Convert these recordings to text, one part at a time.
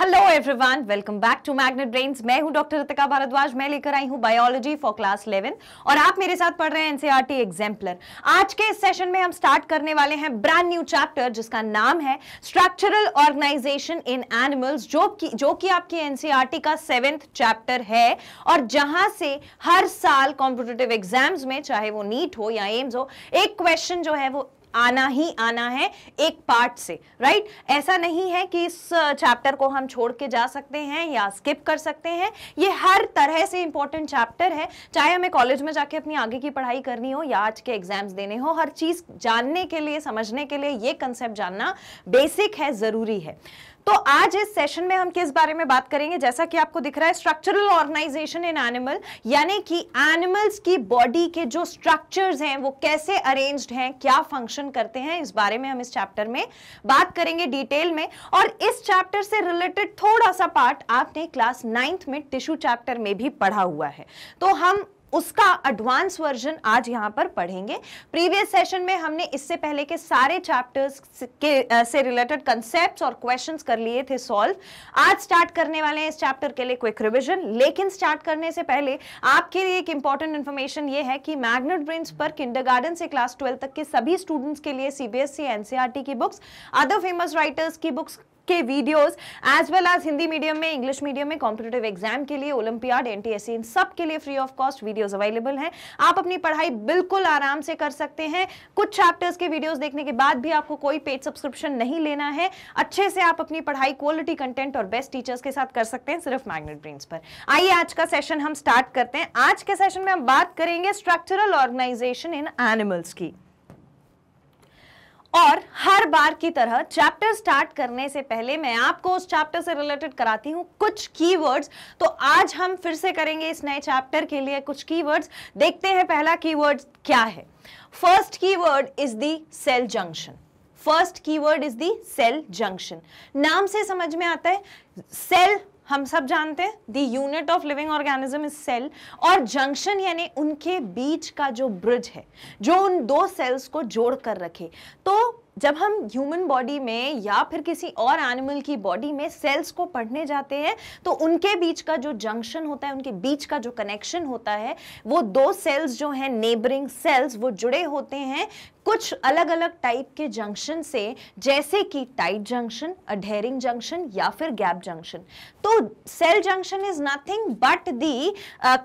Hello everyone welcome back to Magnet Brains मैं हूं doctor Ritika Bhardwaj मैं लेकर आई हूं बायोलॉजी फॉर क्लास 11 और आप मेरे साथ पढ़ रहे हैं एनसीईआरटी एग्जाम्पलर e आज के इस सेशन में हम स्टार्ट करने वाले हैं ब्रांड न्यू चैप्टर जिसका नाम है स्ट्रक्चरल ऑर्गेनाइजेशन इन एनिमल्स जो कि जो कि आपकी एनसीईआरटी e का सेवेंथ चैप्टर है और जहां से हर साल कॉम्पिटेटिव एग्जाम्स में चाहे वो नीट हो या एम्स हो एक क्वेश्चन जो है वो आना ही आना है एक पार्ट से राइट ऐसा नहीं है कि इस चैप्टर को हम छोड़ के जा सकते हैं या स्किप कर सकते हैं ये हर तरह से इंपॉर्टेंट चैप्टर है चाहे हमें कॉलेज में जाके अपनी आगे की पढ़ाई करनी हो या आज के एग्जाम्स देने हो हर चीज़ जानने के लिए समझने के लिए ये कंसेप्ट जानना बेसिक है ज़रूरी है तो आज इस सेशन में हम किस बारे में बात करेंगे जैसा कि आपको दिख रहा है स्ट्रक्चरल ऑर्गेनाइजेशन इन एनिमल यानी कि एनिमल्स की बॉडी के जो स्ट्रक्चर्स हैं वो कैसे अरेंज्ड हैं क्या फंक्शन करते हैं इस बारे में हम इस चैप्टर में बात करेंगे डिटेल में और इस चैप्टर से रिलेटेड थोड़ा सा पार्ट आपने क्लास नाइन्थ में टिश्यू चैप्टर में भी पढ़ा हुआ है तो हम उसका एडवांस वर्जन आज यहां पर पढ़ेंगे प्रीवियस सेशन में हमने इससे पहले के सारे चैप्टर्स के से रिलेटेड कंसेप्ट्स और क्वेश्चंस कर लिए थे सॉल्व आज स्टार्ट करने वाले हैं इस चैप्टर के लिए क्विक रिवीजन लेकिन स्टार्ट करने से पहले आपके लिए एक इंपॉर्टेंट इन्फॉर्मेशन ये है कि मैग्नेट ब्रेन्स पर किंडर से क्लास ट्वेल्व तक के सभी स्टूडेंट्स के लिए सीबीएसई एनसीआरटी e, e की बुक्स अदर फेमस राइटर्स की बुक्स के videos as well as Hindi medium में इंग्लिश मीडियम में कॉम्पिटेटिव एग्जाम के लिए ओलंपियाड एनटीएससी इन सब के लिए free of cost videos available हैं आप अपनी पढ़ाई बिल्कुल आराम से कर सकते हैं कुछ चैप्टर्स के वीडियोस देखने के बाद भी आपको कोई पेड सब्सक्रिप्शन नहीं लेना है अच्छे से आप अपनी पढ़ाई क्वालिटी कंटेंट और बेस्ट टीचर्स के साथ कर सकते हैं सिर्फ मैग्नेट ब्रेन्स पर आइए आज का सेशन हम स्टार्ट करते हैं आज के सेशन में हम बात करेंगे स्ट्रक्चरल ऑर्गेनाइजेशन इन एनिमल्स की और हर बार की तरह चैप्टर स्टार्ट करने से पहले मैं आपको उस चैप्टर से रिलेटेड कराती हूं कुछ कीवर्ड्स तो आज हम फिर से करेंगे इस नए चैप्टर के लिए कुछ कीवर्ड्स देखते हैं पहला कीवर्ड क्या है first keyword is the cell junction first keyword is the cell junction नाम से समझ में आता है सेल हम सब जानते हैं the unit of living organism is cell और जंक्शन यानी उनके बीच का जो ब्रिज है जो उन दो सेल्स को जोड़ कर रखे तो जब हम ह्यूमन बॉडी में या फिर किसी और एनिमल की बॉडी में सेल्स को पढ़ने जाते हैं तो उनके बीच का जो जंक्शन होता है उनके बीच का जो कनेक्शन होता है वो दो सेल्स जो हैं नेबरिंग सेल्स वो जुड़े होते हैं कुछ अलग अलग टाइप के जंक्शन से जैसे कि टाइट जंक्शन अडेरिंग जंक्शन या फिर गैप जंक्शन तो cell junction is nothing but the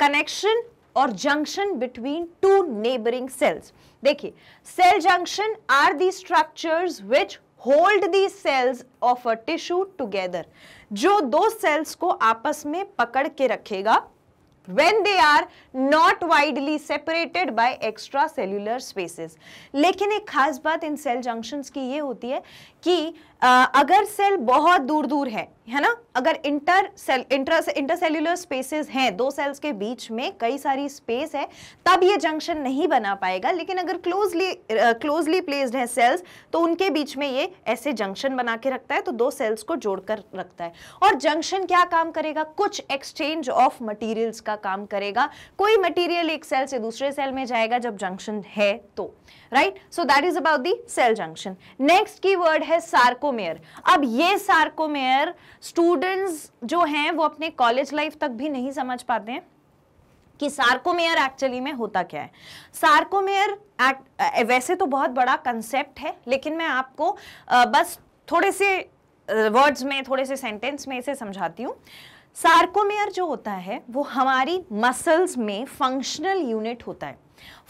connection और junction between two neighbouring cells देखिए cell junction are the structures which hold the cells of a tissue together जो दो sales को आपस में पकड़ के रखेगा when they are not widely separated by extracellular spaces. लेकिन एक खास बात इन सेल जंक्शन की ये होती है कि अगर सेल बहुत दूर दूर है है ना अगर inter cell inter intercellular spaces हैं दो सेल्स के बीच में कई सारी स्पेस है तब ये जंक्शन नहीं बना पाएगा लेकिन अगर क्लोजली क्लोजली प्लेस्ड है सेल्स तो उनके बीच में ये ऐसे जंक्शन बना के रखता है तो दो सेल्स को जोड़कर रखता है और जंक्शन क्या काम करेगा कुछ एक्सचेंज ऑफ मटीरियल्स का काम करेगा कोई मटीरियल एक सेल से दूसरे सेल में जाएगा जब जंक्शन है तो right so that is about the cell junction next keyword है सार्कोमेयर अब ये सार्कोमेयर स्टूडेंट्स जो हैं वो अपने कॉलेज लाइफ तक भी नहीं समझ पाते हैं कि सार्कोमेयर एक्चुअली में होता क्या है सार्कोमेयर वैसे तो बहुत बड़ा कंसेप्ट है लेकिन मैं आपको बस थोड़े से वर्ड्स में थोड़े से सेंटेंस में इसे समझाती हूँ सार्कोमेयर जो होता है वो हमारी मसल्स में फंक्शनल यूनिट होता है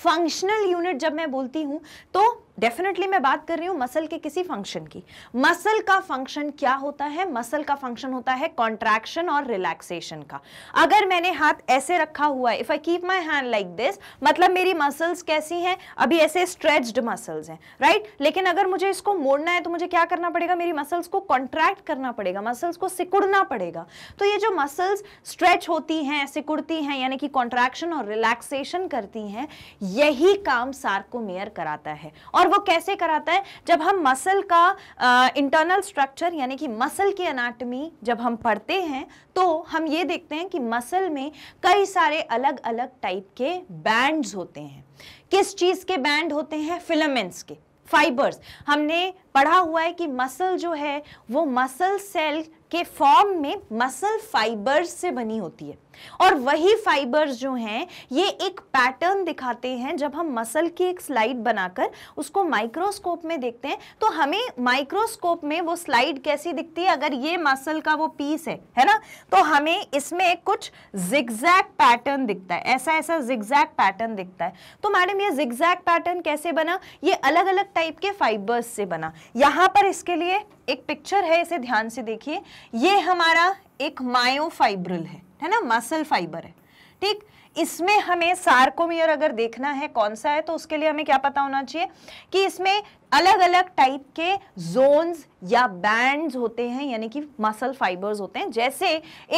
फंक्शनल यूनिट जब मैं बोलती हूं तो डेफिनेटली मैं बात कर रही हूं मसल के किसी फंक्शन की मसल का फंक्शन क्या होता है मसल का फंक्शन होता है कॉन्ट्रैक्शन और रिलैक्सेशन का अगर मैंने हाथ ऐसे रखा हुआ है if I keep my hand like this मतलब मेरी मसल्स कैसी हैं अभी ऐसे स्ट्रेच्ड मसल्स हैं राइट right? लेकिन अगर मुझे इसको मोड़ना है तो मुझे क्या करना पड़ेगा मेरी मसल्स को कॉन्ट्रैक्ट करना पड़ेगा मसल्स को सिकुड़ना पड़ेगा तो ये जो मसल्स स्ट्रेच होती हैं सिकुड़ती हैं यानी कि कॉन्ट्रैक्शन और रिलैक्सेशन करती हैं यही काम सार्कोमेयर कराता है और वो कैसे कराता है जब हम मसल का इंटरनल स्ट्रक्चर यानी कि मसल की अनाटमी जब हम पढ़ते हैं तो हम ये देखते हैं कि मसल में कई सारे अलग अलग टाइप के बैंड्स होते हैं किस चीज़ के बैंड होते हैं फिलामेंट्स के फाइबर्स हमने पढ़ा हुआ है कि मसल जो है वो मसल सेल के फॉर्म में मसल फाइबर्स से बनी होती है और वही फाइबर्स जो हैं ये एक पैटर्न दिखाते हैं जब हम मसल की एक स्लाइड बनाकर उसको माइक्रोस्कोप में देखते हैं तो हमें माइक्रोस्कोप में वो स्लाइड कैसी दिखती है अगर ये मसल का वो पीस है है ना तो हमें इसमें कुछ जिग्जैग पैटर्न दिखता है ऐसा ऐसा जिग्जैग पैटर्न दिखता है तो मैडम ये जिग्जैग पैटर्न कैसे बना ये अलग अलग टाइप के फाइबर्स से बना यहाँ पर इसके लिए एक पिक्चर है इसे ध्यान से देखिए ये हमारा एक मायोफाइब्रिल है है ना मसल फाइबर है ठीक इसमें हमें सार्कोमियर अगर देखना है कौन सा है तो उसके लिए हमें क्या पता होना चाहिए कि इसमें अलग अलग टाइप के जोन्स या बैंड्स होते हैं यानी कि मसल फाइबर्स होते हैं जैसे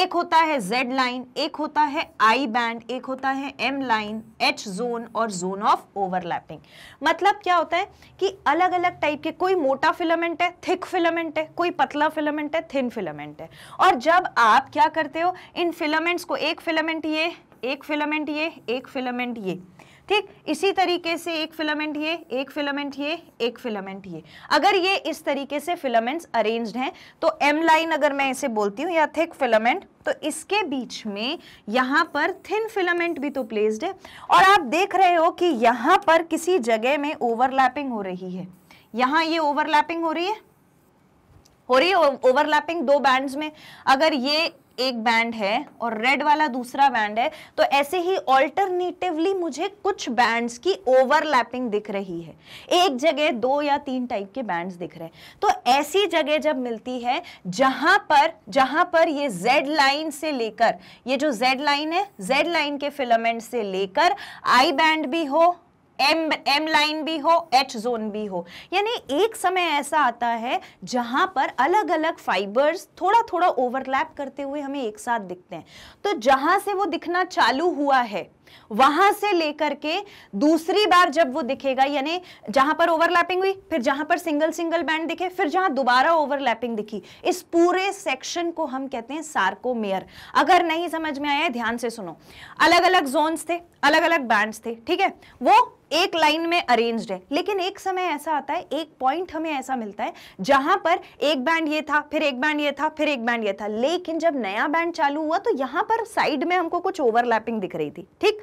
एक होता है जेड लाइन एक होता है आई बैंड एक होता है एम लाइन एच जोन और जोन ऑफ ओवरलैपिंग मतलब क्या होता है कि अलग अलग टाइप के कोई मोटा फिलामेंट है थिक फिलामेंट है कोई पतला फिलामेंट है थिन फिलामेंट है और जब आप क्या करते हो इन फिलामेंट्स को एक फिलामेंट ये एक फिलामेंट ये एक फिलामेंट ये ठीक इसी तरीके से एक फिलामेंट ये एक फिलामेंट ये एक फिलामेंट ये अगर ये इस तरीके से फिलामेंट्स अरेंज्ड हैं तो एम लाइन अगर मैं इसे बोलती हूँ या थिक फिलामेंट तो इसके बीच में यहाँ पर थिन फिलामेंट भी तो प्लेस्ड है और आप देख रहे हो कि यहाँ पर किसी जगह में ओवरलैपिंग हो रही है यहाँ ये ओवरलैपिंग हो रही है हो रही है ओवरलैपिंग दो बैंड्स में अगर ये एक बैंड है और रेड वाला दूसरा बैंड है तो ऐसे ही ऑल्टरनेटिवली मुझे कुछ बैंड्स की ओवरलैपिंग दिख रही है एक जगह दो या तीन टाइप के बैंड्स दिख रहे हैं तो ऐसी जगह जब मिलती है जहां पर जहां पर ये जेड लाइन से लेकर ये जो जेड लाइन है जेड लाइन के फिलामेंट से लेकर आई बैंड भी हो एम एम लाइन भी हो एच जोन भी हो यानी एक समय ऐसा आता है जहां पर अलग अलग फाइबर्स थोड़ा थोड़ा ओवरलैप करते हुए हमें एक साथ दिखते हैं तो जहां से वो दिखना चालू हुआ है वहां से लेकर के दूसरी बार जब वो दिखेगा यानी जहां पर ओवरलैपिंग हुई फिर जहां पर सिंगल सिंगल बैंड दिखे फिर जहां दोबारा ओवरलैपिंग दिखी इस पूरे सेक्शन को हम कहते हैं सार्कोमेयर अगर नहीं समझ में आया ध्यान से सुनो अलग अलग जोन थे अलग अलग बैंड थे ठीक है वो एक लाइन में अरेंज्ड है लेकिन एक समय ऐसा आता है एक पॉइंट हमें ऐसा मिलता है जहां पर एक बैंड ये था फिर एक बैंड ये था फिर एक बैंड ये था लेकिन जब नया बैंड चालू हुआ तो यहां पर साइड में हमको कुछ ओवरलैपिंग दिख रही थी ठीक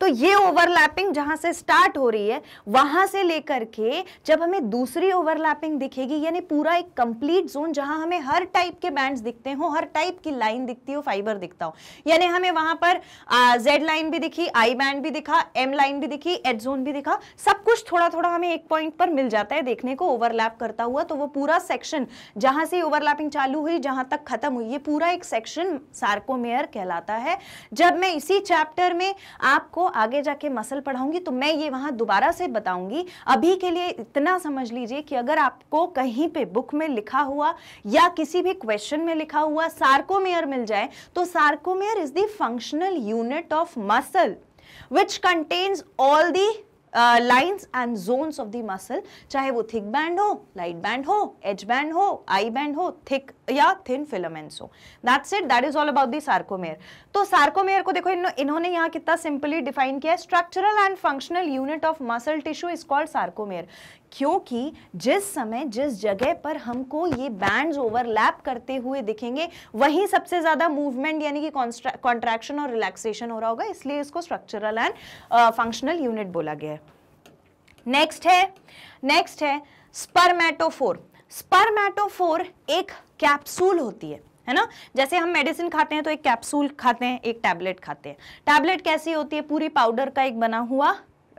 तो ये ओवरलैपिंग जहां से स्टार्ट हो रही है वहां से लेकर के जब हमें दूसरी ओवरलैपिंग दिखेगी यानी पूरा एक कंप्लीट जोन जहां हमें हर टाइप के बैंड्स दिखते हो हर टाइप की लाइन दिखती हो फाइबर दिखता हो यानी हमें वहां पर जेड लाइन भी दिखी आई बैंड भी दिखा एम लाइन भी दिखी एड जोन भी दिखा सब कुछ थोड़ा थोड़ा हमें एक पॉइंट पर मिल जाता है देखने को ओवरलैप करता हुआ तो वो पूरा सेक्शन जहां से ओवरलैपिंग चालू हुई जहां तक खत्म हुई ये पूरा एक सेक्शन सार्कोमेयर कहलाता है जब मैं इसी चैप्टर में आपको आगे जाके मसल पढ़ाऊंगी तो मैं ये वहां दोबारा से बताऊंगी अभी के लिए इतना समझ लीजिए कि अगर आपको कहीं पे बुक में लिखा हुआ या किसी भी क्वेश्चन में लिखा हुआ सार्कोमेयर मिल जाए तो sarcomere is the functional unit of muscle which contains all the lines and zones of the muscle चाहे वो थिक बैंड हो लाइट बैंड हो एज बैंड हो आई बैंड हो थिक या थिन फिलामेंट्स हो that's it that is all about the sarcomere तो sarcomere को देखो इन्होंने यहाँ कितना सिंपली डिफाइन किया है structural and functional unit of muscle tissue is called sarcomere क्योंकि जिस समय जिस जगह पर हमको ये बैंड्स ओवरलैप करते हुए दिखेंगे वहीं सबसे ज़्यादा मूवमेंट यानी कि कॉन्ट्रैक्शन और रिलैक्सेशन हो रहा होगा इसलिए इसको स्ट्रक्चरल एंड फंक्शनल यूनिट बोला गया है नेक्स्ट है नेक्स्ट है स्पर्मेटोफोर स्पर्मेटोफोर एक कैप्सूल होती है है ना जैसे हम मेडिसिन खाते हैं तो एक कैप्सूल खाते हैं एक टैबलेट खाते हैं टैबलेट कैसी होती है पूरी पाउडर का एक बना हुआ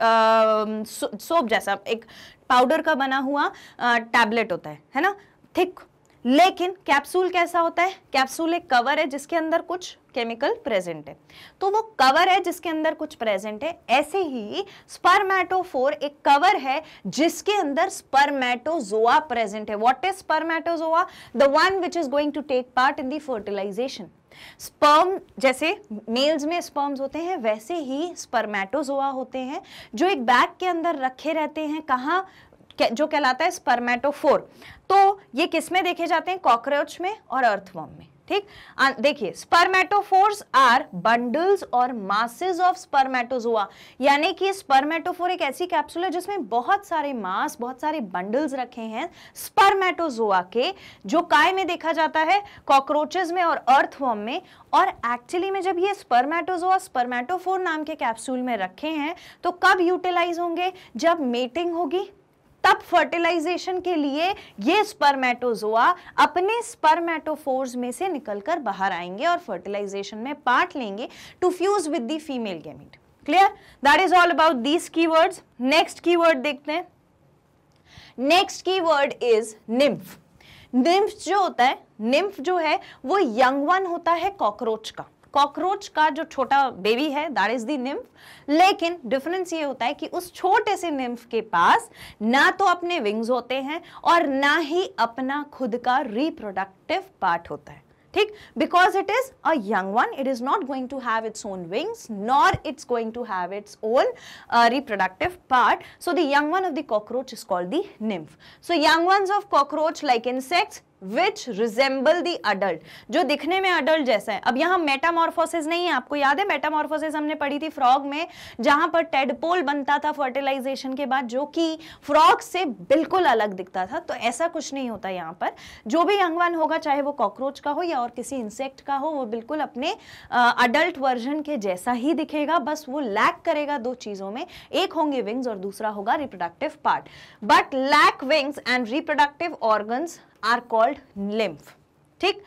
सोप um, जैसा एक पाउडर का बना हुआ टैबलेट होता है है ना थिक लेकिन कैप्सूल कैसा होता है कैप्सूल एक कवर है जिसके अंदर कुछ केमिकल प्रेजेंट है तो वो कवर है जिसके अंदर कुछ प्रेजेंट है ऐसे ही स्पर्मेटोफोर एक कवर है जिसके अंदर स्पर्मेटोजोआ प्रेजेंट है what is spermatozoa the one which is going to take part in the fertilisation sperm जैसे मेल्स में स्पर्म्स होते हैं वैसे ही स्पर्मेटोजोआ होते हैं जो एक बैग के अंदर रखे रहते हैं कहाँ जो कहलाता है स्पर्मेटोफोर तो ये किस में देखे जाते हैं कॉकरोच में और अर्थवर्म में ठीक देखिए स्पर्मेटोफोर्स आर बंडल्स और मासेस ऑफ स्पर्मेटोजोआ यानी कि स्पर्मेटोफोर एक ऐसी कैप्सूल है जिसमें बहुत सारे मास बहुत सारे बंडल्स रखे हैं स्पर्मेटोजोआ के जो काय में देखा जाता है कॉकरोचेज में और अर्थवॉर्म में और एक्चुअली में जब ये स्पर्मेटोजोआ स्पर्मेटोफोर नाम के कैप्सूल में रखे हैं तो कब यूटिलाइज होंगे जब मेटिंग होगी तब फर्टिलाइजेशन के लिए ये स्पर्मेटोजोआ अपने स्पर्मेटोफोर्स में से निकलकर बाहर आएंगे और फर्टिलाइजेशन में पार्ट लेंगे to fuse with the female gamete clear that is all about these keywords next keyword देखते हैं next keyword is nymph nymph जो होता है निम्फ जो है वो यंग वन होता है कॉकरोच का कॉकरोच का जो छोटा बेबी है दैट इज दी निम्फ लेकिन डिफरेंस ये होता है कि उस छोटे से निम्फ के पास ना तो अपने विंग्स होते हैं और ना ही अपना खुद का रिप्रोडक्टिव पार्ट होता है ठीक because it is a young one it is not going to have its own wings nor it's going to have its own reproductive part so the young one of the cockroach is called the nymph so young ones of cockroach like insects which resemble the adult जो दिखने में adult जैसा है अब यहां Metamorphosis नहीं है आपको याद है मेटामॉर्फोसिस हमने पढ़ी थी फ्रॉग में जहां पर टेडपोल बनता था फर्टिलाइजेशन के बाद जो कि फ्रॉग से बिल्कुल अलग दिखता था तो ऐसा कुछ नहीं होता यहाँ पर जो भी वन होगा चाहे वो कॉकरोच का हो या और किसी इंसेक्ट का हो वो बिल्कुल अपने अडल्ट वर्जन के जैसा ही दिखेगा बस वो लैक करेगा दो चीज़ों में एक होंगे विंग्स और दूसरा होगा reproductive part but lack wings and reproductive organs are called lymph. ठीक?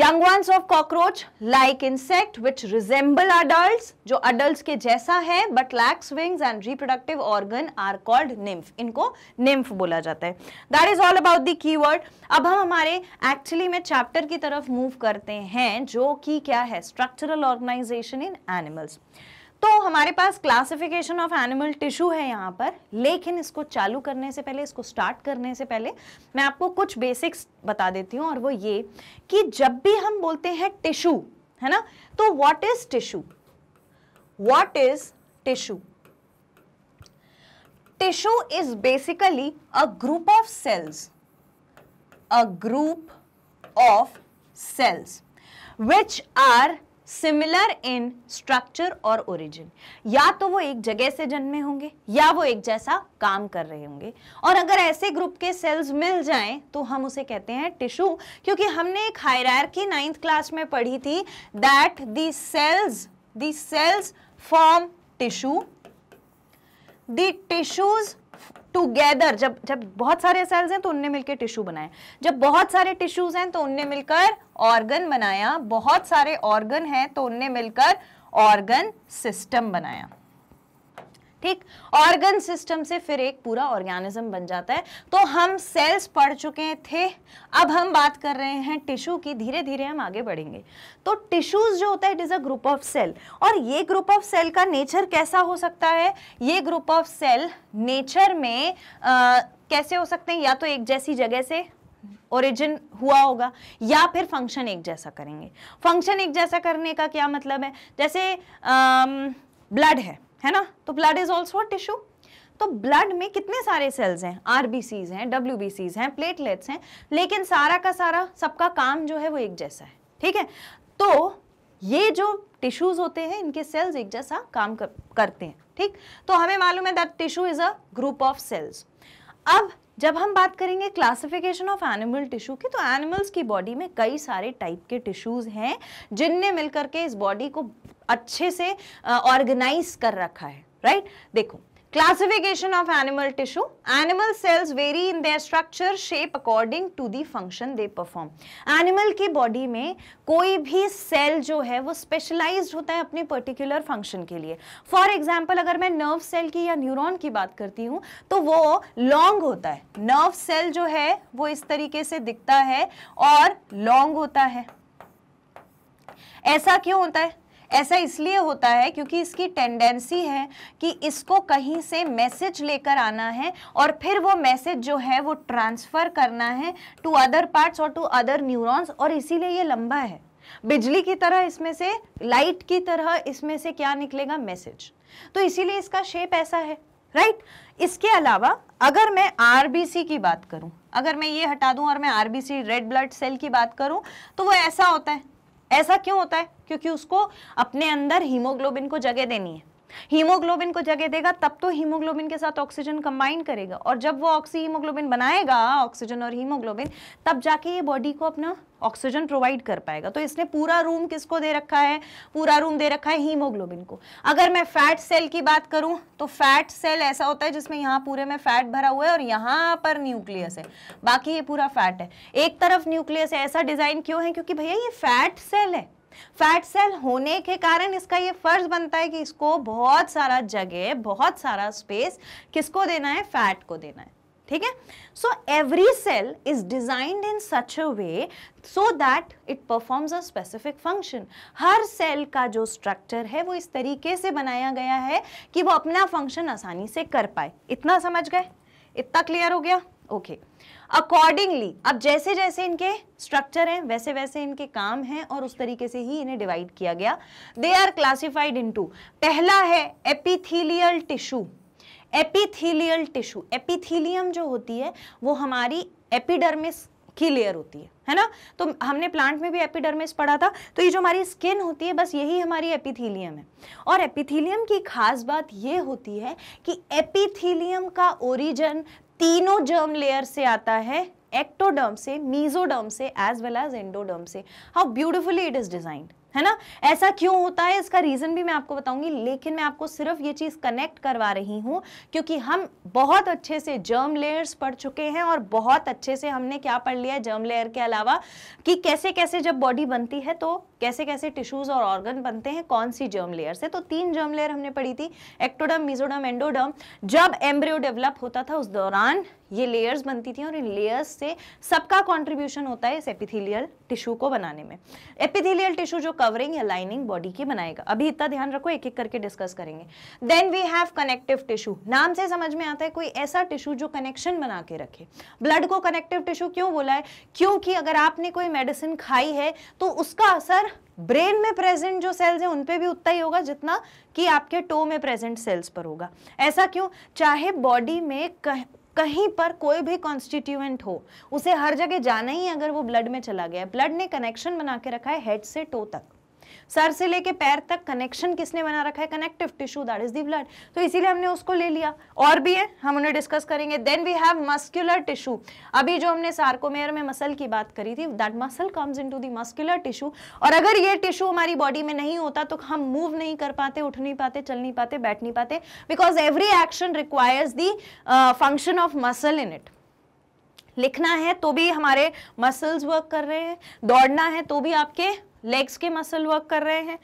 young ones of cockroach like insect which resemble adults जो adults के जैसा है but lacks wings and reproductive organ are called nymph इनको nymph बोला जाता है that is all about the keyword अब हम हमारे actually में chapter की तरफ move करते हैं जो कि क्या है structural organization in animals तो हमारे पास क्लासिफिकेशन ऑफ एनिमल टिश्यू है यहाँ पर लेकिन इसको चालू करने से पहले इसको स्टार्ट करने से पहले मैं आपको कुछ बेसिक्स बता देती हूँ और वो ये कि जब भी हम बोलते हैं टिश्यू है ना तो what is tissue what is tissue tissue is basically a group of cells a group of cells which are similar in structure और ओरिजिन या तो वो एक जगह से जन्मे होंगे या वो एक जैसा काम कर रहे होंगे और अगर ऐसे ग्रुप के सेल्स मिल जाएं तो हम उसे कहते हैं टिश्यू क्योंकि हमने एक की नाइन्थ क्लास में पढ़ी थी that the cells the cells form tissue the tissues together जब जब बहुत सारे सेल्स हैं तो उनने मिलकर टिश्यू बनाए जब बहुत सारे टिश्यूज हैं तो उनने मिलकर ऑर्गन बनाया बहुत सारे ऑर्गन हैं तो उनने मिलकर ऑर्गन सिस्टम बनाया ठीक ऑर्गन सिस्टम से फिर एक पूरा ऑर्गेनिज्म बन जाता है तो हम सेल्स पढ़ चुके थे अब हम बात कर रहे हैं टिश्यू की धीरे धीरे हम आगे बढ़ेंगे तो टिश्यूज जो होता है it is a group of cell और ये ग्रुप ऑफ सेल का नेचर कैसा हो सकता है ये ग्रुप ऑफ सेल नेचर में आ, कैसे हो सकते हैं या तो एक जैसी जगह से ओरिजिन हुआ होगा या फिर फंक्शन एक जैसा करेंगे फंक्शन एक जैसा करने का क्या मतलब है जैसे ब्लड है है ना तो ब्लड इज ऑल्सो टिश्यू तो ब्लड में कितने सारे सेल्स हैं आरबीसीज हैं डब्ल्यूबीसीज हैं प्लेटलेट्स हैं लेकिन सारा का सारा सबका काम जो है वो एक जैसा है ठीक है तो ये जो टिश्यूज होते हैं इनके सेल्स एक जैसा काम कर, करते हैं ठीक तो हमें मालूम है that tissue is a group of cells अब जब हम बात करेंगे क्लासिफिकेशन ऑफ एनिमल टिश्यू की तो एनिमल्स की बॉडी में कई सारे टाइप के टिश्यूज़ हैं जिनने मिलकर के इस बॉडी को अच्छे से ऑर्गेनाइज कर रखा है राइट देखो Classification of animal tissue. Animal cells vary in their structure shape according to the function they perform. Animal की body में कोई भी cell जो है वो specialized होता है अपने particular function के लिए. For example अगर मैं nerve cell की या neuron की बात करती हूँ तो वो long होता है. Nerve cell जो है वो इस तरीके से दिखता है और long होता है. ऐसा क्यों होता है ऐसा इसलिए होता है क्योंकि इसकी टेंडेंसी है कि इसको कहीं से मैसेज लेकर आना है और फिर वो मैसेज जो है वो ट्रांसफ़र करना है टू अदर पार्ट्स और टू अदर न्यूरॉन्स और इसीलिए ये लंबा है बिजली की तरह इसमें से लाइट की तरह इसमें से क्या निकलेगा मैसेज तो इसीलिए इसका शेप ऐसा है राइट इसके अलावा अगर मैं आरबीसी की बात करूं अगर मैं ये हटा दूं और मैं आरबीसी रेड ब्लड सेल की बात करूं तो वो ऐसा होता है ऐसा क्यों होता है क्योंकि उसको अपने अंदर हीमोग्लोबिन को जगह देनी है हीमोग्लोबिन को जगह देगा तब तो हीमोग्लोबिन के साथ ऑक्सीजन कंबाइन करेगा और जब वो ऑक्सी हीमोग्लोबिन बनाएगा ऑक्सीजन और हीमोग्लोबिन तब जाके ये बॉडी को अपना ऑक्सीजन प्रोवाइड कर पाएगा तो इसने पूरा रूम किसको दे रखा है पूरा रूम दे रखा है हीमोग्लोबिन को अगर मैं फैट सेल की बात करूं तो फैट सेल ऐसा होता है जिसमें यहाँ पूरे में फैट भरा हुआ है और यहाँ पर न्यूक्लियस है बाकी ये पूरा फैट है एक तरफ न्यूक्लियस है ऐसा डिजाइन क्यों है क्योंकि भैया ये फैट सेल है फैट सेल होने के कारण इसका ये फर्ज बनता है कि इसको बहुत सारा जगह बहुत सारा स्पेस किसको देना है फैट को देना है ठीक है so every cell is designed in such a way so that it performs a specific function हर सेल का जो स्ट्रक्चर है वो इस तरीके से बनाया गया है कि वो अपना फंक्शन आसानी से कर पाए इतना समझ गए इतना क्लियर हो गया ओके okay. अकॉर्डिंगली अब जैसे जैसे इनके स्ट्रक्चर हैं वैसे वैसे इनके काम हैं और उस तरीके से ही इन्हें डिवाइड किया गया दे आर क्लासिफाइड इनटू पहला है epithelial tissue epithelial tissue epithelium जो होती है वो हमारी एपिडर्मिस की लेयर होती है है ना तो हमने प्लांट में भी एपिडर्मिस पढ़ा था तो ये जो हमारी स्किन होती है बस यही हमारी एपिथीलियम है और एपिथीलियम की खास बात ये होती है कि एपिथीलियम का ओरिजन तीनों जर्म लेयर से आता है एक्टोडर्म से मीजोडर्म से एज वेल एज एंडोडर्म से how beautifully it is designed है ना ऐसा क्यों होता है इसका रीज़न भी मैं आपको बताऊंगी लेकिन मैं आपको सिर्फ ये चीज़ कनेक्ट करवा रही हूं क्योंकि हम बहुत अच्छे से जर्म लेयर्स पढ़ चुके हैं और बहुत अच्छे से हमने क्या पढ़ लिया है जर्म लेयर के अलावा कि कैसे कैसे जब बॉडी बनती है तो कैसे कैसे टिश्यूज और ऑर्गन बनते हैं कौन सी जर्म लेयर से तो तीन जर्म लेयर हमने पढ़ी थी एक्टोडम मिजोडम एंडोडम जब एम्ब्रियो डेवलप होता था उस दौरान ये लेयर्स बनती थी और इन लेयर्स से सबका कंट्रीब्यूशन होता है इस एपिथेलियल टिश्यू को बनाने में एपिथेलियल टिश्यू जो कवरिंग या लाइनिंग बॉडी की बनाएगा अभी इतना ध्यान रखो एक एक करके डिस्कस करेंगे then we have connective tissue नाम से समझ में आता है कोई ऐसा टिश्यू जो कनेक्शन बना के रखे ब्लड को कनेक्टिव टिश्यू क्यों बोला है क्योंकि अगर आपने कोई मेडिसिन खाई है तो उसका असर ब्रेन में प्रेजेंट जो सेल्स हैं उन पे भी उतना ही होगा जितना कि आपके टो में प्रेजेंट सेल्स पर होगा ऐसा क्यों चाहे बॉडी में कह, कहीं पर कोई भी कॉन्स्टिट्यूएंट हो उसे हर जगह जाना ही अगर वो ब्लड में चला गया ब्लड ने कनेक्शन बना के रखा है हेड से टो तक सर से लेके पैर तक कनेक्शन किसने बना रखा है connective tissue that is the blood तो इसीलिए हमने उसको ले लिया और भी है हम उन्हें डिस्कस करेंगे then we have muscular tissue अभी जो हमने सार्कोमेयर में मसल की बात करी थी that muscle comes into the muscular tissue और अगर ये टिश्यू हमारी बॉडी में नहीं होता तो हम मूव नहीं कर पाते उठ नहीं पाते चल नहीं पाते बैठ नहीं पाते because every action requires the function of muscle in it लिखना है तो भी हमारे मसल्स वर्क कर रहे हैं दौड़ना है तो भी आपके लेग्स के मसल वर्क कर रहे हैं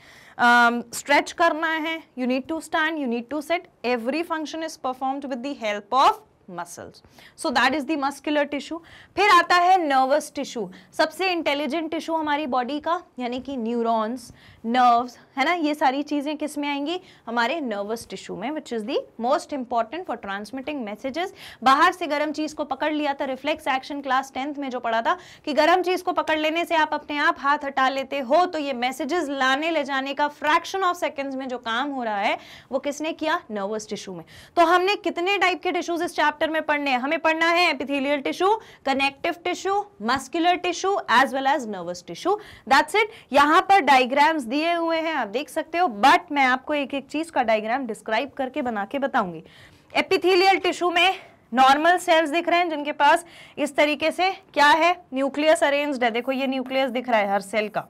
स्ट्रेच um, करना है you need to stand you need to sit every function is performed with the help of muscles so that is the muscular tissue फिर आता है नर्वस टिश्यू सबसे इंटेलिजेंट टिश्यू हमारी बॉडी का यानी कि न्यूरॉन्स नर्व्स है ना ये सारी चीज़ें किस में आएंगी हमारे नर्वस टिश्यू में which is the most important for transmitting messages बाहर से गर्म चीज़ को पकड़ लिया था रिफ्लेक्स एक्शन क्लास टेंथ में जो पढ़ा था कि गर्म चीज़ को पकड़ लेने से आप अपने आप हाथ हटा लेते हो तो ये मैसेजेस लाने ले जाने का फ्रैक्शन ऑफ सेकेंड्स में जो काम हो रहा है वो किसने किया नर्वस टिश्यू में तो हमने कितने टाइप के टिश्यूज इस चैप्टर में पढ़ने हैं हमें पढ़ना है epithelial tissue connective tissue muscular tissue as well as nervous tissue that's it यहाँ पर डायग्राम्स दी दिए हुए हैं आप देख सकते हो बट मैं आपको एक एक चीज का डायग्राम डिस्क्राइब करके बना के बताऊंगी एपिथेलियल टिश्यू में नॉर्मल सेल्स दिख रहे हैं जिनके पास इस तरीके से क्या है न्यूक्लियस अरेंज्ड है देखो ये न्यूक्लियस दिख रहा है हर सेल का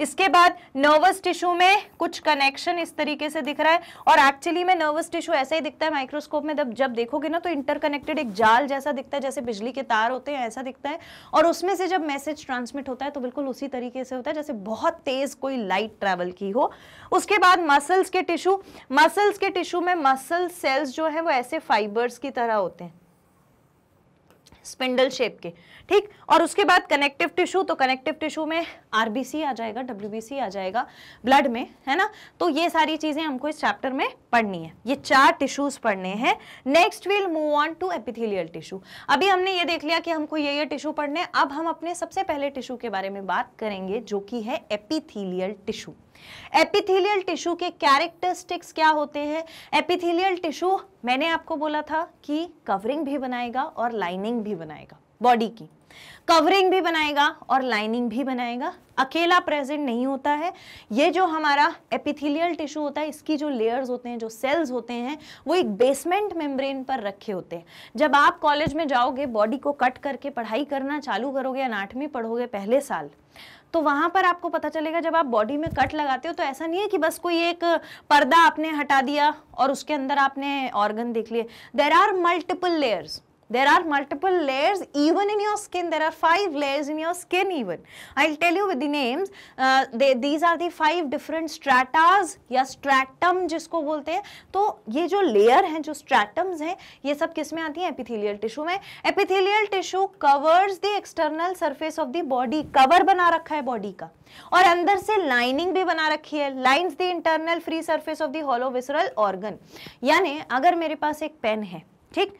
इसके बाद नर्वस टिश्यू में कुछ कनेक्शन इस तरीके से दिख रहा है और एक्चुअली में नर्वस टिश्यू ऐसा ही दिखता है माइक्रोस्कोप में जब जब देखोगे ना तो इंटरकनेक्टेड एक जाल जैसा दिखता है जैसे बिजली के तार होते हैं ऐसा दिखता है और उसमें से जब मैसेज ट्रांसमिट होता है तो बिल्कुल उसी तरीके से होता है जैसे बहुत तेज कोई लाइट ट्रेवल की हो उसके बाद मसल्स के टिश्यू मसल्स के टिश्यू में मसल सेल्स जो है वो ऐसे फाइबर्स की तरह होते हैं स्पिंडल शेप के ठीक और उसके बाद कनेक्टिव टिश्यू तो कनेक्टिव टिश्यू में आरबीसी आ जाएगा डब्ल्यू आ जाएगा ब्लड में है ना तो ये सारी चीज़ें हमको इस चैप्टर में पढ़नी है ये चार टिश्यूज़ पढ़ने हैं next we'll move on to epithelial tissue अभी हमने ये देख लिया कि हमको ये ये टिश्यू पढ़ने अब हम अपने सबसे पहले टिश्यू के बारे में बात करेंगे जो कि है एपिथीलियल टिश्यू एपिथेलियल टिश्यू के कैरेक्टरिस्टिक्स क्या होते हैं एपिथेलियल टिश्यू मैंने आपको बोला था कि कवरिंग भी बनाएगा और लाइनिंग भी बनाएगा बॉडी की कवरिंग भी बनाएगा और लाइनिंग भी बनाएगा अकेला प्रेजेंट नहीं होता है ये जो हमारा एपिथेलियल टिश्यू होता है इसकी जो लेयर्स होते हैं जो सेल्स होते हैं वो एक बेसमेंट मेम्ब्रेन पर रखे होते हैं जब आप कॉलेज में जाओगे बॉडी को कट करके पढ़ाई करना चालू करोगे अनाटमी पढ़ोगे पहले साल तो वहां पर आपको पता चलेगा जब आप बॉडी में कट लगाते हो तो ऐसा नहीं है कि बस कोई एक पर्दा आपने हटा दिया और उसके अंदर आपने ऑर्गन देख लिए there are multiple layers there are multiple layers even in your skin there are five layers in your skin even i'll tell you with the names uh, they, these are the five different stratas ya stratum jisko bolte hain to ye jo layer hain jo stratums hain ye sab kis mein aati hain epithelial tissue mein epithelial tissue covers the external surface of the body cover bana rakha hai body ka aur andar se lining bhi bana rakhi hai lines the internal free surface of the hollow visceral organ yani agar mere paas ek pen hai theek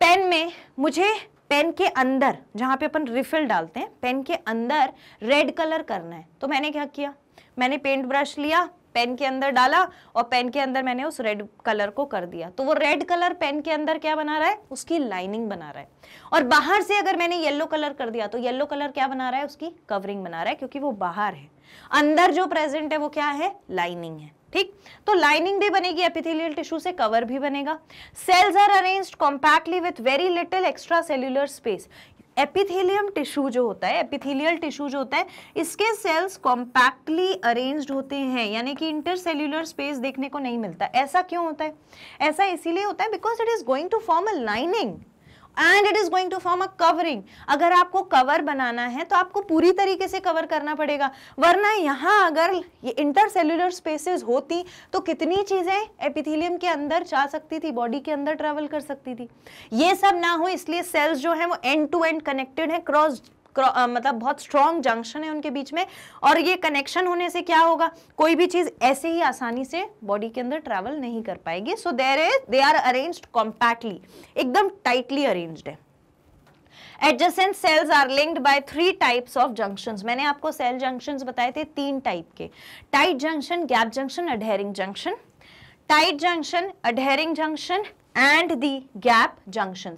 pen में मुझे pen के अंदर जहाँ पे अपन refill डालते हैं pen के अंदर रेड कलर करना है तो मैंने क्या किया मैंने पेंट ब्रश लिया पेन के अंदर डाला और पेन के अंदर मैंने उस रेड कलर को कर दिया तो वो रेड कलर पेन के अंदर क्या बना रहा है उसकी लाइनिंग बना रहा है और बाहर से अगर मैंने येलो कलर कर दिया तो येलो कलर क्या बना रहा है उसकी कवरिंग बना रहा है क्योंकि वो बाहर है अंदर जो प्रेजेंट है वो क्या है लाइनिंग है ठीक तो लाइनिंग भी बनेगी एपिथेलियल टिश्यू से कवर भी बनेगा cells are arranged compactly with very little extracellular space epithelium tissue जो होता है एपिथेलियल टिश्यू जो होता है इसके सेल्स कॉम्पैक्टली अरेंज्ड होते हैं यानी कि सेल्युलर स्पेस देखने को नहीं मिलता ऐसा क्यों होता है ऐसा इसीलिए होता है because it is going to form a lining and it is going to form a covering अगर आपको कवर बनाना है तो आपको पूरी तरीके से कवर करना पड़ेगा वरना यहां अगर ये इंटरसेल्युलर स्पेसेस होती तो कितनी चीज़ें एपिथीलियम के अंदर जा सकती थी बॉडी के अंदर ट्रेवल कर सकती थी ये सब ना हो इसलिए सेल्स जो है वो एंड टू एंड कनेक्टेड है क्रॉस मतलब बहुत स्ट्रॉन्ग जंक्शन है उनके बीच में और ये कनेक्शन होने से क्या होगा कोई भी चीज़ ऐसे ही आसानी से बॉडी के अंदर ट्रेवल नहीं कर पाएगी so there is they are arrange compactly एकदम टाइटली अरेन्ज है adjacent cells are linked by three types of junctions मैंने आपको सेल जंक्शंस बताए थे तीन टाइप के tight junction gap junction adhering junction tight junction adhering junction and the gap junction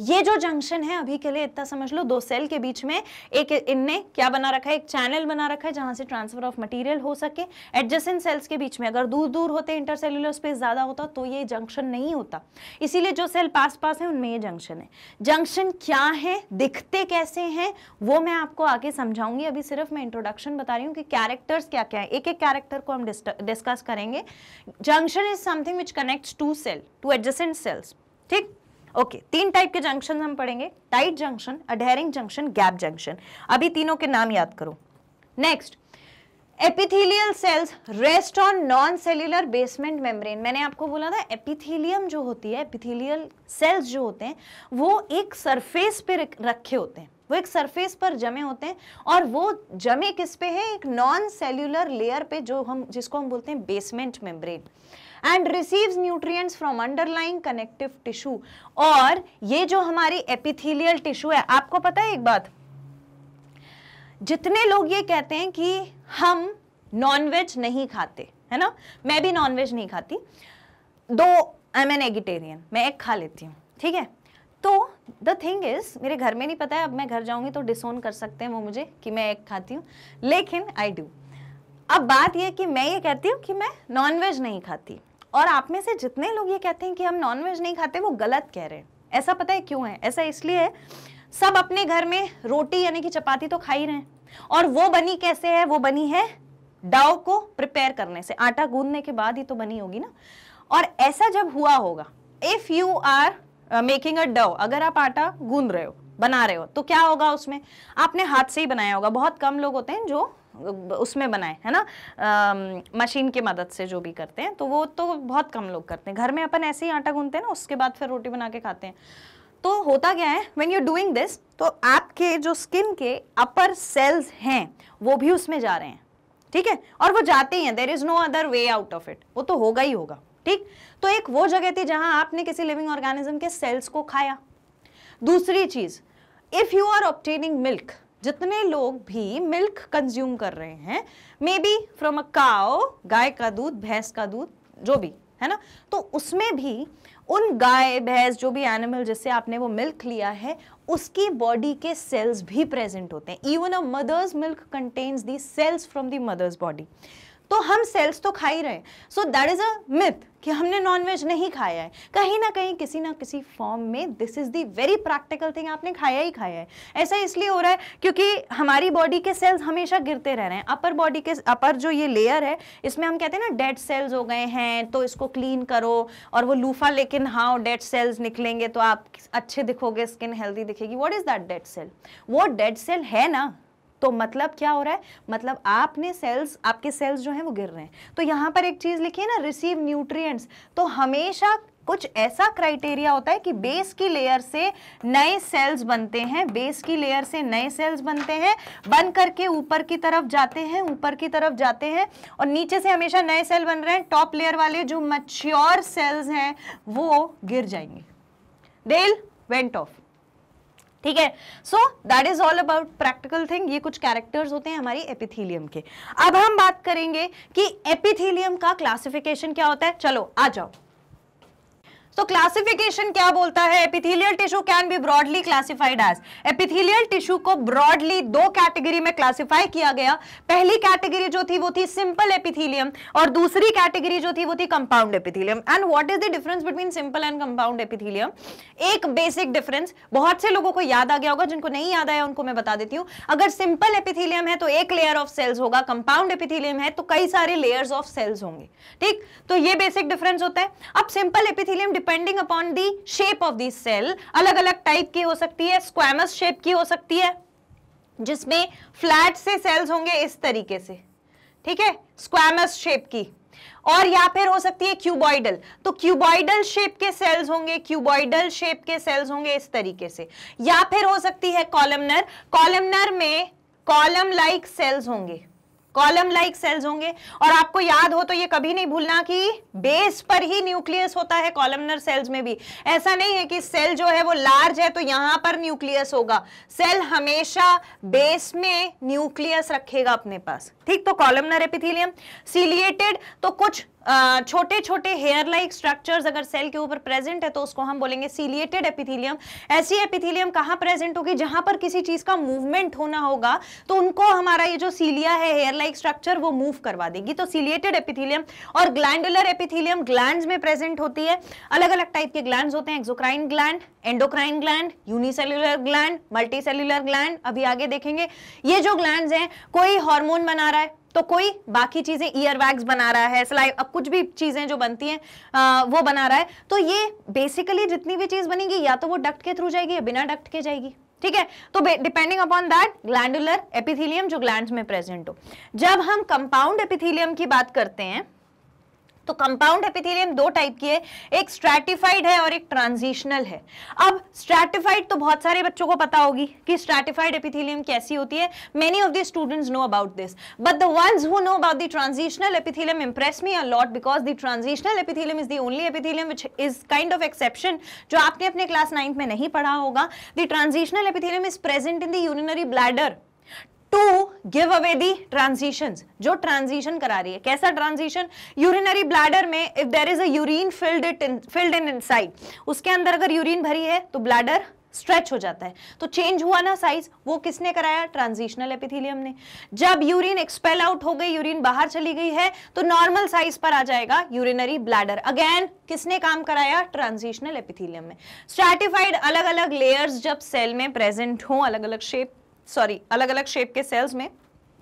ये जो जंक्शन है अभी के लिए इतना समझ लो दो सेल के बीच में एक इनने क्या बना रखा है एक चैनल बना रखा है जहां से ट्रांसफर ऑफ मटीरियल हो सके एडजस्टिंग सेल्स के बीच में अगर दूर दूर होते इंटरसेल्युलर स्पेस ज़्यादा होता तो ये जंक्शन नहीं होता इसीलिए जो सेल पास पास है उनमें ये जंक्शन है जंक्शन क्या है दिखते कैसे हैं वो मैं आपको आगे समझाऊंगी अभी सिर्फ मैं इंट्रोडक्शन बता रही हूँ कि कैरेक्टर्स क्या क्या है एक एक कैरेक्टर को हम डिस्कस करेंगे junction is something which connect to cell to adjacent cells ठीक ओके okay, तीन टाइप के जंक्शन हम पढ़ेंगे tight junction adhering junction gap junction अभी तीनों के नाम याद करो next epithelial cells rest on non cellular basement membrane मैंने आपको बोला था एपिथेलियम जो होती है एपिथेलियल सेल्स जो होते हैं वो एक सरफेस पे रखे होते हैं वो एक सरफेस पर जमे होते हैं और वो जमे किस पे है एक नॉन सेल्युलर लेयर पे जो हम जिसको हम बोलते हैं basement membrane and receives nutrients from underlying connective tissue और ये जो हमारी एपिथेलियल टिश्यू है आपको पता है एक बात जितने लोग ये कहते हैं कि हम नॉनवेज नहीं खाते है ना मैं भी नॉनवेज नहीं खाती दो आई एम एन एगिटेरियन मैं एक खा लेती हूँ ठीक है तो द थिंग इज़ मेरे घर में नहीं पता है अब मैं घर जाऊंगी तो डिसोन कर सकते हैं वो मुझे कि मैं एक खाती हूँ लेकिन आई डू अब बात यह कि मैं ये कहती हूँ कि मैं नॉनवेज नहीं खाती और आप में से जितने लोग ये कहते हैं कि हम नॉनवेज नहीं खाते वो गलत कह रहे हैं ऐसा पता है क्यों है ऐसा इसलिए है सब अपने घर में रोटी यानी कि चपाती तो खा ही रहे हैं और वो बनी कैसे है वो बनी है डाव को प्रिपेयर करने से आटा गूंदने के बाद ही तो बनी होगी ना और ऐसा जब हुआ होगा if you are making a dough अगर आप आटा गूंद रहे हो बना रहे हो तो क्या होगा उसमें आपने हाथ से ही बनाया होगा बहुत कम लोग होते हैं जो उसमें बनाए है ना मशीन की मदद से जो भी करते हैं तो वो तो बहुत कम लोग करते हैं घर में अपन ऐसे ही आटा गूंधते हैं ना उसके बाद फिर रोटी बना के खाते हैं तो होता क्या है व्हेन यू डूइंग दिस तो आपके जो स्किन के अपर सेल्स हैं वो भी उसमें जा रहे हैं ठीक है और वो जाते ही हैं there is no other way out of it वो तो होगा ही होगा ठीक तो एक वो जगह थी जहां आपने किसी लिविंग ऑर्गेनिज्म के सेल्स को खाया दूसरी चीज़ if you are obtaining milk जितने लोग भी मिल्क कंज्यूम कर रहे हैं मे बी फ्रॉम अ काओ गाय का दूध भैंस का दूध जो भी है ना तो उसमें भी उन गाय भैंस जो भी एनिमल जिससे आपने वो मिल्क लिया है उसकी बॉडी के सेल्स भी प्रेजेंट होते हैं even a mother's milk contains the cells from the mother's body तो हम सेल्स तो खा ही रहे so that is a myth कि हमने नॉनवेज नहीं खाया है कहीं ना कहीं किसी ना किसी फॉर्म में this is the very practical thing आपने खाया ही खाया है ऐसा इसलिए हो रहा है क्योंकि हमारी बॉडी के सेल्स हमेशा गिरते रह रहे हैं अपर बॉडी के अपर जो ये लेयर है इसमें हम कहते हैं ना डेड सेल्स हो गए हैं तो इसको क्लीन करो और वो लूफा लेकिन हाँ डेड सेल्स निकलेंगे तो आप अच्छे दिखोगे स्किन हेल्दी दिखेगी what is that dead cell वो डेड सेल है ना तो मतलब क्या हो रहा है मतलब आपने सेल्स आपके सेल्स जो हैं वो गिर रहे हैं तो यहाँ पर एक चीज़ है ना रिसीव न्यूट्रिएंट्स तो हमेशा कुछ ऐसा क्राइटेरिया होता है कि बेस की लेयर से नए सेल्स बनते हैं बेस की लेयर से नए सेल्स बनते हैं बन करके ऊपर की तरफ जाते हैं ऊपर की तरफ जाते हैं और नीचे से हमेशा नए सेल बन रहे हैं टॉप लेयर वाले जो मच्योर सेल्स हैं वो गिर जाएंगे डेल वेंट ऑफ ठीक है so that is all about practical thing ये कुछ कैरेक्टर्स होते हैं हमारी एपिथीलियम के अब हम बात करेंगे कि एपिथीलियम का क्लासिफिकेशन क्या होता है चलो आ जाओ तो क्लासिफिकेशन क्या बोलता है epithelial tissue can be broadly classified as epithelial tissue को ब्रॉडली दो कैटेगरी में क्लासिफाई किया गया पहली कैटेगरी जो थी वो थी सिंपल एपिथेलियम और दूसरी कैटेगरी जो थी वो थी compound epithelium and what is the difference between simple and compound epithelium एक बेसिक डिफरेंस बहुत से लोगों को याद आ गया होगा जिनको नहीं याद आया उनको मैं बता देती हूँ अगर सिंपल एपिथीलियम है तो एक लेयर ऑफ सेल्स होगा कंपाउंड एपिथीलियम है तो कई सारे लेयर्स ऑफ सेल्स होंगे ठीक तो ये बेसिक डिफरेंस होता है अब simple epithelium depending upon the shape of the cell अलग अलग टाइप की हो सकती है स्क्वामस शेप की हो सकती है जिसमें फ्लैट से सेल्स होंगे इस तरीके से ठीक है स्क्वामस शेप की और या फिर हो सकती है क्यूबॉइडल तो क्यूबॉइडल शेप के सेल्स होंगे क्यूबॉइडल शेप के सेल्स होंगे इस तरीके से या फिर हो सकती है कॉलमनर कॉलमनर में कॉलम लाइक सेल्स होंगे कॉलम लाइक सेल्स होंगे और आपको याद हो तो ये कभी नहीं भूलना कि बेस पर ही न्यूक्लियस होता है कॉलमनर सेल्स में भी ऐसा नहीं है कि सेल जो है वो लार्ज है तो यहां पर न्यूक्लियस होगा सेल हमेशा बेस में न्यूक्लियस रखेगा अपने पास ठीक तो कॉलमनर एपिथिलियम सीलिएटेड तो कुछ छोटे छोटे हेयर लाइक स्ट्रक्चर्स अगर सेल के ऊपर प्रेजेंट है तो उसको हम बोलेंगे सीलिएटेड एपिथीलियम ऐसी एपिथीलियम कहाँ प्रेजेंट होगी जहां पर किसी चीज़ का मूवमेंट होना होगा तो उनको हमारा ये जो सीलिया है हेयर लाइक स्ट्रक्चर वो मूव करवा देगी तो सीलिएटेड एपिथीलियम और ग्लैंडुलर एपिथीलियम ग्लैंड में प्रेजेंट होती है अलग अलग टाइप के ग्लैंड होते हैं exocrine gland endocrine gland unicellular gland cellular gland अभी आगे देखेंगे ये जो ग्लैंड हैं कोई हॉर्मोन बना रहा है तो कोई बाकी चीजें ईयर वैक्स बना रहा है सिलाई अब कुछ भी चीजें जो बनती हैं वो बना रहा है तो ये बेसिकली जितनी भी चीज बनेगी या तो वो डक्ट के थ्रू जाएगी या बिना डक्ट के जाएगी ठीक है तो depending upon that glandular epithelium जो ग्लैंड में प्रेजेंट हो जब हम कंपाउंड एपिथीलियम की बात करते हैं तो कंपाउंड एपिथेलियम दो टाइप की है एक स्ट्रेटिफाइड है और एक ट्रांजिशनल है अब स्ट्रेटिफाइड तो बहुत सारे बच्चों को पता होगी कि स्ट्रेटिफाइड एपिथेलियम कैसी होती है many of the students know about this but the ones who know about the transitional epithelium impress me a lot because the transitional epithelium is the only epithelium which is kind of exception जो आपने अपने class ninth में नहीं पढ़ा होगा the transitional epithelium is present in the urinary bladder to give away the transition जो transition करा रही है कैसा ट्रांजिशन यूरिनरी ब्लैडर में if there is unfilled it in filled in inside उसके अंदर अगर यूरिन भरी है तो ब्लैडर स्ट्रेच हो जाता है तो चेंज हुआ ना साइज वो किसने कराया ट्रांजिशनल एपिथीलियम ने जब यूरिन एक्सपेल आउट हो गई यूरिन बाहर चली गई है तो नॉर्मल साइज पर आ जाएगा यूरिनरी ब्लैडर अगेन किसने काम कराया ट्रांजिशनल एपिथीलियम में स्ट्रेटिफाइड अलग अलग लेयर्स जब सेल में प्रेजेंट हो अलग अलग शेप सॉरी अलग अलग शेप के सेल्स में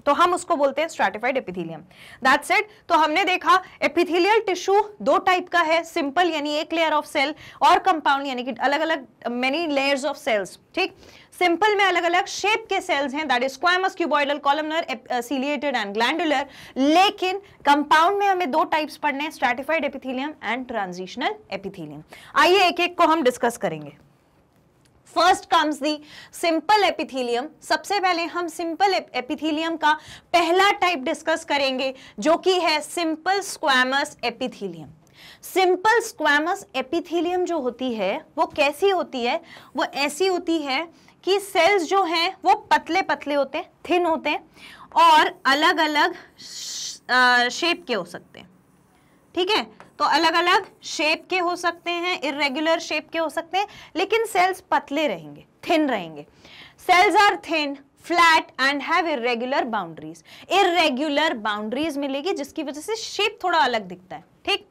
तो हम उसको बोलते हैं स्ट्रेटिफाइड एपिथेलियम दैट सेट तो हमने देखा एपिथेलियल टिश्यू दो टाइप का है सिंपल यानी एक लेयर ऑफ सेल और कंपाउंड यानी कि अलग अलग मेनी लेयर्स ऑफ सेल्स ठीक सिंपल में अलग अलग शेप के सेल्स हैं that is squamous cuboidal columnar ciliated and glandular लेकिन कंपाउंड में हमें दो टाइप्स पढ़ने हैं stratified epithelium and transitional epithelium आइए एक एक को हम डिस्कस करेंगे first comes the simple epithelium सबसे पहले हम सिंपल एपिथीलियम का पहला टाइप डिस्कस करेंगे जो कि है simple squamous epithelium simple squamous epithelium जो होती है वो कैसी होती है वो ऐसी होती है कि सेल्स जो हैं वो पतले पतले होते हैं थिन होते हैं और अलग अलग शेप के हो सकते हैं ठीक है तो अलग अलग शेप के हो सकते हैं इरेग्युलर शेप के हो सकते हैं लेकिन सेल्स पतले रहेंगे थिन रहेंगे cells are thin flat and have irregular boundaries irregular boundaries मिलेगी जिसकी वजह से शेप थोड़ा अलग दिखता है ठीक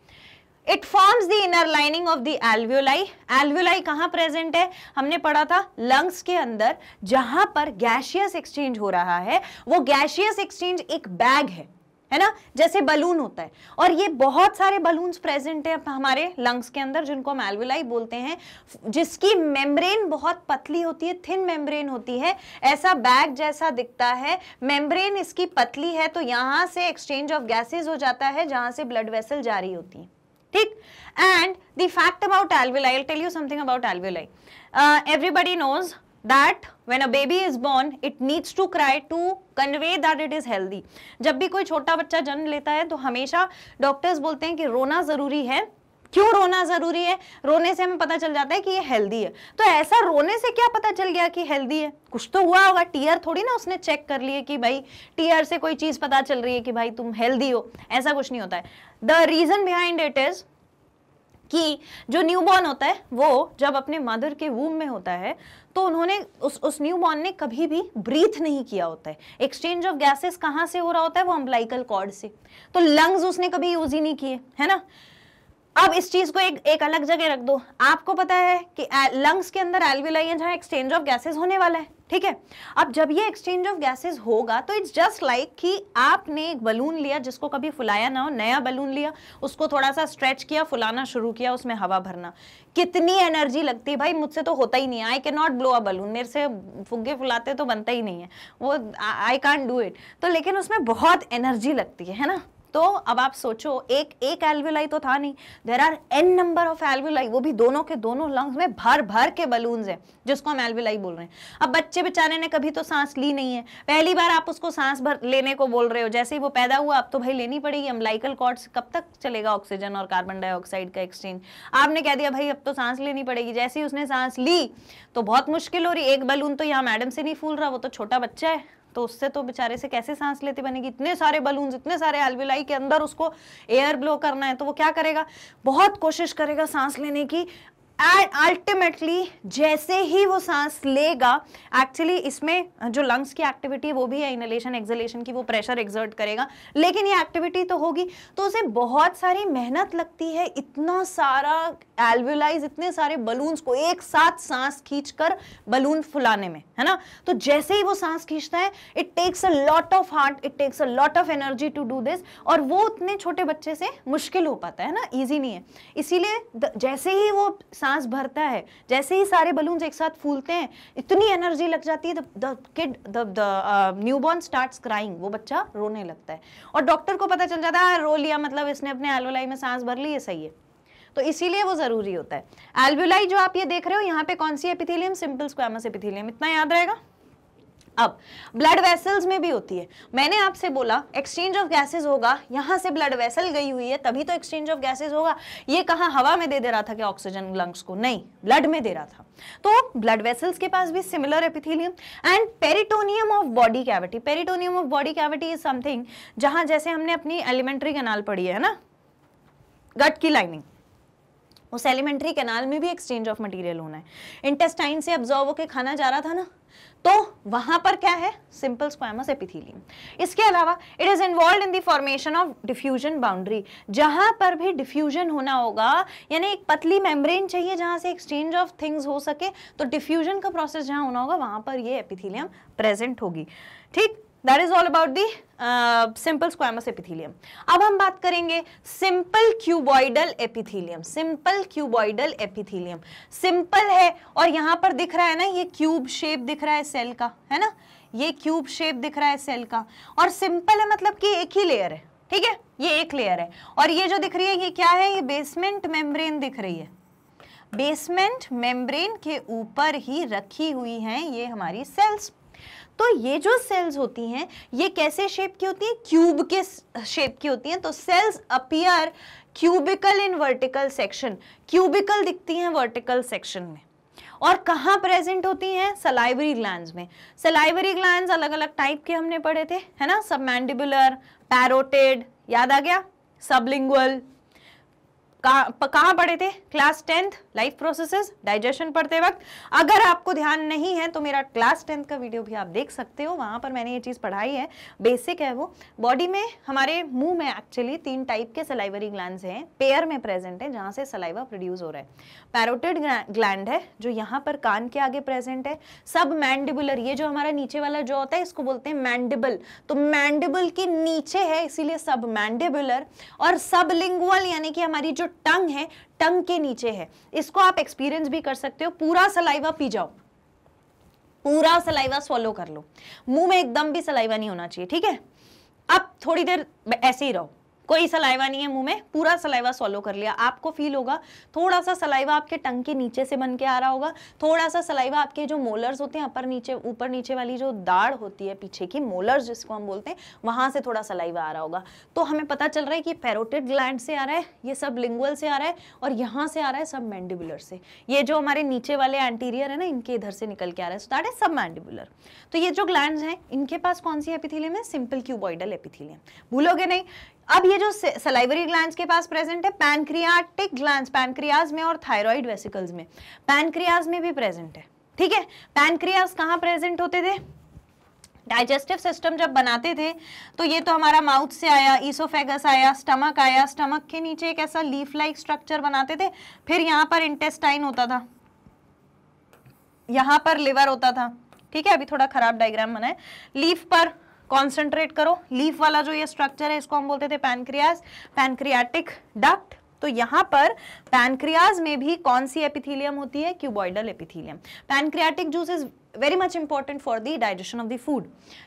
it forms the inner lining of the alveoli alveoli कहाँ प्रेजेंट है हमने पढ़ा था लंग्स के अंदर जहां पर गैशियस एक्सचेंज हो रहा है वो गैशियस एक्सचेंज एक बैग है है ना जैसे बलून होता है और ये बहुत सारे बलून प्रेजेंट है हमारे लंग्स के अंदर जिनको मेलविलाई बोलते हैं जिसकी मेम्ब्रेन बहुत पतली होती है थिन मेम्ब्रेन होती है ऐसा बैग जैसा दिखता है मेम्ब्रेन इसकी पतली है तो यहां से एक्सचेंज ऑफ गैसेज हो जाता है जहां से ब्लड वेसल जारी होती है ठीक and the fact about alveoli tell you something about alveoli everybody knows that when a baby is born it needs to cry to convey that it is healthy जब भी कोई छोटा बच्चा जन्म लेता है तो हमेशा डॉक्टर्स बोलते हैं कि रोना ज़रूरी है क्यों रोना ज़रूरी है रोने से हमें पता चल जाता है कि ये हेल्दी है तो ऐसा रोने से क्या पता चल गया कि हेल्दी है कुछ तो हुआ होगा टीयर थोड़ी ना उसने चेक कर लिए कि भाई टीयर से कोई चीज़ पता चल रही है कि भाई तुम हेल्दी हो ऐसा कुछ नहीं होता है the reason behind it is कि जो न्यूबॉर्न होता है वो जब अपने मदर के वूम में होता है तो उन्होंने उस उस न्यू बॉर्न ने कभी भी ब्रीथ नहीं किया होता है एक्सचेंज ऑफ गैसेस कहाँ से हो रहा होता है वो अम्बलाइकल कॉर्ड से तो लंग्स उसने कभी यूज ही नहीं किए है ना अब इस चीज को एक एक अलग जगह रख दो आपको पता है कि लंग्स के अंदर एल्विलाई जहां एक्सचेंज ऑफ गैसेस होने वाला है ठीक है अब जब ये एक्सचेंज ऑफ गैसेस होगा तो इट्स जस्ट लाइक कि आपने एक बलून लिया जिसको कभी फुलाया ना हो नया बलून लिया उसको थोड़ा सा स्ट्रेच किया फुलाना शुरू किया उसमें हवा भरना कितनी एनर्जी लगती है भाई मुझसे तो होता ही नहीं I can not blow a balloon मेरे से फुग्गे फुलाते तो बनता ही नहीं है वो आई कान डू इट तो लेकिन उसमें बहुत एनर्जी लगती है है ना तो अब आप सोचो एक एक एल्विलाई तो था नहीं there are an number of alveoli वो भी दोनों के दोनों लंग्स में भर भर के बलून्स हैं जिसको हम एल्विलाई बोल रहे हैं अब बच्चे बेचारे ने कभी तो सांस ली नहीं है पहली बार आप उसको सांस भर लेने को बोल रहे हो जैसे ही वो पैदा हुआ अब तो भाई लेनी पड़ेगी हम लाइकल कॉर्ड्स कब तक चलेगा ऑक्सीजन और कार्बन डाइऑक्साइड का एक्सचेंज आपने कह दिया भाई अब तो सांस लेनी पड़ेगी जैसे ही उसने सांस ली तो बहुत मुश्किल हो रही एक बलून तो यहाँ मैडम से नहीं फूल रहा वो तो छोटा बच्चा है तो उससे तो बेचारे से कैसे सांस लेती बनेगी इतने सारे बलून इतने सारे एल्विलाई के अंदर उसको एयर ब्लो करना है तो वो क्या करेगा बहुत कोशिश करेगा सांस लेने की एंड अल्टीमेटली जैसे ही वो सांस लेगा एक्चुअली इसमें जो लंग्स की एक्टिविटी है वो भी है इनलेशन एक्सलेशन की वो प्रेशर एक्सर्ट करेगा लेकिन ये एक्टिविटी तो होगी तो उसे बहुत सारी मेहनत लगती है इतना सारा एल्वुलाइज इतने सारे बलून्स को एक साथ सांस खींचकर बलून फुलाने में है ना तो जैसे ही वो सांस खींचता है it takes a lot of heart it takes a lot of energy to do this और वो उतने छोटे बच्चे से मुश्किल हो पाता है ना ईजी नहीं है इसीलिए जैसे ही वो सांस सांस भरता है जैसे ही सारे बलून एक साथ फूलते हैं इतनी एनर्जी लग जाती है kid the newborn start crying वो बच्चा रोने लगता है और डॉक्टर को पता चल जाता है रो लिया मतलब इसने अपने एलोलाई में सांस भर ली है सही है तो इसीलिए वो जरूरी होता है एल्व्यूलाई जो आप ये देख रहे हो यहाँ पे कौन सी एपिथेलियम सिंपल स्क्वामस एपिथेलियम इतना याद रहेगा अब ब्लड वेसल्स में भी होती है मैंने आपसे बोला एक्सचेंज ऑफ गैसेस होगा यहां से ब्लड वेसल गई हुई है तभी तो एक्सचेंज ऑफ गैसेस होगा ये कहा हवा में दे दे रहा था कि ऑक्सीजन लंग्स को नहीं ब्लड में दे रहा था तो ब्लड वेसल्स के पास भी similar epithelium and peritoneum of body cavity peritoneum of body cavity is something जहां जैसे हमने अपनी एलिमेंट्री कैनाल पढ़ी है ना गट की लाइनिंग उस एलिमेंट्री कैनाल में भी एक्सचेंज ऑफ मटेरियल होना है इंटेस्टाइन से अब्जॉर्व होकर खाना जा रहा था ना तो वहां पर क्या है सिंपल स्क्वायमस एपिथीलियम इसके अलावा it is involve in the formation of diffusion boundary जहां पर भी डिफ्यूजन होना होगा यानी एक पतली मेम्ब्रेन चाहिए जहां से एक्सचेंज ऑफ थिंग्स हो सके तो डिफ्यूजन का प्रोसेस जहां होना होगा वहां पर ये एपिथीलियम प्रेजेंट होगी ठीक that is all about the simple squamous epithelium अब हम बात करेंगे simple cuboidal epithelium simple cuboidal epithelium simple है और यहां पर दिख रहा है ना ये क्यूब शेप दिख रहा है सेल का है ना ये क्यूब शेप दिख रहा है सेल का और सिंपल है मतलब कि एक ही लेयर है ठीक है ये एक लेयर है और ये जो दिख रही है ये क्या है ये बेसमेंट मेम्ब्रेन दिख रही है बेसमेंट मेम्ब्रेन के ऊपर ही रखी हुई हैं ये हमारी सेल्स तो ये जो सेल्स होती हैं ये कैसे शेप की होती हैं क्यूब के शेप की होती हैं तो cells appear cubical in vertical section cubical दिखती हैं वर्टिकल सेक्शन में और कहाँ प्रेजेंट होती हैं सलाइवरी ग्लैंड में सलाइवरी ग्लैंड अलग अलग टाइप के हमने पढ़े थे है ना सबमैंडिबुलर पैरोटेड याद आ गया सबलिंगुअल कहाँ पढ़े थे class tenth life processes digestion पढ़ते वक्त अगर आपको ध्यान नहीं है तो मेरा क्लास टेंथ का वीडियो भी आप देख सकते हो वहाँ पर मैंने ये चीज़ पढ़ाई है बेसिक है वो बॉडी में हमारे मुंह में एक्चुअली तीन टाइप के सलाइवरी ग्लैंड हैं पेयर में प्रेजेंट है जहाँ से सलाइवा प्रोड्यूस हो रहा है पैरोटेड ग्लैंड है जो यहाँ पर कान के आगे प्रेजेंट है सब मैंडिबुलर ये जो हमारा नीचे वाला जो होता है इसको बोलते हैं मैंडिबल तो मैंडिबल के नीचे है इसीलिए सब मैंडिबुलर और सब यानी कि हमारी जो टंग है टंग के नीचे है इसको आप एक्सपीरियंस भी कर सकते हो पूरा सलाइवा पी जाओ पूरा सलाइवा स्वॉलो कर लो मुंह में एकदम भी सलाइवा नहीं होना चाहिए ठीक है अब थोड़ी देर ऐसे ही रहो कोई सलाइवा नहीं है मुंह में पूरा सलाइवा सॉलो कर लिया आपको फील होगा थोड़ा सा सलाइवा आपके टंग के नीचे से बन के आ रहा होगा थोड़ा सा सलाइवा आपके जो मोलर्स होते हैं अपर नीचे ऊपर नीचे वाली जो दाढ़ होती है पीछे की मोलर्स जिसको हम बोलते हैं वहां से थोड़ा सलाइवा आ रहा होगा तो हमें पता चल रहा है कि पेरोटेड ग्लैंड से आ रहा है ये सब लिंगुअल से आ रहा है और यहाँ से आ रहा है सब मैंडिबुलर से ये जो हमारे नीचे वाले एंटीरियर है ना इनके इधर से निकल के आ रहा है सब मैंडिबुलर तो ये जो ग्लैंड हैं इनके पास कौन सी एपिथिलियम है सिंपल क्यूबॉइडल एपिथिलियम भूलोगे नहीं अब ये जो सलाइवरी ग्लैंड के पास प्रेजेंट है पैनक्रियाटिक ग्लैंड पैनक्रियाज में और थायराइड वेसिकल्स में पैनक्रियाज में भी प्रेजेंट है ठीक है पैनक्रियाज कहाँ प्रेजेंट होते थे डाइजेस्टिव सिस्टम जब बनाते थे तो ये तो हमारा माउथ से आया ईसोफेगस आया स्टमक आया स्टमक के नीचे एक ऐसा लीफ लाइक स्ट्रक्चर बनाते थे फिर यहाँ पर इंटेस्टाइन होता था यहाँ पर लिवर होता था ठीक है अभी थोड़ा खराब डायग्राम बनाए लीफ पर कॉन्सेंट्रेट करो लीफ वाला जो ये स्ट्रक्चर है इसको हम बोलते थे पैनक्रियाज पैनक्रियाटिक डक्ट तो यहां पर पैनक्रियाज में भी कौन सी एपिथीलियम होती है cuboidal epithelium pancreatic juice is very much important for the digestion of the food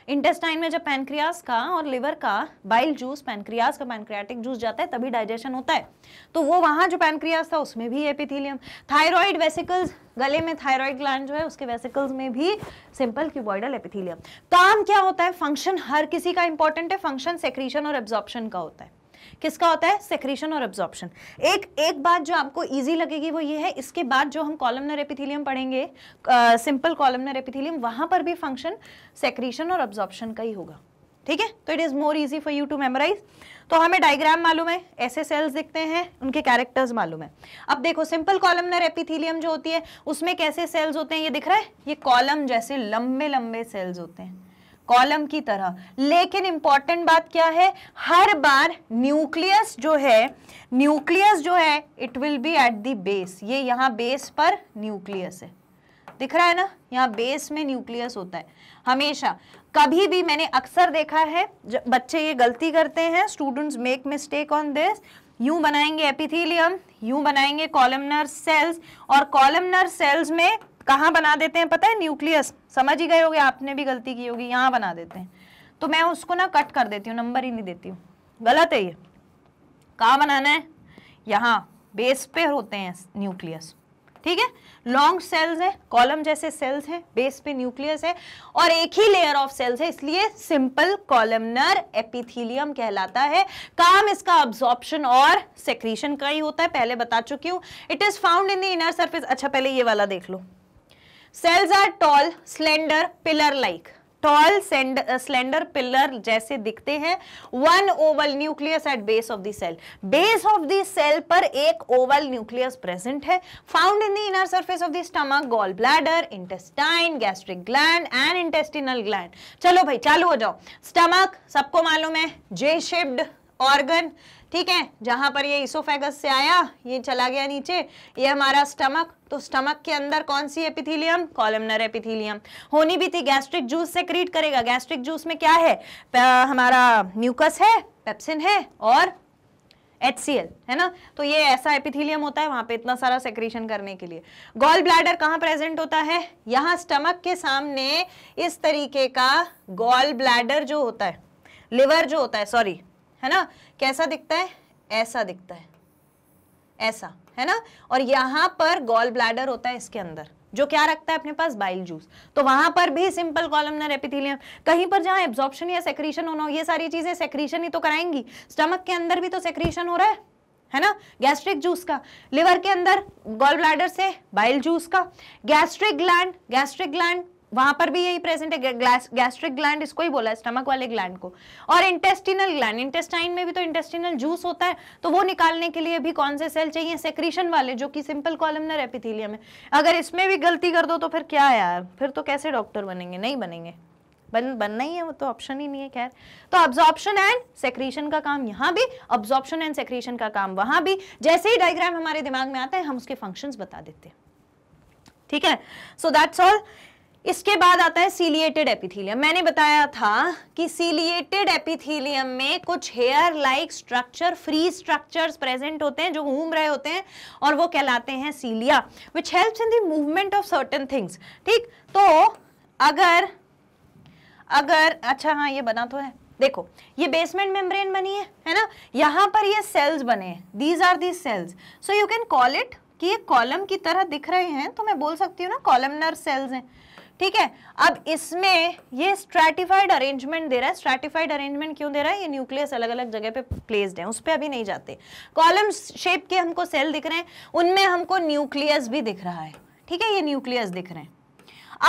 intestine में जब पैनक्रियास का और लिवर का बाइल जूस पैनक्रियास का पैनक्रियाटिक जूस जाता है तभी डाइजेशन होता है तो वो वहां जो पैनक्रियास था उसमें भी एपिथीलियम थायराइड वेसिकल्स गले में थायराइड ग्लैंड जो है उसके वेसिकल्स में भी सिंपल क्यूबॉइडल एपिथीलियम काम क्या होता है फंक्शन हर किसी का इंपॉर्टेंट है फंक्शन सेक्रीशन और एब्जॉर्प्शन का होता है किसका होता है सेक्रीशन और एब्जॉर्प्शन एक एक बात जो आपको ईजी लगेगी वो ये है इसके बाद जो हम कॉलमनर एपिथिलियम पढ़ेंगे सिंपल कॉलमनर एपिथिलियम वहां पर भी फंक्शन सेक्रीशन और एब्जॉर्प्शन का ही होगा ठीक है तो it is more easy for you to memorize तो हमें डायग्राम मालूम है ऐसे सेल्स दिखते हैं उनके कैरेक्टर्स मालूम है अब देखो सिंपल कॉलमनर एपिथीलियम जो होती है उसमें कैसे सेल्स होते हैं ये दिख रहा है ये कॉलम जैसे लंबे लंबे सेल्स होते हैं कॉलम की तरह लेकिन इंपॉर्टेंट बात क्या है हर बार न्यूक्लियस जो है न्यूक्लियस जो है it will be at the base ये यहाँ बेस पर न्यूक्लियस है दिख रहा है ना यहाँ बेस में न्यूक्लियस होता है हमेशा कभी भी मैंने अक्सर देखा है जब बच्चे ये गलती करते हैं students make mistake on this यूं बनाएंगे एपिथीलियम यूं बनाएंगे कॉलमनर सेल्स और कॉलमनर सेल्स में कहाँ बना देते हैं पता है न्यूक्लियस समझ ही गए होगे आपने भी गलती की होगी यहाँ बना देते हैं तो मैं उसको ना कट कर देती हूँ नंबर ही नहीं देती हूँ गलत है ये कहाँ बनाना है यहाँ बेस पे होते हैं न्यूक्लियस ठीक है लॉन्ग सेल्स है कॉलम जैसे सेल्स है बेस पे न्यूक्लियस है और एक ही लेयर ऑफ सेल्स है इसलिए सिंपल कॉलमनर एपिथीलियम कहलाता है काम इसका ऑब्जॉर्प्शन और सेक्रीशन का ही होता है पहले बता चुकी हूँ it is found in the inner surface अच्छा पहले ये वाला देख लो cells are tall slender pillar like tall slender pillar जैसे दिखते हैं one oval nucleus at base of the cell base of the cell पर एक ओवल न्यूक्लियस प्रेजेंट है found in the inner surface of the stomach gall bladder intestine gastric gland and intestinal gland चलो भाई चालू हो जाओ stomach सबको मालूम है जे शेप्ड ऑर्गन ठीक है जहां पर ये इसोफेगस से आया ये चला गया नीचे ये हमारा स्टमक तो स्टमक के अंदर कौन सी एपिथीलियम कॉलमनर एपिथीलियम होनी भी थी गैस्ट्रिक जूस से क्रीट करेगा गैस्ट्रिक जूस में क्या है हमारा म्यूकस है पेप्सिन है और HCL है ना तो ये ऐसा एपिथीलियम होता है वहां पे इतना सारा सेक्रीशन करने के लिए गॉल ब्लैडर कहां प्रेजेंट होता है यहां स्टमक के सामने इस तरीके का गॉल ब्लैडर जो होता है लिवर जो होता है सॉरी है ना कैसा दिखता है ऐसा दिखता है ऐसा है ना और यहां पर गॉल ब्लैडर होता है इसके अंदर जो क्या रखता है अपने पास बाइल जूस तो वहां पर भी सिंपल कॉलमनर एपिथेलियम कहीं पर जहां एब्जॉर्प्शन या सेक्रीशन होना हो ये सारी चीजें सेक्रीशन ही तो कराएंगी स्टमक के अंदर भी तो सेक्रीशन हो रहा है है ना गैस्ट्रिक जूस का लिवर के अंदर गॉल ब्लैडर से बाइल जूस का गैस्ट्रिक ग्लैंड गैस्ट्रिक ग्लैंड वहां पर भी यही प्रेजेंट है गैस्ट्रिक ग्लैंड इसको ही बोला स्टमक वाले ग्लैंड को और इंटेस्टिनल ग्लैंड इंटेस्टाइन में भी तो इंटेस्टिनल जूस होता है तो वो निकालने के लिए भी कौन से सेल चाहिए सेक्रीशन वाले जो कि सिंपल कॉलमनर एपिथीलियम है अगर इसमें भी गलती कर दो तो फिर क्या यार फिर तो कैसे डॉक्टर बनेंगे नहीं बनेंगे बन बनना ही है वो तो ऑप्शन ही नहीं है खैर तो ऑब्जॉर्प्शन एंड सेक्रीशन का काम यहाँ भी ऑब्जॉर्प्शन एंड सेक्रीशन का काम वहां भी जैसे ही डायग्राम हमारे दिमाग में आता है हम उसके फंक्शंस बता देते हैं ठीक है सो दैट्स ऑल इसके बाद आता है सीलिएटेड एपिथीलियम मैंने बताया था कि सीलिएटेड एपिथीलियम में कुछ hair like structure free structures present होते हैं जो घूम रहे होते हैं और वो कहलाते हैं cilia which helps in the movement of certain things ठीक तो अगर अगर अच्छा हाँ ये बना तो है देखो ये बेसमेंट मेम्ब्रेन बनी है है ना यहाँ पर ये सेल्स बने हैं these are these cells so you can call it कि ये कॉलम की तरह दिख रहे हैं तो मैं बोल सकती हूँ ना कॉलमनर सेल्स हैं ठीक है अब इसमें ये स्ट्रेटिफाइड अरेंजमेंट दे रहा है स्ट्रेटिफाइड अरेंजमेंट क्यों दे रहा है ये न्यूक्लियस अलग अलग जगह पे प्लेस्ड है उस पर अभी नहीं जाते कॉलम शेप के हमको सेल दिख रहे हैं उनमें हमको न्यूक्लियस भी दिख रहा है ठीक है ये न्यूक्लियस दिख रहे हैं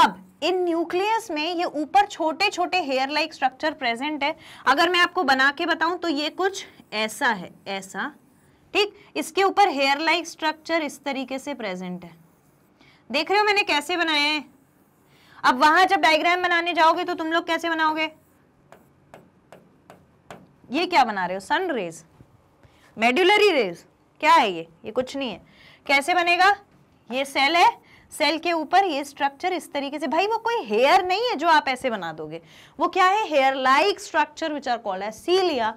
अब इन न्यूक्लियस में ये ऊपर छोटे छोटे हेयर लाइक स्ट्रक्चर प्रेजेंट है अगर मैं आपको बना के बताऊं तो ये कुछ ऐसा है ऐसा ठीक इसके ऊपर हेयर लाइक स्ट्रक्चर इस तरीके से प्रेजेंट है देख रहे हो मैंने कैसे बनाया है अब वहां जब डायग्राम बनाने जाओगे तो तुम लोग कैसे बनाओगे ये क्या बना रहे हो सन रेज मेड्यूलरी रेज क्या है ये ये कुछ नहीं है कैसे बनेगा ये सेल है सेल के ऊपर ये स्ट्रक्चर इस तरीके से भाई वो कोई हेयर नहीं है जो आप ऐसे बना दोगे वो क्या है hair like structure which are called है सीलिया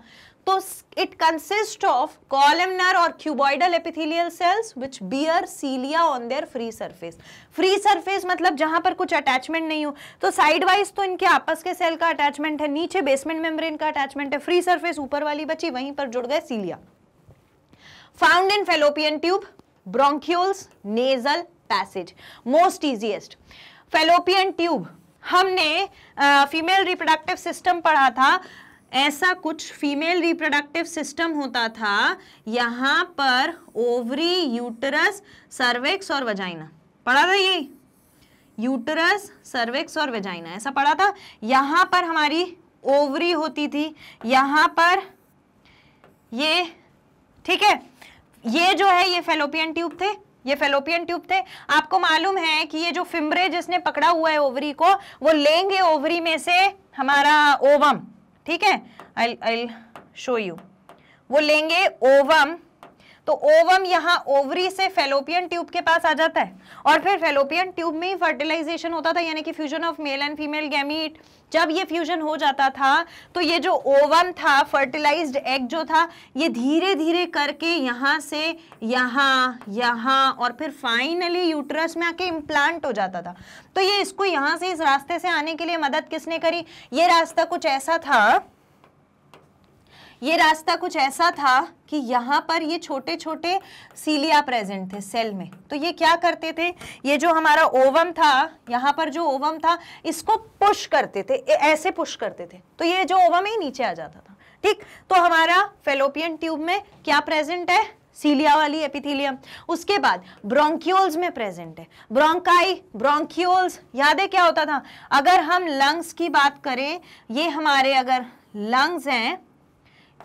तो इट कंसिस्ट ऑफ कॉलमनर और cuboidal epithelial cells which bear cilia on their free surface free surface मतलब जहां पर कुछ अटैचमेंट नहीं हो तो साइड वाइज तो इनके आपस के सेल का अटैचमेंट है नीचे बेसमेंट मेम्ब्रेन का अटैचमेंट है फ्री सरफेस ऊपर वाली बची वहीं पर जुड़ गए cilia found in fallopian tube bronchioles nasal passage most easiest fallopian tube हमने फीमेल रिप्रोडक्टिव सिस्टम पढ़ा था ऐसा कुछ फीमेल रिप्रोडक्टिव सिस्टम होता था यहाँ पर ओवरी यूटरस सर्वेक्स और वजाइना पढ़ा था ये यूटरस सर्वेक्स और वजाइना ऐसा पढ़ा था यहाँ पर हमारी ओवरी होती थी यहाँ पर ये ठीक है ये जो है ये फेलोपियन ट्यूब थे ये फेलोपियन ट्यूब थे आपको मालूम है कि ये जो फिम्बरे जिसने पकड़ा हुआ है ओवरी को वो लेंगे ओवरी में से हमारा ओवम ठीक है आई आई शो यू वो लेंगे ओवम तो ओवम यहां ओवरी से फेलोपियन ट्यूब के पास आ जाता है और फिर फेलोपियन ट्यूब में ही फर्टिलाइजेशन होता था यानी कि fusion of male and female gamete जब ये फ्यूजन हो जाता था तो ये जो ओवम था फर्टिलाइज्ड एग जो था ये धीरे धीरे करके यहां से यहां यहां और फिर फाइनली यूट्रस में आके इम्प्लांट हो जाता था तो ये इसको यहां से इस रास्ते से आने के लिए मदद किसने करी ये रास्ता कुछ ऐसा था ये रास्ता कुछ ऐसा था कि यहाँ पर ये छोटे छोटे सीलिया प्रेजेंट थे सेल में तो ये क्या करते थे ये जो हमारा ओवम था यहाँ पर जो ओवम था इसको पुश करते थे ऐसे पुश करते थे तो ये जो ओवम ही नीचे आ जाता था ठीक तो हमारा फेलोपियन ट्यूब में क्या प्रेजेंट है सीलिया वाली एपिथीलियम उसके बाद ब्रोंक्यूल्स में प्रेजेंट है ब्रोंकाई ब्रोंक्यूल्स याद है क्या होता था अगर हम लंग्स की बात करें ये हमारे अगर लंग्स हैं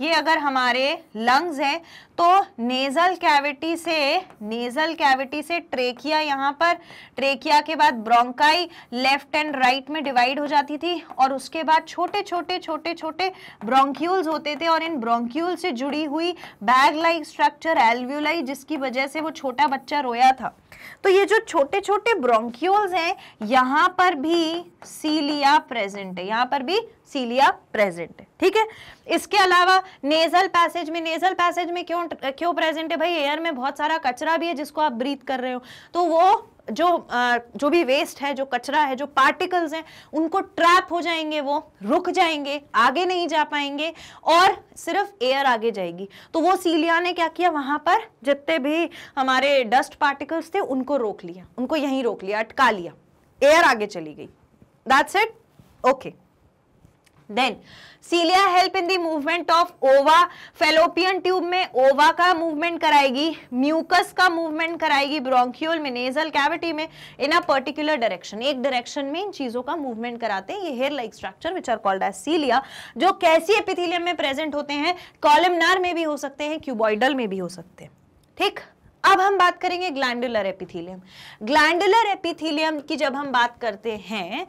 ये अगर हमारे लंग्स हैं तो नेज़ल कैविटी से नेज़ल कैविटी से ट्रेकिया यहाँ पर ट्रेकिया के बाद ब्रोंकाई लेफ्ट एंड राइट में डिवाइड हो जाती थी और उसके बाद छोटे छोटे छोटे छोटे ब्रोंक्यूल्स होते थे और इन ब्रोंक्यूल से जुड़ी हुई बैग लाइक स्ट्रक्चर एल्व्यूलाई जिसकी वजह से वो छोटा बच्चा रोया था तो ये जो छोटे छोटे ब्रोंक्यूल्स हैं यहां पर भी सीलिया प्रेजेंट है यहां पर भी सीलिया प्रेजेंट है ठीक है इसके अलावा नेजल पैसेज में नेजल पैसेज में क्यों क्यों प्रेजेंट है भाई एयर में बहुत सारा कचरा भी है जिसको आप ब्रीथ कर रहे हो तो वो जो जो भी वेस्ट है जो कचरा है जो पार्टिकल्स हैं उनको ट्रैप हो जाएंगे वो रुक जाएंगे आगे नहीं जा पाएंगे और सिर्फ एयर आगे जाएगी तो वो सीलिया ने क्या किया वहां पर जितने भी हमारे डस्ट पार्टिकल्स थे उनको रोक लिया उनको यहीं रोक लिया अटका लिया एयर आगे चली गई that's it okay then cilia help in the movement of ova fallopian tube में ओवा का मूवमेंट कराएगी म्यूकस का मूवमेंट कराएगी ब्रोंकियोल में नेजल कैविटी में इन अ पर्टिकुलर डायरेक्शन एक डायरेक्शन में इन चीजों का मूवमेंट कराते हैं ये hair like structure which are called as cilia जो कैसी एपिथीलियम में प्रेजेंट होते हैं कॉलमनार में भी हो सकते हैं क्यूबॉइडल में भी हो सकते हैं ठीक अब हम बात करेंगे ग्लैंडुलर एपिथीलियम ग्लैंडुलर एपिथीलियम की जब हम बात करते हैं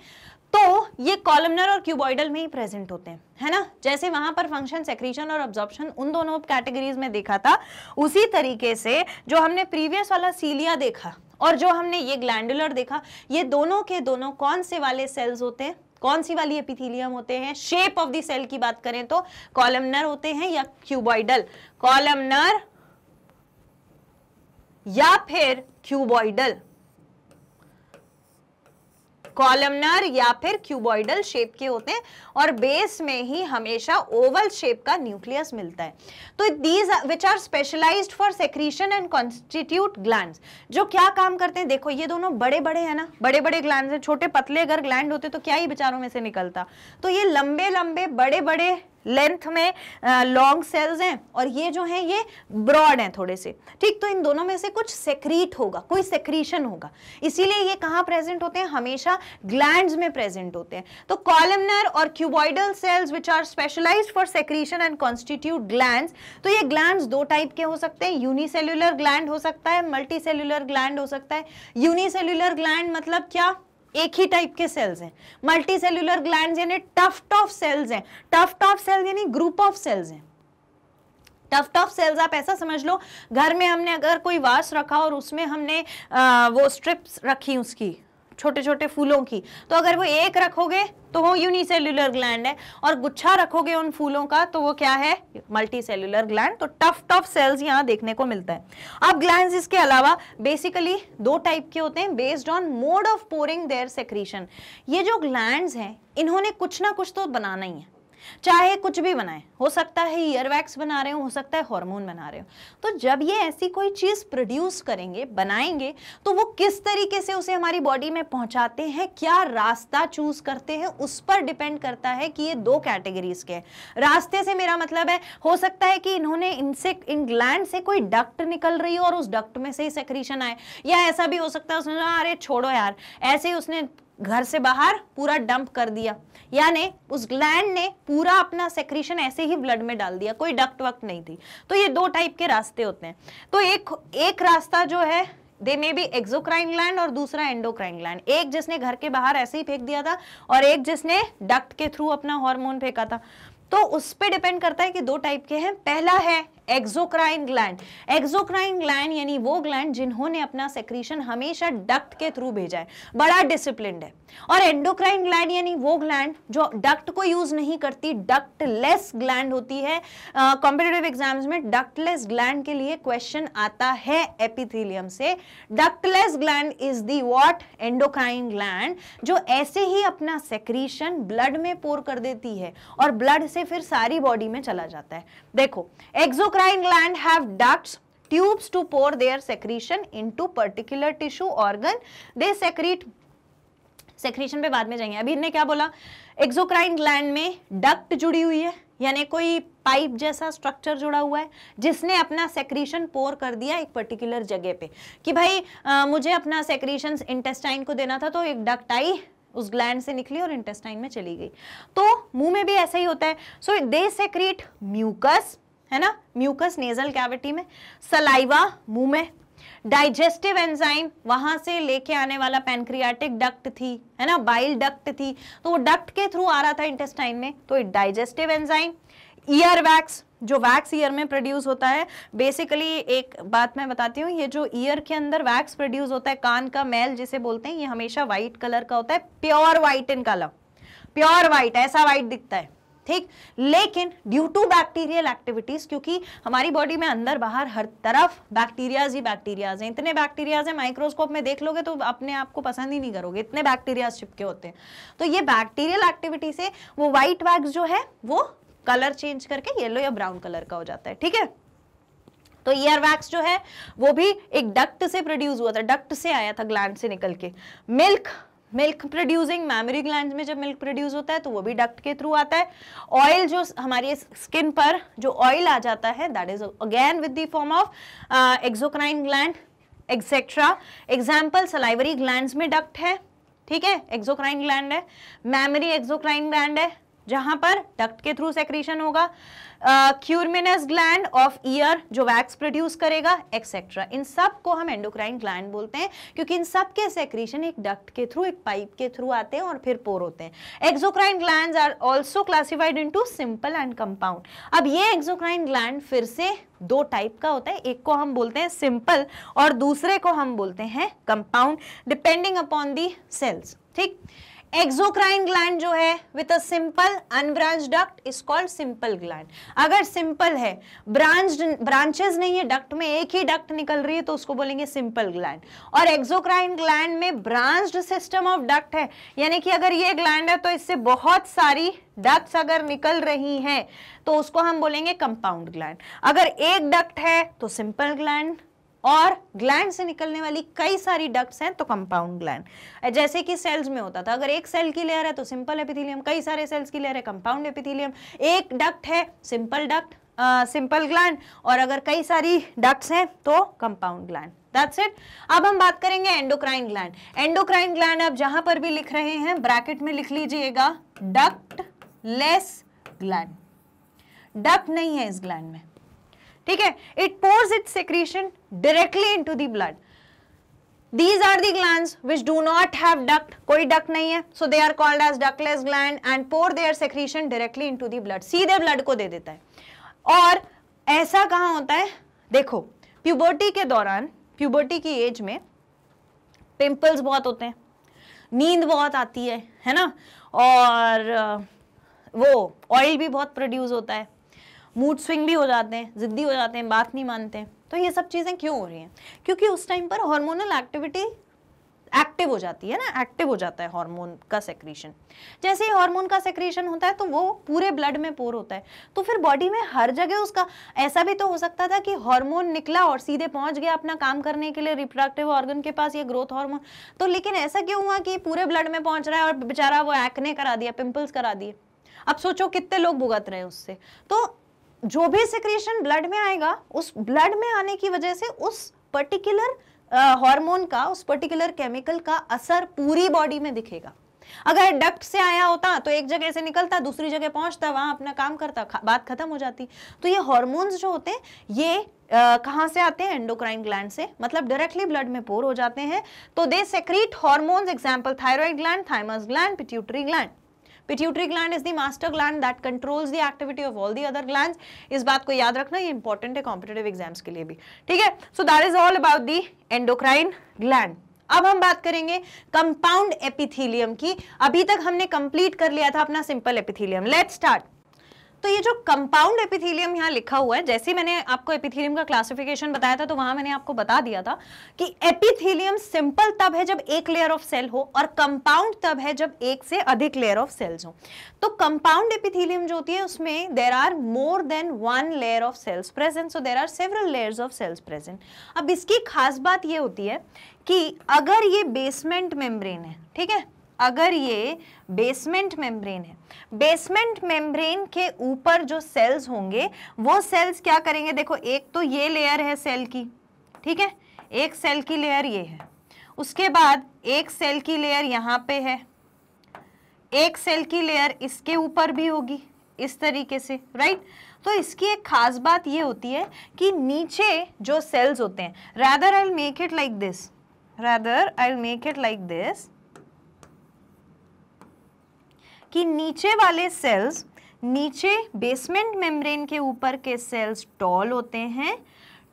तो ये कॉलमनर और क्यूबॉइडल में ही प्रेजेंट होते हैं है ना जैसे वहां पर फंक्शन सेक्रीशन और ऑब्जॉर्प्शन उन दोनों कैटेगरीज में देखा था उसी तरीके से जो हमने प्रीवियस वाला सीलिया देखा और जो हमने ये ग्लैंडुलर देखा ये दोनों के दोनों कौन से वाले सेल्स होते हैं कौन सी वाली एपिथीलियम होते हैं शेप ऑफ द सेल की बात करें तो कॉलमनर होते हैं या क्यूबॉइडल कॉलमनर या फिर क्यूबॉइडल कॉलमनर या फिर क्यूबॉइडल शेप के होते हैं और बेस में ही हमेशा ओवल शेप का न्यूक्लियस मिलता है तो these which are specialize for secretion and constitute gland जो क्या काम करते हैं देखो ये दोनों बड़े बड़े हैं ना बड़े बड़े ग्लैंड छोटे पतले अगर ग्लैंड होते तो क्या ही बेचारों में से निकलता तो ये लंबे लंबे बड़े बड़े लेंथ में लॉन्ग सेल्स हैं और ये जो हैं ये ब्रॉड हैं थोड़े से ठीक तो इन दोनों में से कुछ सेक्रीट होगा कोई सेक्रीशन होगा इसीलिए ये कहाँ प्रेजेंट होते हैं हमेशा ग्लैंड में प्रेजेंट होते हैं तो कॉलमनर और cuboidal cells which are specialize for secretion and constitute gland तो ये ग्लैंड दो टाइप के हो सकते हैं यूनिसेल्युलर ग्लैंड हो सकता है मल्टी सेल्युलर ग्लैंड हो सकता है यूनिसेल्युलर ग्लैंड मतलब क्या एक ही टाइप के सेल्स हैं multicellular gland tuft of cells हैं टफ्ट ऑफ सेल्स यानी ग्रुप ऑफ सेल्स हैं टफ्ट ऑफ सेल्स आप ऐसा समझ लो घर में हमने अगर कोई वास रखा और उसमें हमने आ, वो स्ट्रिप्स रखी उसकी छोटे छोटे फूलों की तो अगर वो एक रखोगे तो वो यूनिसेल्युलर ग्लैंड है और गुच्छा रखोगे उन फूलों का तो वो क्या है मल्टी सेल्यूलर ग्लैंड तो टफ टफ सेल्स यहाँ देखने को मिलता है अब ग्लैंड इसके अलावा बेसिकली दो टाइप के होते हैं based on mode of pouring their secretion ये जो ग्लैंड हैं इन्होंने कुछ ना कुछ तो बनाना ही है चाहे कुछ भी बनाए हो सकता है ईयर वैक्स बना रहे हो हो सकता है हार्मोन बना रहे हो तो जब ये ऐसी कोई चीज़ प्रोड्यूस करेंगे बनाएंगे तो वो किस तरीके से उसे हमारी बॉडी में पहुंचाते हैं क्या रास्ता चूज करते हैं उस पर डिपेंड करता है कि ये दो कैटेगरीज के रास्ते से मेरा मतलब है हो सकता है कि इन्होंने इनसे इन ग्लैंड से कोई डक्ट निकल रही हो और उस डक्ट में से ही सेक्रीशन आए या ऐसा भी हो सकता है उसने अरे छोड़ो यार ऐसे ही उसने घर से बाहर पूरा डंप कर दिया यानी उस ग्लैंड ने पूरा अपना सेक्रेशन ऐसे ही ब्लड में डाल दिया कोई डक्ट वक्त नहीं थी तो ये दो टाइप के रास्ते होते हैं तो एक एक रास्ता जो है they may be exocrine gland और दूसरा एंडोक्राइन ग्लैंड एक जिसने घर के बाहर ऐसे ही फेंक दिया था और एक जिसने डक्ट के थ्रू अपना हॉर्मोन फेंका था तो उस पर डिपेंड करता है कि दो टाइप के हैं पहला है एक्सोक्राइन ग्लैंड एक्सोक्राइन ग्लैंड यानी वो ग्लैंड जिन्होंने अपना सेक्रीशन हमेशा डक्ट के थ्रू भेजा है बड़ा डिसिप्लिन है और एंडोक्राइन ग्लैंड यानी वो ग्लैंड जो डक्ट को यूज नहीं करती डक्ट लेस ग्लैंड होती है कॉम्पिटेटिव uh, एग्जाम्स में डक्टलेस ग्लैंड के लिए क्वेश्चन आता है एपिथीलियम से ductless gland is the what endocrine gland जो ऐसे ही अपना सेक्रीशन ब्लड में पोर कर देती है और ब्लड से फिर सारी बॉडी में चला जाता है देखो exo Endocrine gland have ducts tubes to pour their secretion into particular tissue organ they secrete secretion पे बाद में जाएंगे अभी इन्हें क्या बोला एक्सोक्राइन ग्लैंड में डक्ट जुड़ी हुई है यानी कोई पाइप जैसा स्ट्रक्चर जुड़ा हुआ है जिसने अपना सेक्रेशन पोर कर दिया एक पर्टिकुलर जगह पे कि भाई आ, मुझे अपना सेक्रेशन इंटेस्टाइन को देना था तो एक डक्ट आई उस ग्लैंड से निकली और इंटेस्टाइन में चली गई तो मुंह में भी ऐसा ही होता है सो दे सेक्रेट म्यूकस है ना म्यूकस नेजल कैविटी में सलाइवा मुंह में डाइजेस्टिव एंजाइम वहां से लेके आने वाला पेनक्रियाटिक डक्ट थी है ना बाइल डक्ट थी तो वो डक्ट के थ्रू आ रहा था इंटेस्टाइन में तो डाइजेस्टिव एंजाइम ईयर वैक्स जो वैक्स ईयर में प्रोड्यूस होता है बेसिकली एक बात मैं बताती हूँ ये जो ईयर के अंदर वैक्स प्रोड्यूस होता है कान का मैल जिसे बोलते हैं ये हमेशा व्हाइट कलर का होता है pure white in colour pure white ऐसा व्हाइट दिखता है ठीक लेकिन ड्यू टू बैक्टीरियल एक्टिविटीज क्योंकि हमारी बॉडी में अंदर बाहर हर तरफ बैक्टीरियाज ही बैक्टीरियाज हैं इतने बैक्टीरियाज हैं माइक्रोस्कोप में देख लोगे तो अपने आप को पसंद ही नहीं करोगे इतने बैक्टीरियाज चिपके होते हैं तो ये बैक्टीरियल एक्टिविटी से वो व्हाइट वैक्स जो है वो कलर चेंज करके येलो या ब्राउन कलर का हो जाता है ठीक है तो ईयर वैक्स जो है वो भी एक डक्ट से प्रोड्यूस हुआ था डक्ट से आया था ग्लैंड से निकल के milk milk producing mammary gland में जब मिल्क प्रोड्यूस होता है तो वो भी डक्ट के थ्रू आता है ऑयल जो हमारी स्किन पर जो ऑयल आ जाता है that is again with the form of exocrine gland etcetera example salivary gland में डक्ट है ठीक है एक्जोक्राइन ग्लैंड है मैमरी एक्जोक्राइन ग्लैंड है जहां पर डक्ट के थ्रू सेक्रेशन होगा क्यूरमिनस ग्लैंड ऑफ ईयर जो वैक्स प्रोड्यूस करेगा एक्सेट्रा इन सब को हम एंडोक्राइन ग्लैंड बोलते हैं क्योंकि इन सब के सेक्रेशन एक डक्ट के थ्रू एक पाइप के थ्रू आते हैं और फिर पोर होते हैं exocrine gland are also classified in simple and compound अब ये एक्सोक्राइन ग्लैंड फिर से दो टाइप का होता है एक को हम बोलते हैं सिंपल और दूसरे को हम बोलते हैं compound depending upon the cells ठीक एक्सोक्राइन ग्लैंड जो है with a simple unbranch duct is called simple gland अगर सिंपल है ब्रांच ब्रांचेस नहीं है डक्ट में एक ही डक्ट निकल रही है तो उसको बोलेंगे सिंपल ग्लैंड और एक्सोक्राइन ग्लैंड में ब्रांच्ड सिस्टम ऑफ डक्ट है यानी कि अगर ये ग्लैंड है तो इससे बहुत सारी डक्ट अगर निकल रही हैं तो उसको हम बोलेंगे कंपाउंड ग्लैंड अगर एक डक्ट है तो सिंपल ग्लैंड और ग्लैंड से निकलने वाली कई सारी डक्ट्स हैं तो कंपाउंड ग्लैंड जैसे कि सेल्स में होता था अगर एक सेल की लेयर है तो सिंपल एपिथीलियम कई सारे सेल्स की लेयर है कंपाउंड एपिथीलियम एक डक्ट है सिंपल डक्ट सिंपल ग्लैंड और अगर कई सारी डक्ट्स हैं तो कंपाउंड ग्लैंड दैट्स इट अब हम बात करेंगे एंडोक्राइन ग्लैंड एंडोक्राइन ग्लैंड आप जहां पर भी लिख रहे हैं ब्रैकेट में लिख लीजिएगा डक्ट लेस ग्लैंड डक्ट नहीं है इस ग्लैंड में ठीक है it pours its secretion directly into the blood these are the gland which do not have duct कोई डक नहीं है so they are called as ductless gland and pour they are secretion directly into blood सीधे blood को दे देता है और ऐसा कहाँ होता है देखो प्यूबर्टी के दौरान प्यूबर्टी की एज में पिंपल्स बहुत होते हैं नींद बहुत आती है है ना और वो ऑयल भी बहुत प्रोड्यूस होता है मूड स्विंग भी हो जाते हैं ज़िद्दी हो जाते हैं बात नहीं मानते तो ये सब चीज़ें क्यों हो रही हैं क्योंकि उस टाइम पर हार्मोनल एक्टिविटी एक्टिव हो जाती है ना एक्टिव हो जाता है हार्मोन का सेक्रीशन जैसे ही हार्मोन का सेक्रीशन होता है तो वो पूरे ब्लड में पोर होता है तो फिर बॉडी में हर जगह उसका ऐसा भी तो हो सकता था कि हार्मोन निकला और सीधे पहुंच गया अपना काम करने के लिए रिप्रोडक्टिव ऑर्गन के पास ये ग्रोथ हार्मोन तो लेकिन ऐसा क्यों हुआ कि पूरे ब्लड में पहुंच रहा है और बेचारा वो एक्ने करा दिया पिंपल्स करा दिए अब सोचो कितने लोग भुगत रहे हैं उससे तो जो भी सिक्रेशन ब्लड में आएगा उस ब्लड में आने की वजह से उस पर्टिकुलर हार्मोन uh, का उस पर्टिकुलर केमिकल का असर पूरी बॉडी में दिखेगा अगर डक्ट से आया होता तो एक जगह से निकलता दूसरी जगह पहुंचता वहां अपना काम करता बात खत्म हो जाती तो ये हॉर्मोन्स जो होते हैं ये Uh, कहां से आते हैं एंडोक्राइन ग्लैंड से मतलब डायरेक्टली ब्लड में पोर हो जाते हैं तो they secrete hormones example thyroid gland thymus gland pituitary gland pituitary gland is the master gland that controls the activity of all the other gland इस बात को याद रखना ये इंपॉर्टेंट है कॉम्पिटेटिव एग्जाम्स के लिए भी ठीक है so that is all about the endocrine gland अब हम बात करेंगे कंपाउंड एपिथीलियम की अभी तक हमने कंप्लीट कर लिया था अपना सिंपल एपिथीलियम लेट स्टार्ट तो ये जो कंपाउंड एपिथेलियम यहाँ लिखा हुआ है जैसे मैंने आपको एपिथेलियम का क्लासिफिकेशन बताया था तो वहां मैंने आपको बता दिया था कि एपिथेलियम सिंपल तब है जब एक लेयर ऑफ सेल हो और कंपाउंड तब है जब एक से अधिक लेयर ऑफ सेल्स हो तो कंपाउंड एपिथेलियम जो होती है उसमें there are more than one layer of cells present so there are several layers of cells present अब इसकी खास बात यह होती है कि अगर ये बेसमेंट मेम्ब्रेन है ठीक है अगर ये बेसमेंट मेम्ब्रेन है बेसमेंट मेम्ब्रेन के ऊपर जो सेल्स होंगे वो सेल्स क्या करेंगे देखो एक तो ये लेयर है सेल की ठीक है एक सेल की लेयर ये है उसके बाद एक सेल की लेयर यहाँ पे है एक सेल की लेयर इसके ऊपर भी होगी इस तरीके से राइट तो इसकी एक खास बात ये होती है कि नीचे जो सेल्स होते हैं rather I make it like this rather I make it like this कि नीचे वाले सेल्स नीचे बेसमेंट मेम्ब्रेन के ऊपर के सेल्स टॉल होते हैं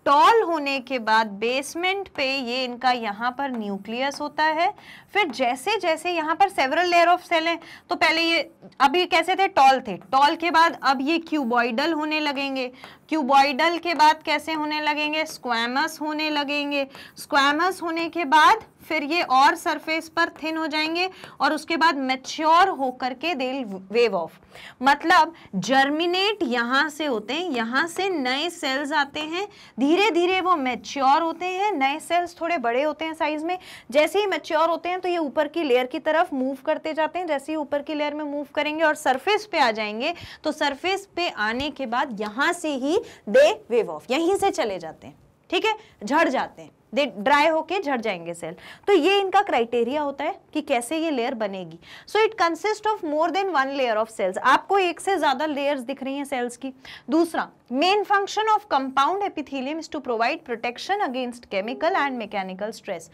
टॉल होने के बाद बेसमेंट पे ये इनका यहाँ पर न्यूक्लियस होता है फिर जैसे जैसे यहाँ पर सेवरल लेयर ऑफ सेल हैं तो पहले ये अभी कैसे थे टॉल थे टॉल के बाद अब ये क्यूबॉइडल होने लगेंगे क्यूबॉइडल के बाद कैसे होने लगेंगे स्क्वैमस होने लगेंगे स्क्वैमस होने के बाद फिर ये और सरफेस पर थिन हो जाएंगे और उसके बाद मैच्योर होकर के दे वेव ऑफ मतलब जर्मिनेट यहां से होते हैं यहां से नए सेल्स आते हैं धीरे धीरे वो मैच्योर होते हैं नए सेल्स थोड़े बड़े होते हैं साइज में जैसे ही मैच्योर होते हैं तो ये ऊपर की लेयर की तरफ मूव करते जाते हैं जैसे ही ऊपर की लेयर में मूव करेंगे और सरफेस पे आ जाएंगे तो सरफेस पे आने के बाद यहां से ही दे वेव ऑफ यहीं से चले जाते हैं ठीक है झड़ जाते हैं दे ड्राई होके झड़ जाएंगे सेल तो ये इनका क्राइटेरिया होता है कि कैसे ये लेयर बनेगी so it consist of more than one layer of cells आपको एक से ज़्यादा लेयर्स दिख रही हैं सेल्स की दूसरा main function of compound epithelium is to provide protection against chemical and mechanical stress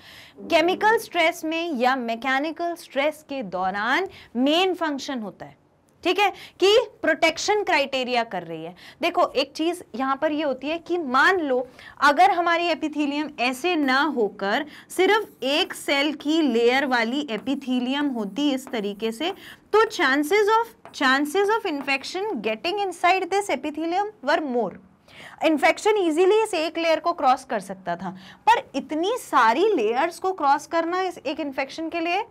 chemical stress में या मैकेनिकल स्ट्रेस के दौरान मेन फंक्शन होता है ठीक है कि प्रोटेक्शन क्राइटेरिया कर रही है देखो एक चीज यहाँ पर ये होती है कि मान लो अगर हमारी एपिथीलियम ऐसे ना होकर सिर्फ एक सेल की लेयर वाली एपिथीलियम होती इस तरीके से तो chances of chances of infection getting inside this epithelium were more infection easily इस एक लेयर को क्रॉस कर सकता था पर इतनी सारी लेयर्स को क्रॉस करना इस एक इन्फेक्शन के लिए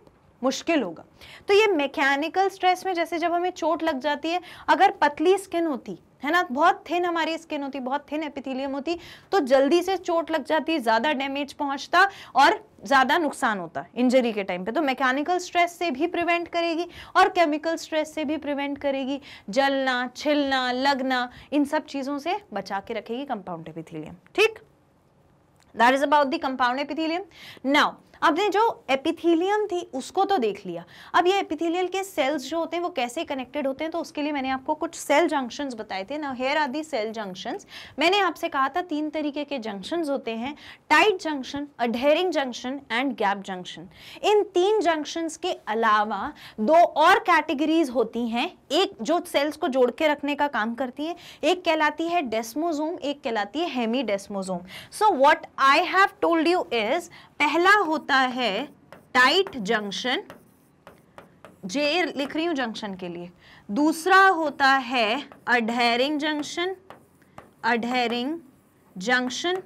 मुश्किल होगा तो ये मैकेनिकल स्ट्रेस में जैसे जब हमें चोट लग जाती है अगर पतली स्किन होती है ना बहुत थिन हमारी स्किन होती बहुत थिन एपिथीलियम होती तो जल्दी से चोट लग जाती ज़्यादा डैमेज पहुंचता और ज़्यादा नुकसान होता इंजरी के टाइम पे तो मैकेनिकल स्ट्रेस से भी प्रिवेंट करेगी और केमिकल स्ट्रेस से भी प्रिवेंट करेगी जलना छिलना लगना इन सब चीज़ों से बचा के रखेगी कंपाउंड एपिथीलियम ठीक that is about the compound epithelium now आपने जो एपिथीलियम थी उसको तो देख लिया अब ये एपिथीलियल के सेल्स जो होते हैं वो कैसे कनेक्टेड होते हैं तो उसके लिए मैंने आपको कुछ सेल जंक्शंस बताए थे ना here are the cell junctions मैंने आपसे कहा था तीन तरीके के जंक्शंस होते हैं tight junction adhering junction and gap junction इन तीन जंक्शंस के अलावा दो और कैटेगरीज होती हैं एक जो सेल्स को जोड़ के रखने का काम करती है एक कहलाती है डेस्मोजोम एक कहलाती है hemi desmosome so what I have told you is पहला होता है टाइट जंक्शन जे लिख रही हूं जंक्शन के लिए दूसरा होता है adhering junction adhering junction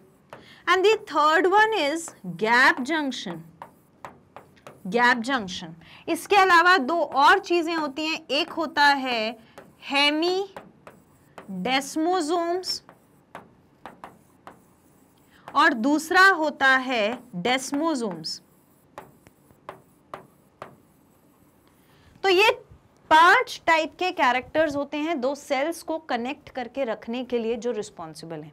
and the third one is gap junction gap junction इसके अलावा दो और चीज़ें होती हैं एक होता है हेमी डेस्मोजोम्स और दूसरा होता है डेस्मोजोम्स तो ये पांच टाइप के कैरेक्टर्स होते हैं दो सेल्स को कनेक्ट करके रखने के लिए जो रिस्पॉन्सिबल हैं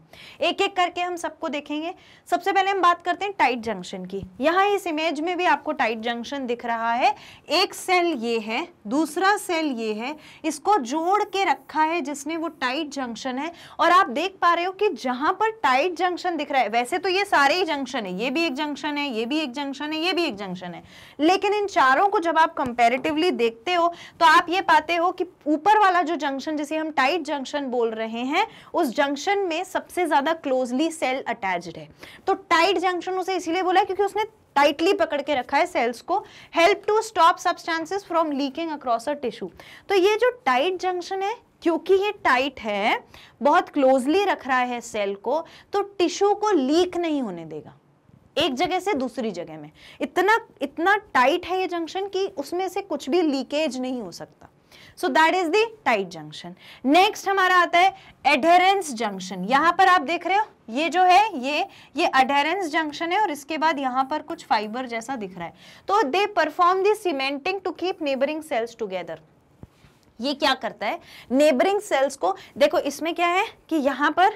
एक एक करके हम सबको देखेंगे सबसे पहले हम बात करते हैं टाइट जंक्शन की यहाँ इस इमेज में भी आपको टाइट जंक्शन दिख रहा है एक सेल ये है दूसरा सेल ये है इसको जोड़ के रखा है जिसने वो टाइट जंक्शन है और आप देख पा रहे हो कि जहाँ पर टाइट जंक्शन दिख रहा है वैसे तो ये सारे ही जंक्शन है ये भी एक जंक्शन है ये भी एक जंक्शन है ये भी एक जंक्शन है लेकिन इन चारों को जब आप कंपेरेटिवली देखते हो तो आप ये पाते हो कि ऊपर वाला जो जंक्शन जिसे हम टाइट जंक्शन बोल रहे हैं उस जंक्शन में सबसे ज़्यादा क्लोजली सेल अटैच्ड है तो टाइट जंक्शन उसे इसीलिए बोला क्योंकि उसने टाइटली पकड़ के रखा है सेल्स को help to stop substances from leaking across a tissue तो ये जो टाइट जंक्शन है क्योंकि ये टाइट है बहुत क्लोजली रख रहा है सेल को तो टिश्यू को लीक नहीं होने देगा एक जगह से दूसरी जगह में इतना इतना टाइट है ये जंक्शन कि उसमें से कुछ भी लीकेज नहीं हो सकता so that is the tight junction next हमारा आता है एडेरेंस जंक्शन यहां पर आप देख रहे हो ये जो है ये ये अडेरेंस जंक्शन है और इसके बाद यहां पर कुछ फाइबर जैसा दिख रहा है तो they perform the cementing to keep neighbouring cells together ये क्या करता है नेबरिंग सेल्स को देखो इसमें क्या है कि यहां पर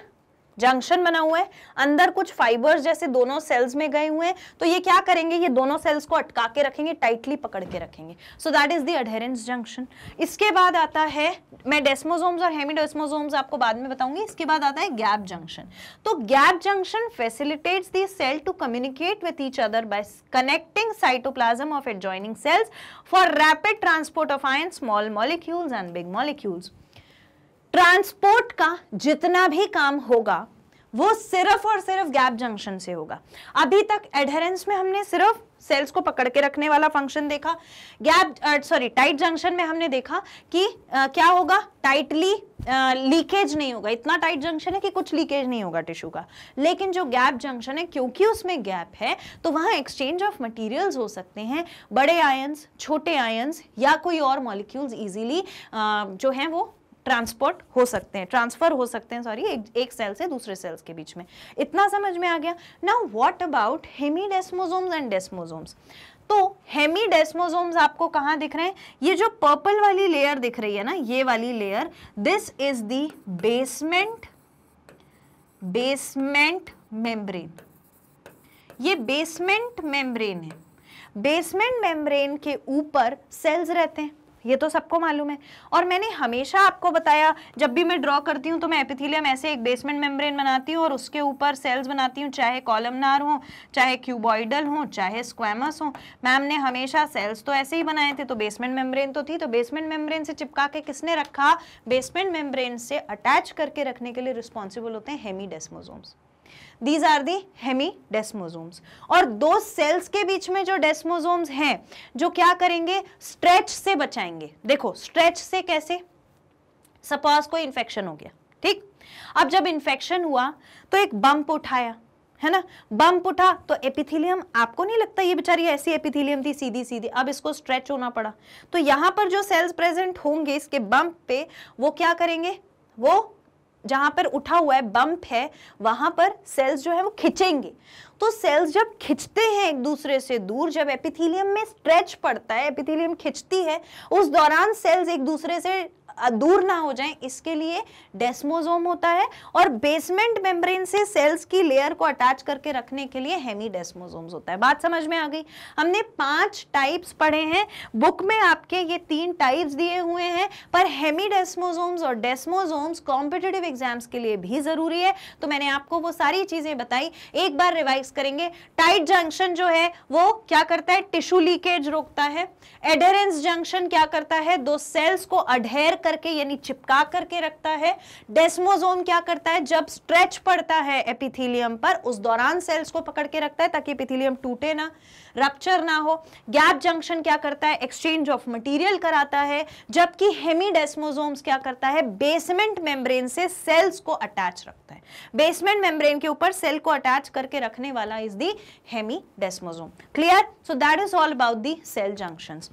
जंक्शन बना हुआ है अंदर कुछ फाइबर्स जैसे दोनों सेल्स में गए हुए हैं तो ये क्या करेंगे ये दोनों सेल्स को अटका के रखेंगे टाइटली पकड़ के रखेंगे so that is this junction इसके बाद आता है मैं डेस्मोजोम्स और हेमीडेस्मोजोम्स आपको बाद में बताऊंगी इसके बाद आता है गैप जंक्शन तो gap junction facilitate the cell to communicate with each other by connecting cytoplasm of adjoining cells for rapid transport of I small molecules and big molecules transport का जितना भी काम होगा वो सिर्फ और सिर्फ गैप जंक्शन से होगा अभी तक एडहरेंस में हमने सिर्फ सेल्स को पकड़ के रखने वाला फंक्शन देखा गैप सॉरी टाइट जंक्शन में हमने देखा कि आ, क्या होगा टाइटली लीकेज uh, नहीं होगा इतना टाइट जंक्शन है कि कुछ लीकेज नहीं होगा टिश्यू का लेकिन जो गैप जंक्शन है क्योंकि उसमें गैप है तो वहाँ एक्सचेंज ऑफ मटेरियल्स हो सकते हैं बड़े आयन्स छोटे आयन्स या कोई और मॉलिक्यूल्स इजीली uh, जो है वो ट्रांसपोर्ट हो सकते हैं ट्रांसफर हो सकते हैं सॉरी एक, एक सेल से दूसरे सेल्स के बीच में इतना समझ में आ गया now what about hemidesmosomes and desmosomes तो डेस्मोजोम्स आपको कहाँ दिख रहे हैं ये जो पर्पल वाली लेयर दिख रही है ना ये वाली layer this is the basement basement membrane ये बेसमेंट मेम्ब्रेन है बेसमेंट मेम्ब्रेन के ऊपर सेल्स रहते हैं ये तो सबको मालूम है और मैंने हमेशा आपको बताया जब भी मैं ड्रॉ करती हूँ तो मैं एपिथीलियम ऐसे एक बेसमेंट मेम्ब्रेन बनाती हूँ और उसके ऊपर सेल्स बनाती हूँ चाहे कॉलमनार हो चाहे क्यूबॉइडल हो चाहे स्क्वेमस हो मैम ने हमेशा सेल्स तो ऐसे ही बनाए थे तो बेसमेंट मेम्ब्रेन तो थी तो बेसमेंट मेम्ब्रेन से चिपका के किसने रखा बेसमेंट मेम्ब्रेन से अटैच करके रखने के लिए रिस्पॉन्सिबल होते हैं hemi desmosomes these are the hemi desmosomes और दो सेल्स के बीच में जो डेस्मोजोम्स हैं जो क्या करेंगे स्ट्रेच से बचाएंगे देखो स्ट्रेच से कैसे सपोज कोई इन्फेक्शन हो गया ठीक अब जब इन्फेक्शन हुआ तो एक बम्प उठाया है ना बम्प उठा तो एपिथिलियम आपको नहीं लगता ये बेचारी ऐसी एपिथिलियम थी सीधी सीधी अब इसको स्ट्रेच होना पड़ा तो यहां पर जो सेल्स प्रेजेंट होंगे इसके बम्प पे वो क्या करेंगे वो जहां पर उठा हुआ है बम्प है वहां पर सेल्स जो है वो खिंचेंगे तो सेल्स जब खिंचते हैं एक दूसरे से दूर जब एपिथीलियम में स्ट्रेच पड़ता है एपिथीलियम खिंचती है उस दौरान सेल्स एक दूसरे से दूर ना हो जाएं इसके लिए डेस्मोजोम होता है और बेसमेंट मेम्ब्रेन से सेल्स की लेयर को अटैच करके रखने के लिए हेमी डेस्मोजोम्स होता है बात समझ में आ गई हमने पांच टाइप्स पढ़े हैं बुक में आपके ये तीन टाइप्स दिए हुए हैं पर हेमी डेस्मोजोम्स और डेस्मोजोम्स कॉम्पिटेटिव एग्जाम्स के लिए भी ज़रूरी है तो मैंने आपको वो सारी चीज़ें बताई एक बार रिवाइज करेंगे टाइट जंक्शन जो है वो क्या करता है टिश्यू लीकेज रोकता है एडेरेंस जंक्शन क्या करता है दो सेल्स को अडेर करके यानी चिपका करके रखता है डेस्मोजोम क्या करता है जब स्ट्रेच पड़ता है एपिथीलियम पर उस दौरान सेल्स को पकड़ के रखता है ताकि एपिथीलियम टूटे ना रप्चर ना हो गैप जंक्शन क्या करता है एक्सचेंज ऑफ मटीरियल कराता है जबकि हेमीडेस्मोजोम्स क्या करता है बेसमेंट मेम्ब्रेन से सेल्स को अटैच रखता है बेसमेंट मेम्ब्रेन के ऊपर सेल को अटैच करके रखने वाला is the hemidesmosome clear so that is all about the cell junctions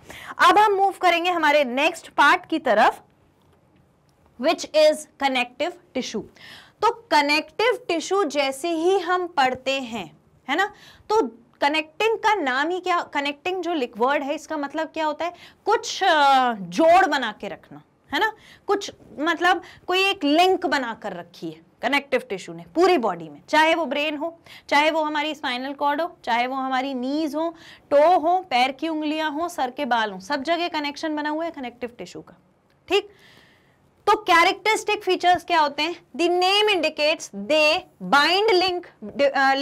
अब हम मूव करेंगे हमारे नेक्स्ट पार्ट की तरफ विच इज कनेक्टिव टिश्यू तो कनेक्टिव टिश्यू जैसे ही हम पढ़ते हैं है ना तो कनेक्टिंग का नाम ही क्या कनेक्टिंग जो लिक्वर्ड है इसका मतलब क्या होता है कुछ जोड़ बना के रखना है ना कुछ मतलब कोई एक लिंक बना कर रखी है कनेक्टिव टिश्यू ने पूरी बॉडी में चाहे वो ब्रेन हो चाहे वो हमारी स्पाइनल कॉर्ड हो चाहे वो हमारी नीज हो टो हो पैर की उंगलियां हो सर के बाल हो सब जगह कनेक्शन बना हुआ है कनेक्टिव टिश्यू का ठीक तो कैरेक्टरिस्टिक फीचर्स क्या होते हैं the name indicates they bind link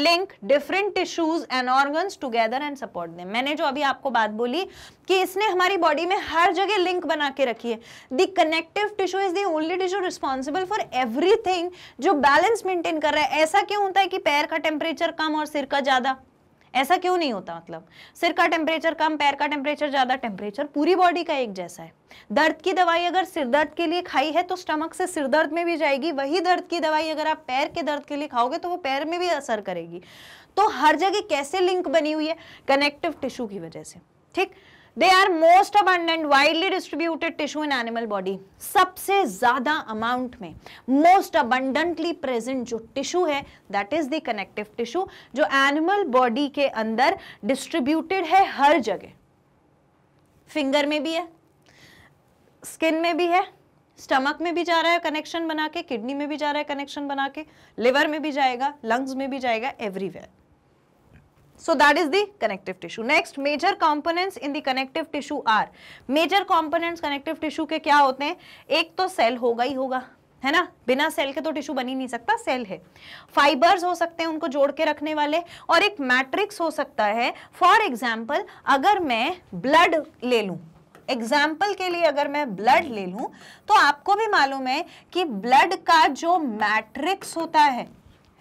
link different tissues and organs together and support them मैंने जो अभी आपको बात बोली कि इसने हमारी बॉडी में हर जगह लिंक बना के रखी है the connective tissue is the only tissue responsible for everything जो बैलेंस मेंटेन कर रहा है ऐसा क्यों होता है कि पैर का टेम्परेचर कम और सिर का ज़्यादा ऐसा क्यों नहीं होता मतलब सिर का टेम्परेचर कम पैर का टेम्परेचर ज़्यादा टेम्परेचर पूरी बॉडी का एक जैसा है दर्द की दवाई अगर सिर दर्द के लिए खाई है तो स्टमक से सिर दर्द में भी जाएगी वही दर्द की दवाई अगर आप पैर के दर्द के लिए खाओगे तो वो पैर में भी असर करेगी तो हर जगह कैसे लिंक बनी हुई है कनेक्टिव टिश्यू की वजह से ठीक they are most abundant widely distributed tissue in animal body सबसे ज्यादा अमाउंट में मोस्ट अबंडेंटली प्रेजेंट जो टिश्यू है दैट इज द टिश्यू जो एनिमल बॉडी के अंदर डिस्ट्रीब्यूटेड है हर जगह फिंगर में भी है स्किन में भी है स्टमक में भी जा रहा है कनेक्शन बना के किडनी में भी जा रहा है कनेक्शन बना के लिवर में भी जाएगा लंग्स में भी जाएगा everywhere so that is the connective tissue next major components in the connective tissue are major components connective tissue ke kya hote hain ek to cell होगा ही hoga है ना बिना सेल के तो टिश्यू बन ही नहीं सकता सेल है फाइबर्स हो सकते हैं उनको जोड़ के रखने वाले और एक मैट्रिक्स हो सकता है फॉर एग्जांपल अगर मैं ब्लड ले लूं एग्जांपल के लिए अगर मैं ब्लड ले लूं तो आपको भी मालूम है कि ब्लड का जो मैट्रिक्स होता है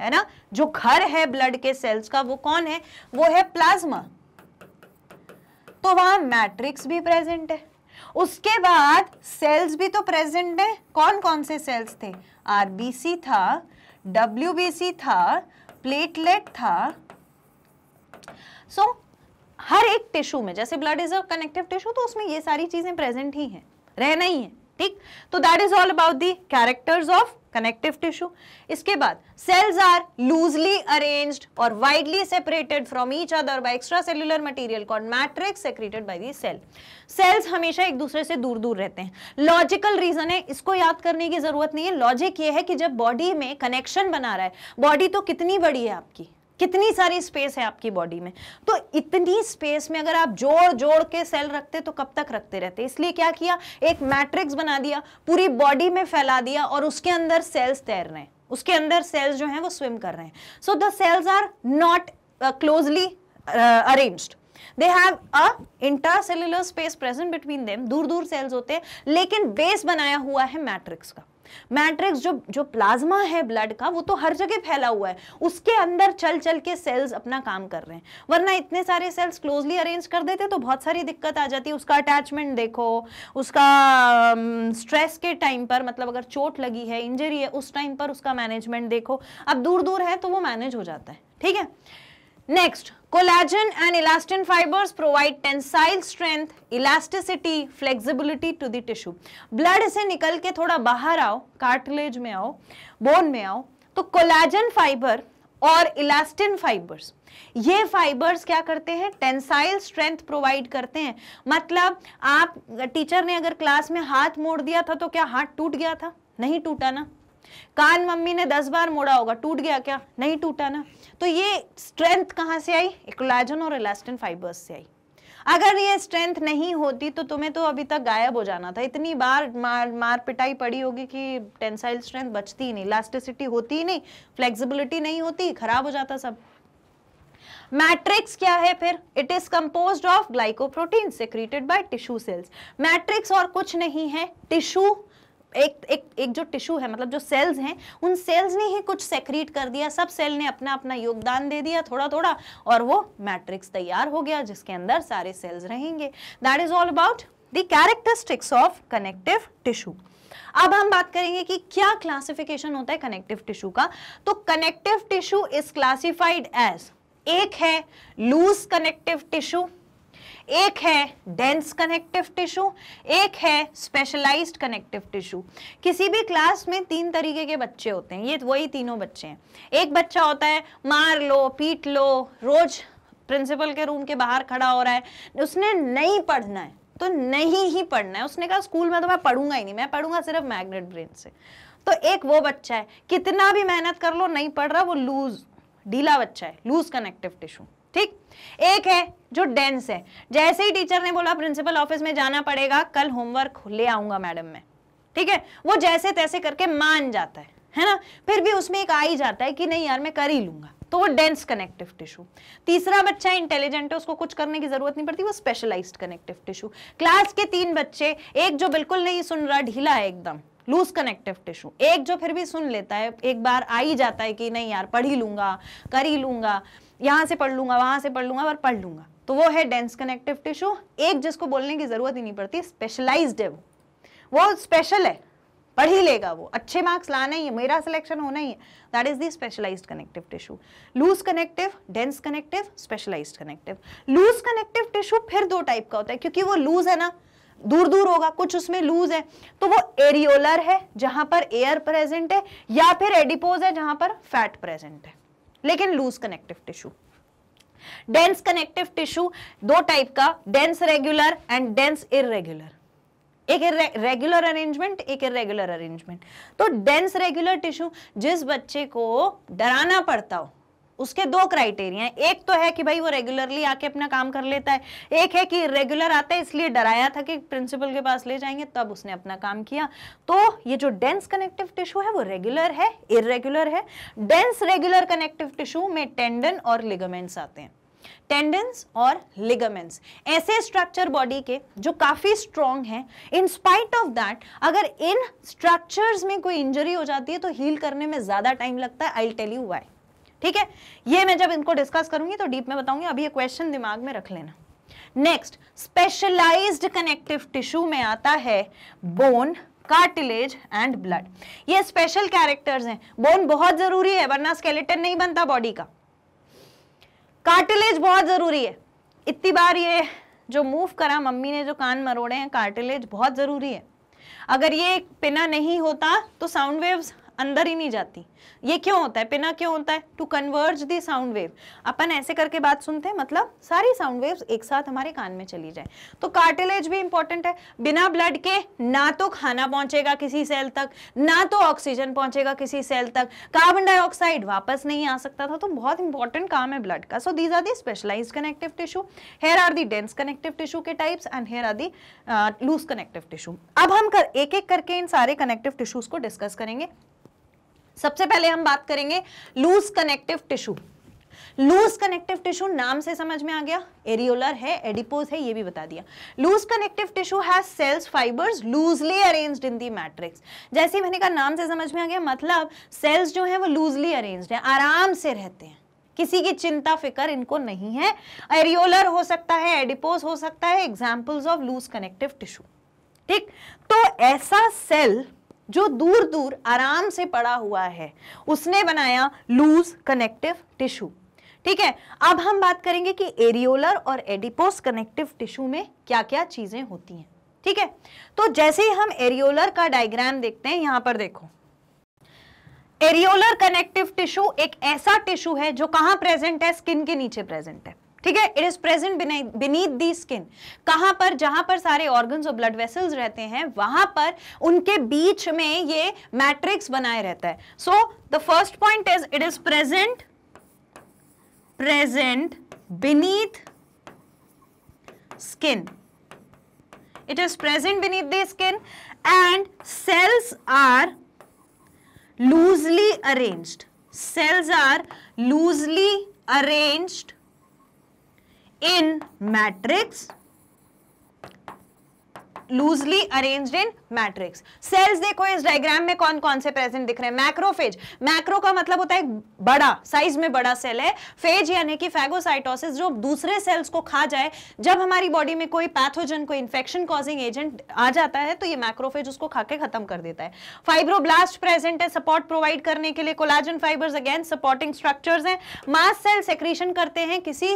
है ना जो घर है ब्लड के सेल्स का वो कौन है वो है प्लाज्मा तो वहां मैट्रिक्स भी प्रेजेंट है उसके बाद सेल्स भी तो प्रेजेंट है कौन कौन से सेल्स थे आरबीसी था डब्ल्यूबीसी था प्लेटलेट था सो so, हर एक टिश्यू में जैसे blood is a connective tissue तो उसमें ये सारी चीजें प्रेजेंट ही हैं रहना ही है ठीक तो that is all about the characters of connective tissue इसके बाद सेल्स आर लूजली अरेंज्ड और widely separated from each other by extracellular material called matrix secreted by the cell cells हमेशा एक दूसरे से दूर दूर रहते हैं लॉजिकल रीजन है इसको याद करने की जरूरत नहीं है लॉजिक ये है कि जब बॉडी में कनेक्शन बना रहा है बॉडी तो कितनी बड़ी है आपकी कितनी सारी स्पेस है आपकी बॉडी में तो इतनी स्पेस में अगर आप जोड़ जोड़ के सेल रखते तो कब तक रखते रहते इसलिए क्या किया एक मैट्रिक्स बना दिया पूरी बॉडी में फैला दिया और उसके अंदर सेल्स तैर रहे हैं उसके अंदर सेल्स जो हैं वो स्विम कर रहे हैं so the cells are not closely arranged they have a intercellular space present between them दूर दूर सेल्स होते हैं लेकिन बेस बनाया हुआ है मैट्रिक्स का मैट्रिक्स जो जो प्लाज्मा है ब्लड का वो तो हर जगह फैला हुआ है उसके अंदर चल चल के सेल्स अपना काम कर रहे हैं वरना इतने सारे सेल्स क्लोजली अरेंज कर देते तो बहुत सारी दिक्कत आ जाती है उसका अटैचमेंट देखो उसका स्ट्रेस के टाइम पर मतलब अगर चोट लगी है इंजरी है उस टाइम पर उसका मैनेजमेंट देखो अब दूर दूर है तो वो मैनेज हो जाता है ठीक है next collagen and elastin fibres provide tensile strength elasticity flexibility to the tissue blood से निकल के थोड़ा बाहर आओ, कार्टिलेज में आओ, बोन में आओ, तो collagen फाइबर और इलास्टिन फाइबर्स ये फाइबर्स क्या करते हैं टेंसाइल स्ट्रेंथ प्रोवाइड करते हैं मतलब आप टीचर ने अगर क्लास में हाथ मोड़ दिया था तो क्या हाथ टूट गया था नहीं टूटा ना कान मम्मी ने दस बार मोड़ा होगा टूट गया क्या नहीं टूटा ना तो ये स्ट्रेंथ कहाँ से आई कोलाजन और इलास्टिन फाइबर्स से आई अगर ये स्ट्रेंथ नहीं होती तो तुम्हें तो अभी तक गायब हो जाना था इतनी बार मार मार पिटाई पड़ी होगी कि टेंसाइल स्ट्रेंथ बचती ही नहीं इलास्टिसिटी होती ही नहीं फ्लेक्सिबिलिटी नहीं होती खराब हो जाता सब मैट्रिक्स क्या है फिर it is compose of glycoprotein secreted by tissue cells matrix और कुछ नहीं है टिश्यू एक एक एक जो टिश्यू है मतलब जो सेल्स हैं उन सेल्स ने ही कुछ सेक्रीट कर दिया सब सेल ने अपना अपना योगदान दे दिया थोड़ा थोड़ा और वो मैट्रिक्स तैयार हो गया जिसके अंदर सारे सेल्स रहेंगे that is all about the characteristics of connective tissue अब हम बात करेंगे कि क्या क्लासिफिकेशन होता है कनेक्टिव टिश्यू का तो connective tissue is classified as एक है लूज कनेक्टिव टिश्यू एक है डेंस कनेक्टिव टिश्यू एक है स्पेशलाइज्ड कनेक्टिव टिश्यू किसी भी क्लास में तीन तरीके के बच्चे होते हैं ये वही तीनों बच्चे हैं एक बच्चा होता है मार लो पीट लो रोज प्रिंसिपल के रूम के बाहर खड़ा हो रहा है उसने नहीं पढ़ना है तो नहीं ही पढ़ना है उसने कहा स्कूल में तो मैं पढ़ूंगा ही नहीं मैं पढ़ूंगा सिर्फ मैग्नेट ब्रेन से तो एक वो बच्चा है कितना भी मेहनत कर लो नहीं पढ़ रहा वो लूज ढीला बच्चा है लूज कनेक्टिव टिश्यू ठीक एक है जो डेंस है जैसे ही टीचर ने बोला प्रिंसिपल ऑफिस में जाना पड़ेगा कल होमवर्क ले आऊंगा मैडम मैं ठीक है वो जैसे तैसे करके मान जाता है है ना फिर भी उसमें एक आ ही जाता है कि नहीं यार मैं कर ही लूंगा तो वो डेंस कनेक्टिव टिश्यू तीसरा बच्चा इंटेलिजेंट है उसको कुछ करने की जरूरत नहीं पड़ती वो स्पेशलाइज्ड कनेक्टिव टिश्यू क्लास के तीन बच्चे एक जो बिल्कुल नहीं सुन रहा ढीला है एकदम लूज कनेक्टिव टिश्यू एक जो फिर भी सुन लेता है एक बार आ ही जाता है कि नहीं यार पढ़ ही लूंगा कर ही लूंगा यहाँ से पढ़ लूंगा वहां से पढ़ लूंगा और पढ़ लूंगा तो वो है डेंस कनेक्टिव टिश्यू एक जिसको बोलने की ज़रूरत ही नहीं पड़ती स्पेशलाइज है वो वो स्पेशल है पढ़ ही लेगा वो अच्छे मार्क्स लाना ही है मेरा सिलेक्शन होना ही है that is the specialise connective tissue loose connective dense connective specialise connective loose connective tissue फिर दो टाइप का होता है क्योंकि वो लूज है ना दूर दूर होगा कुछ उसमें लूज है तो वो एरियोलर है जहां पर एयर प्रेजेंट है या फिर एडिपोज है जहां पर फैट प्रेजेंट है लेकिन loose connective tissue dense connective tissue दो टाइप का dense regular and dense irregular एक रेगुलर अरेंजमेंट एक इरेग्युलर अरेंजमेंट तो डेंस रेगुलर टिश्यू जिस बच्चे को डराना पड़ता हो उसके दो क्राइटेरिया एक तो है कि भाई वो रेगुलरली आके अपना काम कर लेता है एक है कि रेगुलर आता है इसलिए डराया था कि प्रिंसिपल के पास ले जाएंगे तब उसने अपना काम किया तो ये जो डेंस कनेक्टिव टिश्यू है वो रेगुलर है इरेगुलर है डेंस रेगुलर कनेक्टिव टिश्यू में टेंडन और लिगामेंट्स आते हैं टेंडेंस और लिगामेंट्स ऐसे स्ट्रक्चर बॉडी के जो काफ़ी स्ट्रॉन्ग हैं इन स्पाइट ऑफ दैट अगर इन स्ट्रक्चर्स में कोई इंजरी हो जाती है तो हील करने में ज़्यादा टाइम लगता है आई टेल यू वाई ठीक है ये मैं जब इनको डिस्कस करूंगी तो डीप में बताऊंगी अभी ये क्वेश्चन दिमाग में रख लेना नेक्स्ट स्पेशलाइज्ड कनेक्टिव टिश्यू में आता है बोन कार्टिलेज एंड ब्लड ये स्पेशल कैरेक्टर्स हैं बोन बहुत जरूरी है वरना स्केलेटन नहीं बनता बॉडी का कार्टिलेज बहुत जरूरी है इतनी बार ये जो मूव करा मम्मी ने जो कान मरोड़े हैं कार्टिलेज बहुत जरूरी है अगर ये पिना नहीं होता तो साउंड वेव्स अंदर ही नहीं जाती ये क्यों होता है पिना क्यों होता है to converge the sound wave अपन ऐसे करके बात सुनते हैं मतलब सारी साउंड वेव्स एक साथ हमारे कान में चली जाए तो कार्टिलेज भी इंपॉर्टेंट है बिना ब्लड के ना तो खाना पहुंचेगा किसी सेल तक ना तो ऑक्सीजन पहुंचेगा किसी सेल तक कार्बन डाइऑक्साइड वापस नहीं आ सकता था तो बहुत इंपॉर्टेंट काम है ब्लड का so these are the specialise connective tissue here are the dense connective tissue के types and here are the loose connective tissue अब हम कर एक एक करके इन सारे कनेक्टिव टिश्यूज को डिस्कस करेंगे सबसे पहले हम बात करेंगे loose connective tissue loose connective tissue नाम से समझ में आ गया एरियोलर है एडिपोज है ये भी बता दिया loose connective tissue has cells fibres loosely arranged in the matrix जैसे मैंने कहा नाम से समझ में आ गया मतलब सेल्स जो है वो लूजली अरेंज्ड है आराम से रहते हैं किसी की चिंता फिकर इनको नहीं है एरियोलर हो सकता है एडिपोज हो सकता है examples of loose connective tissue ठीक तो ऐसा सेल जो दूर दूर आराम से पड़ा हुआ है उसने बनाया लूज कनेक्टिव टिश्यू ठीक है अब हम बात करेंगे कि एरियोलर और एडिपोस कनेक्टिव टिश्यू में क्या क्या चीजें होती हैं ठीक है तो जैसे ही हम एरियोलर का डायग्राम देखते हैं यहां पर देखो एरियोलर कनेक्टिव टिश्यू एक ऐसा टिश्यू है जो कहां प्रेजेंट है स्किन के नीचे प्रेजेंट है ठीक है it is present beneath the skin कहां पर जहां पर सारे ऑर्गन्स और ब्लड वेसल्स रहते हैं वहां पर उनके बीच में ये मैट्रिक्स बनाए रहता है so the first point is it is present present beneath skin it is present beneath the skin and cells are loosely arranged cells are loosely arranged in matrix loosely arranged in matrix cells देखो इस diagram में कौन कौन से present दिख रहे हैं macrophage macro का मतलब होता है बड़ा साइज में बड़ा सेल है फेज यानी कि फैगोसाइटोसिस जो दूसरे सेल्स को खा जाए जब हमारी बॉडी में कोई पैथोजन कोई इन्फेक्शन कॉजिंग एजेंट आ जाता है तो ये मैक्रोफेज उसको खा के खत्म कर देता है फाइब्रोब्लास्ट प्रेजेंट है सपोर्ट प्रोवाइड करने के लिए collagen fibres again supporting structure है मास सेल सेक्रीशन करते हैं किसी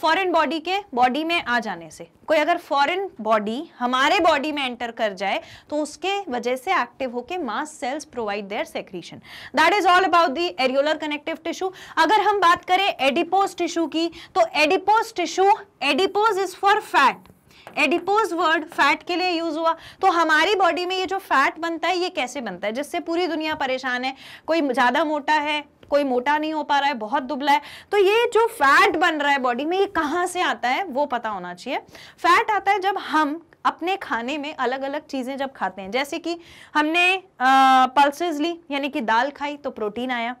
फॉरन बॉडी के बॉडी में आ जाने से कोई अगर फॉरेन बॉडी हमारे बॉडी में एंटर कर जाए तो उसके वजह से एक्टिव होकर mast cells provide their secretion that is all about the areolar connective tissue अगर हम बात करें एडिपोज टिश्यू की तो adipose tissue adipose is for fat adipose word fat के लिए यूज हुआ तो हमारी बॉडी में ये जो फैट बनता है ये कैसे बनता है जिससे पूरी दुनिया परेशान है कोई ज़्यादा मोटा है कोई मोटा नहीं हो पा रहा है बहुत दुबला है तो ये जो फैट बन रहा है बॉडी में ये कहां से आता है वो पता होना चाहिए फैट आता है जब हम अपने खाने में अलग अलग चीज़ें जब खाते हैं जैसे कि हमने पल्सेस ली यानी कि दाल खाई तो प्रोटीन आया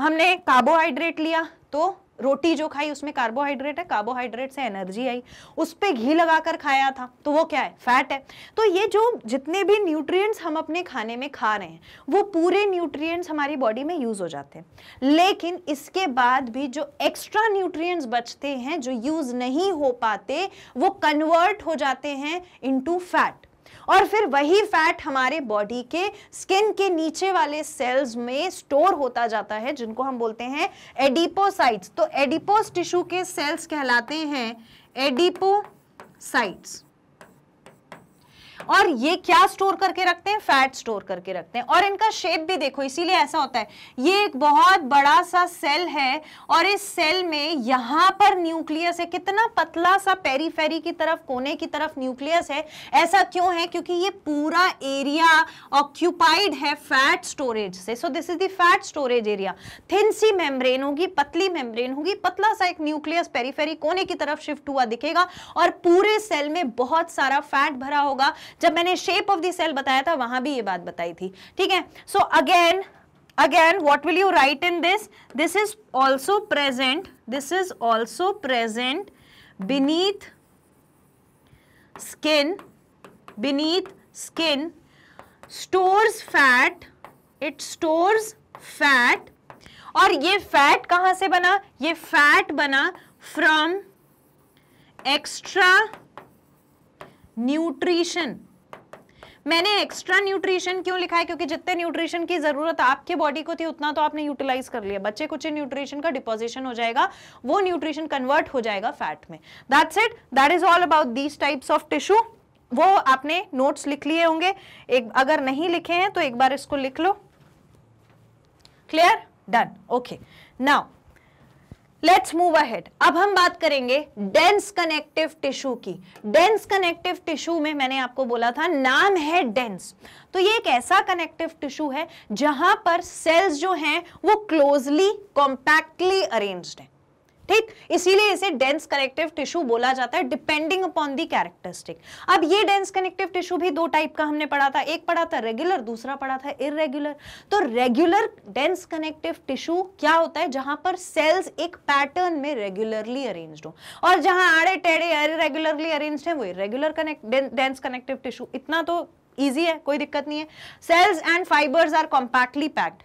हमने कार्बोहाइड्रेट लिया तो रोटी जो खाई उसमें कार्बोहाइड्रेट है कार्बोहाइड्रेट से एनर्जी आई उस पर घी लगाकर खाया था तो वो क्या है फैट है तो ये जो जितने भी न्यूट्रिएंट्स हम अपने खाने में खा रहे हैं वो पूरे न्यूट्रिएंट्स हमारी बॉडी में यूज़ हो जाते हैं लेकिन इसके बाद भी जो एक्स्ट्रा न्यूट्रियट्स बचते हैं जो यूज़ नहीं हो पाते वो कन्वर्ट हो जाते हैं इंटू फैट और फिर वही फैट हमारे बॉडी के स्किन के नीचे वाले सेल्स में स्टोर होता जाता है जिनको हम बोलते हैं एडिपोसाइट्स तो एडिपोस टिश्यू के सेल्स कहलाते हैं एडिपोसाइट्स और ये क्या स्टोर करके रखते हैं फैट स्टोर करके रखते हैं और इनका शेप भी देखो इसीलिए ऐसा होता है ये एक बहुत बड़ा सा सेल है और इस सेल में यहां पर न्यूक्लियस है कितना पतला सा पेरीफेरी की तरफ कोने की तरफ न्यूक्लियस है ऐसा क्यों है क्योंकि ये पूरा एरिया ऑक्यूपाइड है फैट स्टोरेज से so this is that storage area thin सी मेम्ब्रेन होगी पतली मेम्ब्रेन होगी पतला सा एक न्यूक्लियस पेरीफेरी कोने की तरफ शिफ्ट हुआ दिखेगा और पूरे सेल में बहुत सारा फैट भरा होगा जब मैंने शेप ऑफ दी सेल बताया था वहां भी ये बात बताई थी ठीक है so again again what will you write in this this is also present this is also present beneath skin beneath skin stores fat it stores fat और ये फैट कहां से बना ये फैट बना फ्रॉम एक्स्ट्रा न्यूट्रिशन मैंने extra nutrition क्यों लिखा है क्योंकि जितने न्यूट्रिशन की जरूरत आपके बॉडी को थी उतना तो आपने यूटिलाइज कर लिया बच्चे कुछ न्यूट्रिशन का डिपोजिशन हो जाएगा वो न्यूट्रिशन कन्वर्ट हो जाएगा फैट में that's it that is all about these types of tissue वो आपने नोट्स लिख लिए होंगे एक अगर नहीं लिखे हैं तो एक बार इसको लिख लो clear done okay now let's move ahead अब हम बात करेंगे डेंस कनेक्टिव टिश्यू की डेंस कनेक्टिव टिश्यू में मैंने आपको बोला था नाम है डेंस तो ये एक ऐसा कनेक्टिव टिश्यू है जहां पर सेल्स जो हैं वो क्लोजली कॉम्पैक्टली अरेंज्ड हैं ठीक इसीलिए इसे डेंस कनेक्टिव टिश्यू बोला जाता है डिपेंडिंग अपॉन दी कैरेक्टरिस्टिक अब ये डेंस कनेक्टिव टिश्यू भी दो टाइप का हमने पढ़ा था एक पढ़ा था रेगुलर दूसरा पढ़ा था इरेग्युलर तो रेगुलर डेंस कनेक्टिव टिश्यू क्या होता है जहां पर सेल्स एक पैटर्न में रेगुलरली अरेंज हो और जहां आड़े टेढ़े इरेगुलरली अरेंज है वो irregular connect dense connective tissue इतना तो ईजी है कोई दिक्कत नहीं है cells and fibres are compactly packed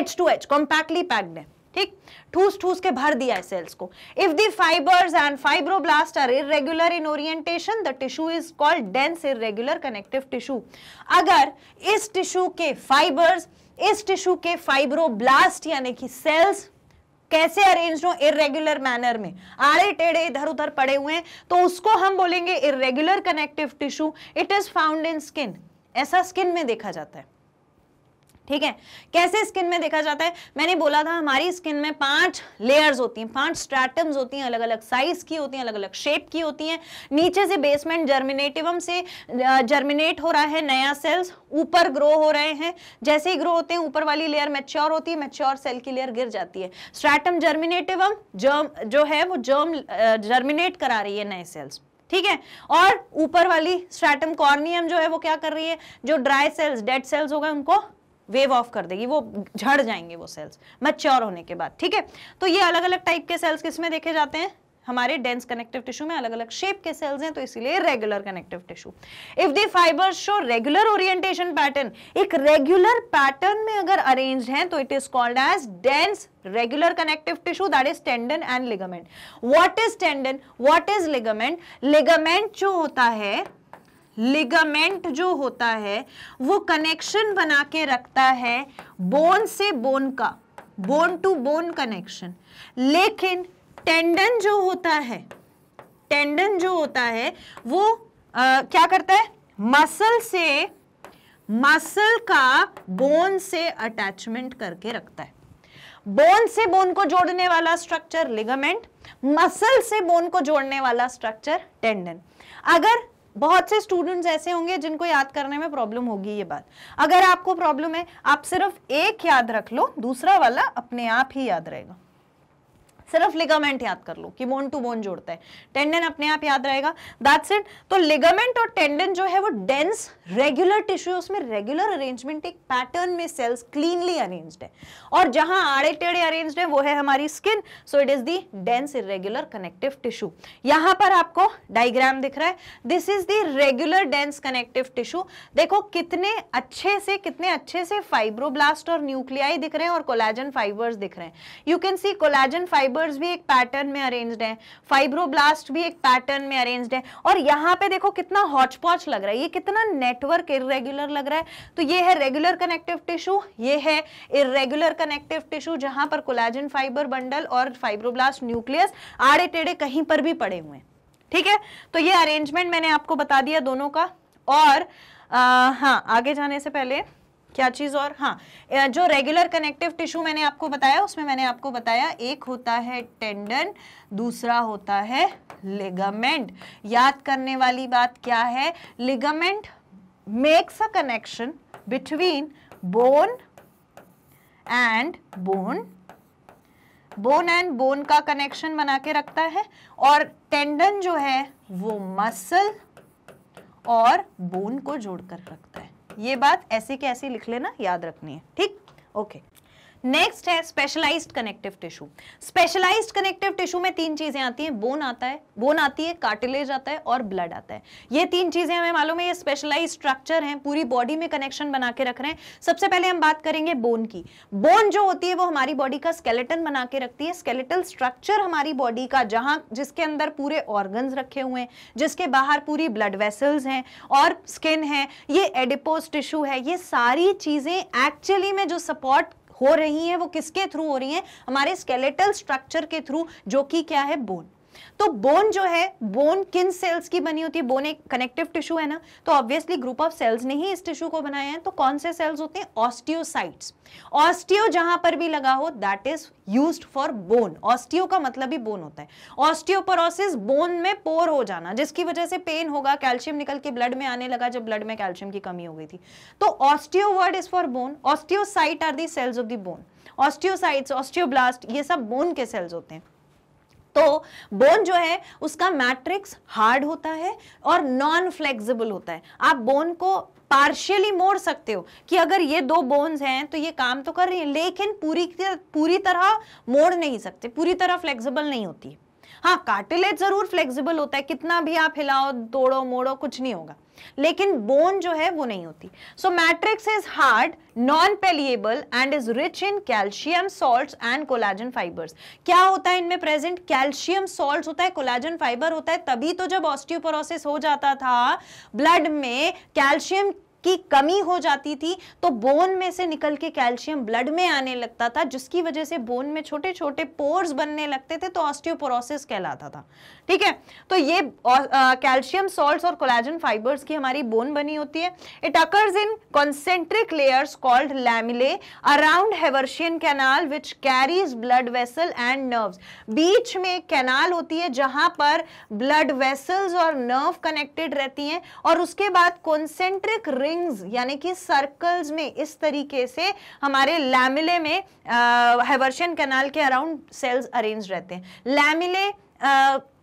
H to H compactly packed है ठीक ठूस ठूस के भर दिया है सेल्स को if the fibres and fibroblast are irregular in orientation the tissue is called dense irregular connective tissue अगर इस टिश्यू के फाइबर्स इस टिश्यू के फाइब्रोब्लास्ट यानी कि सेल्स कैसे अरेंज हो इरेगुलर मैनर में आड़े टेढ़े इधर उधर पड़े हुए हैं तो उसको हम बोलेंगे irregular connective tissue it is found in skin ऐसा स्किन में देखा जाता है ठीक है कैसे स्किन में देखा जाता है मैंने बोला था हमारी स्किन में पांच लेयर्स होती हैं पांच स्ट्रैटम्स होती हैं अलग अलग साइज की होती हैं अलग अलग शेप की होती हैं नीचे से बेसमेंट जर्मिनेटिवम से जर्मिनेट हो रहा है नया सेल्स ऊपर ग्रो हो रहे हैं जैसे ही ग्रो होते हैं ऊपर वाली लेयर मेच्योर होती है मेच्योर सेल की लेयर गिर जाती है स्ट्रैटम जर्मिनेटिवम जर्म जो है वो जर्म जर्मिनेट करा रही है नए सेल्स ठीक है और ऊपर वाली स्ट्रैटम कॉर्नियम जो है वो क्या कर रही है जो ड्राई सेल्स डेड सेल्स हो गए उनको वेव ऑफ कर देगी वो झड़ जाएंगे वो सेल्स मच्योर होने के बाद ठीक है तो ये अलग अलग टाइप के सेल्स किसमें देखे जाते हैं हमारे डेंस कनेक्टिव टिश्यू में अलग अलग शेप के सेल्स हैं तो इसीलिए regular connective tissue if the fibre show regular orientation pattern एक रेगुलर पैटर्न में अगर अरेंज हैं तो it is called as dense regular connective tissue that is tendon and ligament what is tendon what is ligament ligament जो होता है ligament जो होता है वो कनेक्शन बना के रखता है बोन से बोन का बोन टू बोन कनेक्शन लेकिन टेंडन जो होता है टेंडन जो होता है वो आ, क्या करता है मसल से मसल का बोन से अटैचमेंट करके रखता है बोन से बोन को जोड़ने वाला स्ट्रक्चर लिगामेंट मसल से बोन को जोड़ने वाला स्ट्रक्चर टेंडन अगर बहुत से स्टूडेंट्स ऐसे होंगे जिनको याद करने में प्रॉब्लम होगी ये बात अगर आपको प्रॉब्लम है आप सिर्फ एक याद रख लो दूसरा वाला अपने आप ही याद रहेगा सिर्फ लिगामेंट याद कर लो कि बोन टू बोन जोड़ता है टेंडन अपने आप याद रहेगा दैट्स इट तो लिगामेंट और टेंडन जो है वो डेंस रेगुलर टिश्यू है उसमें रेगुलर अरेंजमेंट एक पैटर्न में सेल्स क्लीनली अरेंज है और जहां आड़े टेढ़े अरेंज है वो है हमारी skin so it is the dense irregular connective tissue यहां पर आपको डायग्राम दिख रहा है this is the regular dense connective tissue देखो कितने अच्छे से कितने अच्छे से फाइब्रोब्लास्ट और न्यूक्लियाई दिख रहे हैं और कोलाजन फाइबर्स दिख रहे हैं you can see collagen fibre fibres भी एक पैटर्न में अरेंज्ड हैं फाइब्रोब्लास्ट भी एक पैटर्न में अरेंज्ड हैं और यहाँ पे देखो कितना हॉचपॉच लग रहा है ये कितना नेटवर्क इरेगुलर लग रहा है तो ये है रेगुलर कनेक्टिव टिश्यू ये है इरेगुलर कनेक्टिव टिश्यू जहां पर कोलाजन फाइबर बंडल और फाइब्रोब्लास्ट न्यूक्लियस आड़े टेढ़े कहीं पर भी पड़े हुए ठीक है तो ये अरेंजमेंट मैंने आपको बता दिया दोनों का और आ, हाँ आगे जाने से पहले क्या चीज़ और हाँ जो रेगुलर कनेक्टिव टिश्यू मैंने आपको बताया उसमें मैंने आपको बताया एक होता है टेंडन दूसरा होता है लिगामेंट याद करने वाली बात क्या है ligament makes a connection between bone and bone bone and bone का कनेक्शन बना के रखता है और टेंडन जो है वो मसल और बोन को जोड़कर रखता है ये बात ऐसी के ऐसी लिख लेना याद रखनी है ठीक ओके नेक्स्ट है specialised connective tissue specialised connective tissue में तीन चीजें आती हैं बोन आता है बोन आती है कार्टिलेज आता है और ब्लड आता है ये तीन चीजें हमें मालूम है ये स्पेशलाइज्ड स्ट्रक्चर हैं पूरी बॉडी में कनेक्शन बना के रख रहे हैं सबसे पहले हम बात करेंगे बोन की बोन जो होती है वो हमारी बॉडी का स्केलेटन बना के रखती है स्केलेटल स्ट्रक्चर हमारी बॉडी का जहां जिसके अंदर पूरे ऑर्गन रखे हुए हैं जिसके बाहर पूरी ब्लड वेसल्स हैं और स्किन है ये एडिपोज टिश्यू है ये सारी चीजें एक्चुअली में जो सपोर्ट हो रही हैं वो किसके थ्रू हो रही हैं हमारे स्केलेटल स्ट्रक्चर के थ्रू जो कि क्या है बोन तो बोन जो है बोन किन सेल्स की बनी होती है बोन एक कनेक्टिव टिश्यू है ना तो ऑब्वियसली ग्रुप ऑफ सेल्स ने ही इस टिश्यू को बनाया है तो कौन से सेल्स होते हैं ऑस्टियोसाइट्स ऑस्टियो जहां पर भी लगा हो that is use for bone osteo का मतलब ही बोन होता है ऑस्टियोपोरोसिस बोन में पोर हो जाना जिसकी वजह से पेन होगा कैल्शियम निकल के ब्लड में आने लगा जब ब्लड में कैल्शियम की कमी हो गई थी तो osteo word is for bone osteocyte are the cells of the bone osteocytes osteoblast ये सब बोन के सेल्स होते हैं तो बोन जो है उसका मैट्रिक्स हार्ड होता है और नॉन फ्लेक्सिबल होता है आप बोन को पार्शियली मोड़ सकते हो कि अगर ये दो बोन्स हैं तो ये काम तो कर रही है लेकिन पूरी पूरी तरह मोड़ नहीं सकते पूरी तरह फ्लेक्सिबल नहीं होती हाँ कार्टिलेज जरूर फ्लेक्सिबल होता है कितना भी आप हिलाओ तोड़ो मोड़ो कुछ नहीं होगा लेकिन बोन जो है वो नहीं होती so matrix is hard non pliable and is rich in calcium salt and collagen fibres क्या होता है इनमें प्रेजेंट कैल्शियम सॉल्ट होता है कोलाजन फाइबर होता है तभी तो जब ऑस्टियोपोरोसिस हो जाता था ब्लड में कैल्शियम की कमी हो जाती थी तो बोन में से निकल के कैल्शियम ब्लड में आने लगता था जिसकी वजह से बोन में छोटे छोटे पोर्स बनने लगते थे तो ऑस्टियोपोरोसिस कहलाता था ठीक है तो ये कैल्शियम सॉल्ट और कोलाजन फाइबर्स की हमारी बोन बनी होती है it occurs in concentric layers called lamellae around Haversian canal which carries blood vessel and nerves बीच में कैनाल होती है जहां पर ब्लड वेसल्स और नर्व कनेक्टेड रहती हैं और उसके बाद कॉन्सेंट्रिक रिंग्स यानी कि सर्कल्स में इस तरीके से हमारे लैमिले में हेवर्शियन कैनाल के अराउंड सेल्स अरेंज रहते हैं लैमिले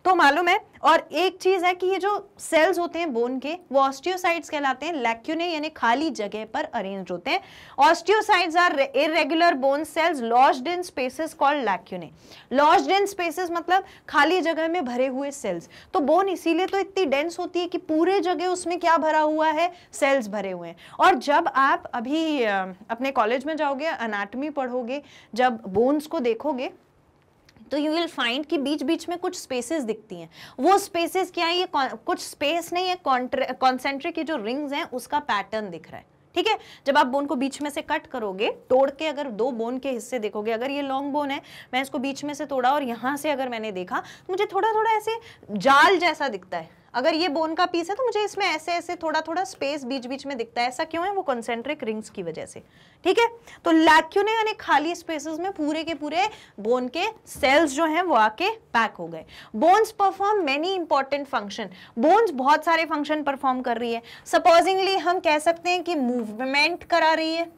तो मालूम है और एक चीज है कि ये जो सेल्स होते हैं बोन के वो ऑस्टियोसाइट्स कहलाते हैं लैक्यूने यानी खाली जगह पर अरेंज होते हैं osteocytes are irregular bone cells lost in spaces called lacunae lost in spaces मतलब खाली जगह में भरे हुए सेल्स तो बोन इसीलिए तो इतनी डेंस होती है कि पूरे जगह उसमें क्या भरा हुआ है सेल्स भरे हुए हैं और जब आप अभी अपने कॉलेज में जाओगे अनाटमी पढ़ोगे जब बोन्स को देखोगे तो यू विल फाइंड कि बीच बीच में कुछ स्पेसेस दिखती हैं वो स्पेसेस क्या है ये कुछ स्पेस नहीं है कॉन्सेंट्रिक की जो रिंग्स हैं उसका पैटर्न दिख रहा है ठीक है जब आप बोन को बीच में से कट करोगे तोड़ के अगर दो बोन के हिस्से देखोगे अगर ये लॉन्ग बोन है मैं इसको बीच में से तोड़ा और यहाँ से अगर मैंने देखा तो मुझे थोड़ा थोड़ा ऐसे जाल जैसा दिखता है अगर ये बोन का पीस है तो मुझे इसमें ऐसे ऐसे थोड़ा थोड़ा स्पेस बीच बीच में दिखता है ऐसा क्यों है वो कंसेंट्रिक रिंग्स की वजह से ठीक है तो लैक्यूने यानी खाली स्पेसेस में पूरे के पूरे बोन के सेल्स जो हैं वो आके पैक हो गए bones perform many important function bones बहुत सारे फंक्शन परफॉर्म कर रही है सपोजिंगली हम कह सकते हैं कि मूवमेंट करा रही है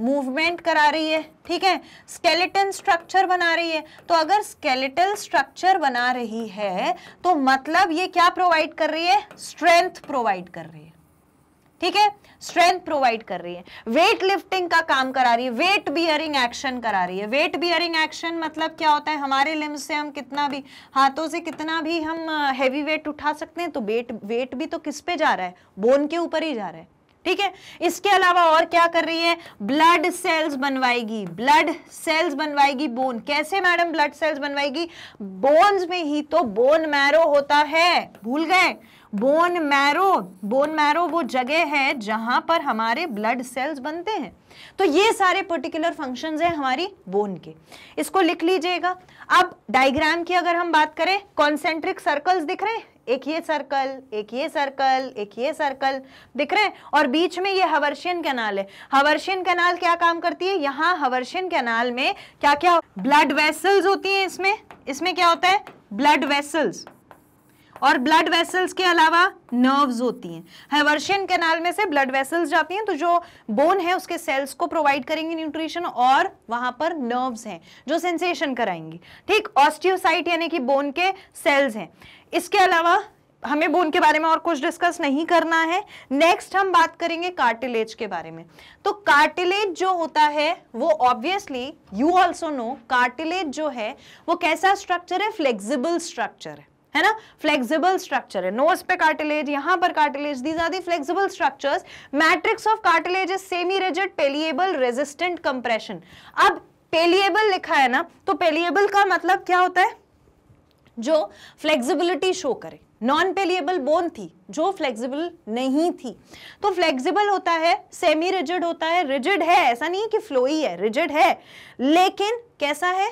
मूवमेंट करा रही है ठीक है स्केलेटन स्ट्रक्चर बना रही है तो अगर स्केलेटल स्ट्रक्चर बना रही है तो मतलब ये क्या प्रोवाइड कर रही है स्ट्रेंथ प्रोवाइड कर रही है ठीक है स्ट्रेंथ प्रोवाइड कर रही है वेट लिफ्टिंग का काम करा रही है वेट बियरिंग एक्शन करा रही है वेट बियरिंग एक्शन मतलब क्या होता है हमारे लिम्स से हम कितना भी हाथों से कितना भी हम हैवी uh, वेट उठा सकते हैं तो वेट वेट भी तो किस पे जा रहा है बोन के ऊपर ही जा रहा है ठीक है इसके अलावा और क्या कर रही है ब्लड सेल्स बनवाएगी ब्लड सेल्स बनवाएगी बोन कैसे मैडम ब्लड सेल्स बनवाएगी बोन्स में ही तो बोन मैरो होता है भूल गए बोन मैरो बोन मैरो वो जगह है जहां पर हमारे ब्लड सेल्स बनते हैं तो ये सारे पर्टिकुलर फंक्शंस हैं हमारी बोन के इसको लिख लीजिएगा अब डायग्राम की अगर हम बात करें कॉन्सेंट्रिक सर्कल्स दिख रहे हैं एक ये सर्कल एक ये सर्कल एक ये सर्कल दिख रहे हैं और बीच में ये हवर्शियन कैनाल है हवर्शियन कैनाल क्या काम करती है यहाँ हवर्शियन कैनाल में क्या क्या ब्लड वेसल्स होती हैं इसमें इसमें क्या होता है ब्लड वेसल्स और ब्लड वेसल्स के अलावा नर्व्स होती हैं हवर्शियन कैनाल में से ब्लड वेसल्स जाती हैं तो जो बोन है उसके सेल्स को प्रोवाइड करेंगी न्यूट्रिशन और वहां पर नर्व्स हैं जो सेंसेशन कराएंगी ठीक ऑस्टियोसाइट यानी कि बोन के सेल्स हैं इसके अलावा हमें बोन के बारे में और कुछ डिस्कस नहीं करना है नेक्स्ट हम बात करेंगे कार्टिलेज के बारे में तो कार्टिलेज जो होता है वो obviously you also know cartilage जो है वो कैसा स्ट्रक्चर है फ्लेक्सिबल स्ट्रक्चर है है ना फ्लेक्सिबल स्ट्रक्चर है नोज पे कार्टिलेज यहां पर cartilage these are the flexible structures matrix of cartilage is semi rigid pliable resistant compression अब पेलिएबल लिखा है ना तो पेलिएबल का मतलब क्या होता है जो फ्लेक्सिबिलिटी शो करे नॉन पेलिएबल बोन थी जो फ्लेक्सिबल नहीं थी तो फ्लेक्सिबल होता है सेमी रिजिड होता है रिजिड है ऐसा नहीं कि फ्लोई है रिजिड है लेकिन कैसा है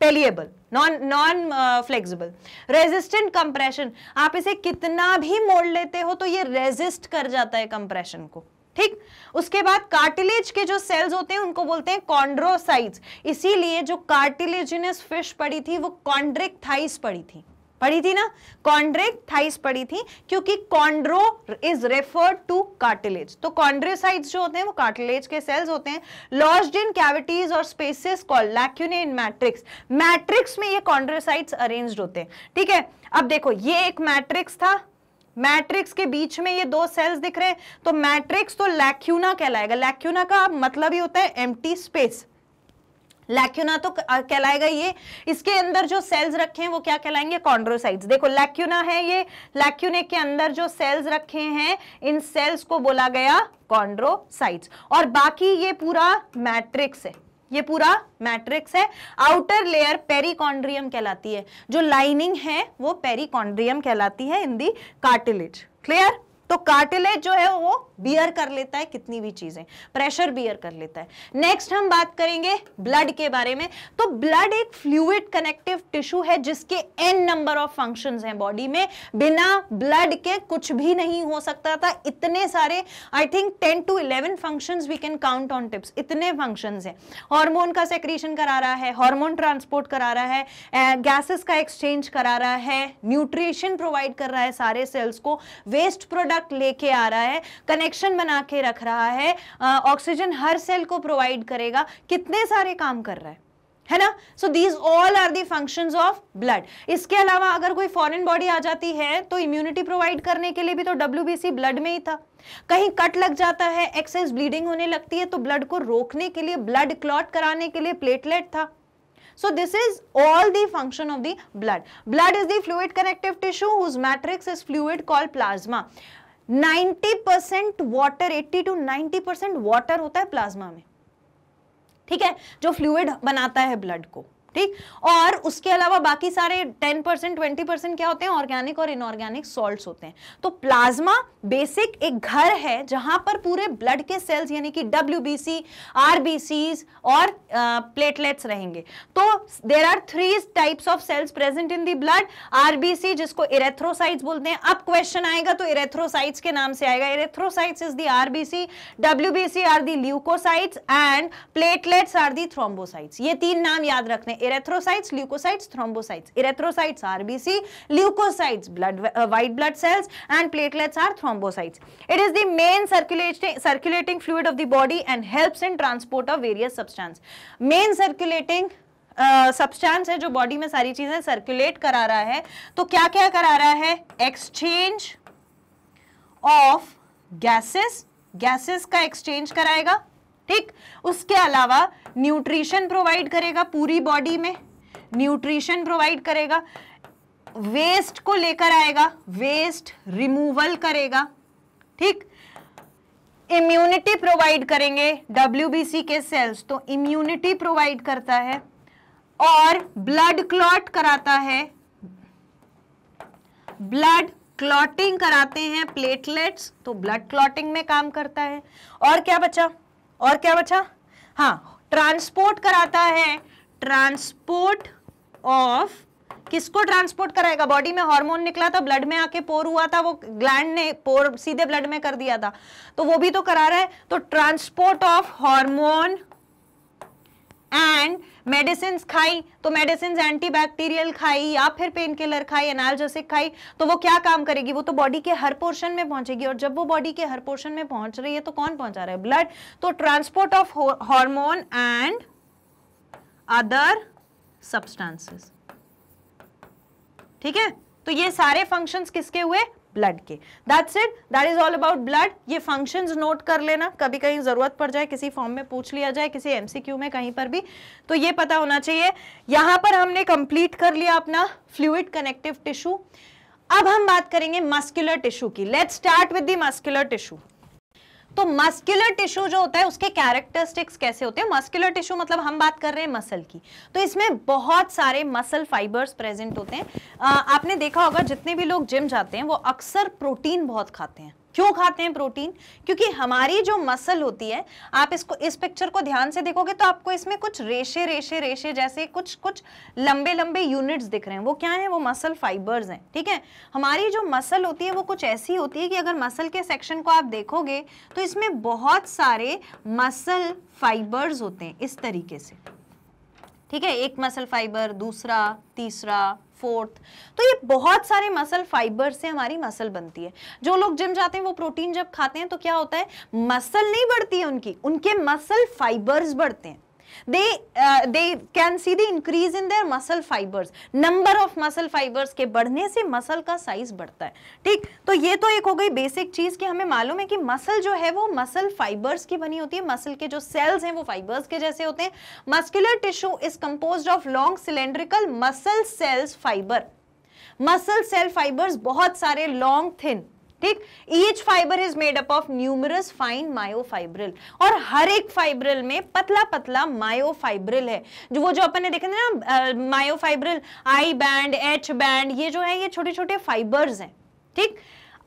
pliable non non flexible resistant compression आप इसे कितना भी मोड़ लेते हो तो ये रेजिस्ट कर जाता है कंप्रेशन को ठीक उसके बाद कार्टिलेज के जो सेल्स होते हैं उनको बोलते हैं कॉन्ड्रोसाइट्स इसीलिए जो कार्टिलेजिनस फिश पड़ी थी वो कॉन्ड्रिक थाइस पड़ी थी पड़ी थी ना कॉन्ड्रिक थाइस पड़ी थी क्योंकि chondro is referred to cartilage तो कॉन्ड्रोसाइट्स जो होते हैं वो कार्टिलेज के सेल्स होते हैं लॉस्ड इन कैविटीज और spaces call lacunae in matrix matrix में ये कॉन्ड्रोसाइट्स अरेंज्ड होते हैं ठीक है अब देखो ये एक मैट्रिक्स था मैट्रिक्स के बीच में ये दो सेल्स दिख रहे हैं तो मैट्रिक्स तो लैक्यूना कहलाएगा लैक्यूना का मतलब ही होता है एम्प्टी स्पेस लैक्यूना तो कहलाएगा ये इसके अंदर जो सेल्स रखे हैं वो क्या कहलाएंगे कॉन्ड्रोसाइट्स देखो लैक्यूना है ये लैक्यूने के अंदर जो सेल्स रखे हैं इन सेल्स को बोला गया कॉन्ड्रोसाइट्स और बाकी ये पूरा मैट्रिक्स है ये पूरा मैट्रिक्स है आउटर लेयर पेरिकॉन्ड्रियम कहलाती है जो लाइनिंग है वो पेरिकॉन्ड्रियम कहलाती है इन दी कार्टिलेज क्लियर तो कार्टिलेज जो है वो बियर कर लेता है कितनी भी चीजें प्रेशर बियर कर लेता है नेक्स्ट हम बात करेंगे ब्लड के बारे में तो ब्लड एक फ्लूड कनेक्टिव टिश्यू है जिसके एन नंबर ऑफ फंक्शन है बॉडी में बिना ब्लड के कुछ भी नहीं हो सकता था इतने सारे I think ten to eleven function we can count on tips इतने फंक्शन है हॉर्मोन का सेक्रीशन करा रहा है हॉर्मोन ट्रांसपोर्ट करा रहा है गैसेस का एक्सचेंज करा रहा है न्यूट्रिशन प्रोवाइड कर रहा है सारे सेल्स को वेस्ट प्रोडक्ट तक लेके आ रहा है कनेक्शन बना के रख रहा है ऑक्सीजन हर सेल को प्रोवाइड करेगा कितने सारे काम कर रहा है है ना so these all are the function of blood इसके अलावा अगर कोई फॉरेन बॉडी आ जाती है तो इम्यूनिटी प्रोवाइड करने के लिए भी तो डब्ल्यू ब्लड में ही था कहीं कट लग जाता है एक्सेस ब्लीडिंग होने लगती है तो ब्लड को रोकने के लिए ब्लड क्लॉट कराने के लिए प्लेटलेट था so this is all the function of the blood blood is the fluid connective tissue whose matrix is fluid call plasma 90 percent water 80 to 90 percent water होता है प्लाज्मा में ठीक है जो फ्लूड बनाता है ब्लड को ठीक और उसके अलावा बाकी सारे 10 परसेंट ट्वेंटी परसेंट क्या होते हैं ऑर्गेनिक और इनऑर्गेनिक सॉल्ट्स होते हैं तो प्लाज्मा बेसिक एक घर है जहां पर पूरे ब्लड के सेल्स यानी कि W B C R B और प्लेटलेट्स uh, रहेंगे तो there are three types of cells present in the blood RBC जिसको इरेथ्रोसाइट्स बोलते हैं अब क्वेश्चन आएगा तो इरेथ्रोसाइट्स के नाम से आएगा erythrocytes is the RBC C are the leucocytes and platelets are the thrombocytes ये तीन नाम याद रखने erythrocytes leukocytes thrombocytes erythrocytes rbc leukocytes blood uh, white blood cells and platelets are thrombocytes it is the main circulating circulating fluid of the body and helps in transport of various substance main circulating substance uh, है जो body में सारी चीजें circulate करा रहा है तो क्या क्या करा रहा है एक्सचेंज ऑफ गैसेस गैसेस का एक्सचेंज कराएगा ठीक उसके अलावा न्यूट्रिशन प्रोवाइड करेगा पूरी बॉडी में न्यूट्रिशन प्रोवाइड करेगा वेस्ट को लेकर आएगा वेस्ट रिमूवल करेगा ठीक इम्यूनिटी प्रोवाइड करेंगे डब्ल्यू के सेल्स तो इम्यूनिटी प्रोवाइड करता है और ब्लड क्लॉट कराता है ब्लड क्लॉटिंग कराते हैं प्लेटलेट्स तो ब्लड क्लॉटिंग में काम करता है और क्या बचा और क्या बचा हाँ ट्रांसपोर्ट कराता है ट्रांसपोर्ट ऑफ किसको ट्रांसपोर्ट कराएगा बॉडी में हार्मोन निकला था ब्लड में आके पोर हुआ था वो ग्लैंड ने पोर सीधे ब्लड में कर दिया था तो वो भी तो करा रहा है तो transport of hormone and medicine खाई तो मेडिसिन एंटीबैक्टीरियल खाई या फिर पेन किलर खाई एनालजेसिक खाई तो वो क्या काम करेगी वो तो बॉडी के हर पोर्शन में पहुंचेगी और जब वो बॉडी के हर पोर्शन में पहुंच रही है तो कौन पहुंचा रहा है ब्लड तो transport of hormone and other substances ठीक है तो ये सारे फंक्शंस किसके हुए ब्लड के that's it that is all about blood ये फंक्शंस नोट कर लेना कभी कहीं ज़रूरत पड़ जाए किसी फॉर्म में पूछ लिया जाए किसी एमसीक्यू में कहीं पर भी तो ये पता होना चाहिए यहां पर हमने कंप्लीट कर लिया अपना फ्लूड कनेक्टिव टिश्यू अब हम बात करेंगे मस्कुलर टिश्यू की let start with the muscular tissue तो मस्कुलर टिश्यू जो होता है उसके कैरेक्टरिस्टिक्स कैसे होते हैं मस्कुलर टिश्यू मतलब हम बात कर रहे हैं मसल की तो इसमें बहुत सारे मसल फाइबर्स प्रेजेंट होते हैं आ, आपने देखा होगा जितने भी लोग जिम जाते हैं वो अक्सर प्रोटीन बहुत खाते हैं क्यों खाते हैं प्रोटीन क्योंकि हमारी जो मसल होती है आप इसको इस पिक्चर को ध्यान से देखोगे तो आपको इसमें कुछ रेशे रेशे रेशे जैसे कुछ कुछ लंबे लंबे यूनिट्स दिख रहे हैं वो क्या है वो मसल फाइबर्स हैं ठीक है हमारी जो मसल होती है वो कुछ ऐसी होती है कि अगर मसल के सेक्शन को आप देखोगे तो इसमें बहुत सारे मसल फाइबर्स होते हैं इस तरीके से ठीक है एक मसल फाइबर दूसरा तीसरा फोर्थ तो ये बहुत सारे मसल फाइबर से हमारी मसल बनती है जो लोग जिम जाते हैं वो प्रोटीन जब खाते हैं तो क्या होता है मसल नहीं बढ़ती है उनकी उनके मसल फाइबर्स बढ़ते हैं they uh, they can see the increase in their muscle fibers number of muscle fibers ke badhne se muscle ka size badhta hai theek to ye to ek ho gayi basic cheez ki hame malum hai ki muscle jo hai wo muscle fibers ki bani hoti hai muscle ke jo cells hain wo fibers ke jaise hote hain muscular tissue is composed of long cylindrical muscle cells fiber muscle cell fibers bahut sare long thin ठीक each fibre is made up of numerous fine myofibril और हर एक fibril में पतला पतला myofibril है जो वो जो अपन ने देखे थे ना myofibril I band H band ये जो है ये छोटे छोटे फाइबर्स हैं ठीक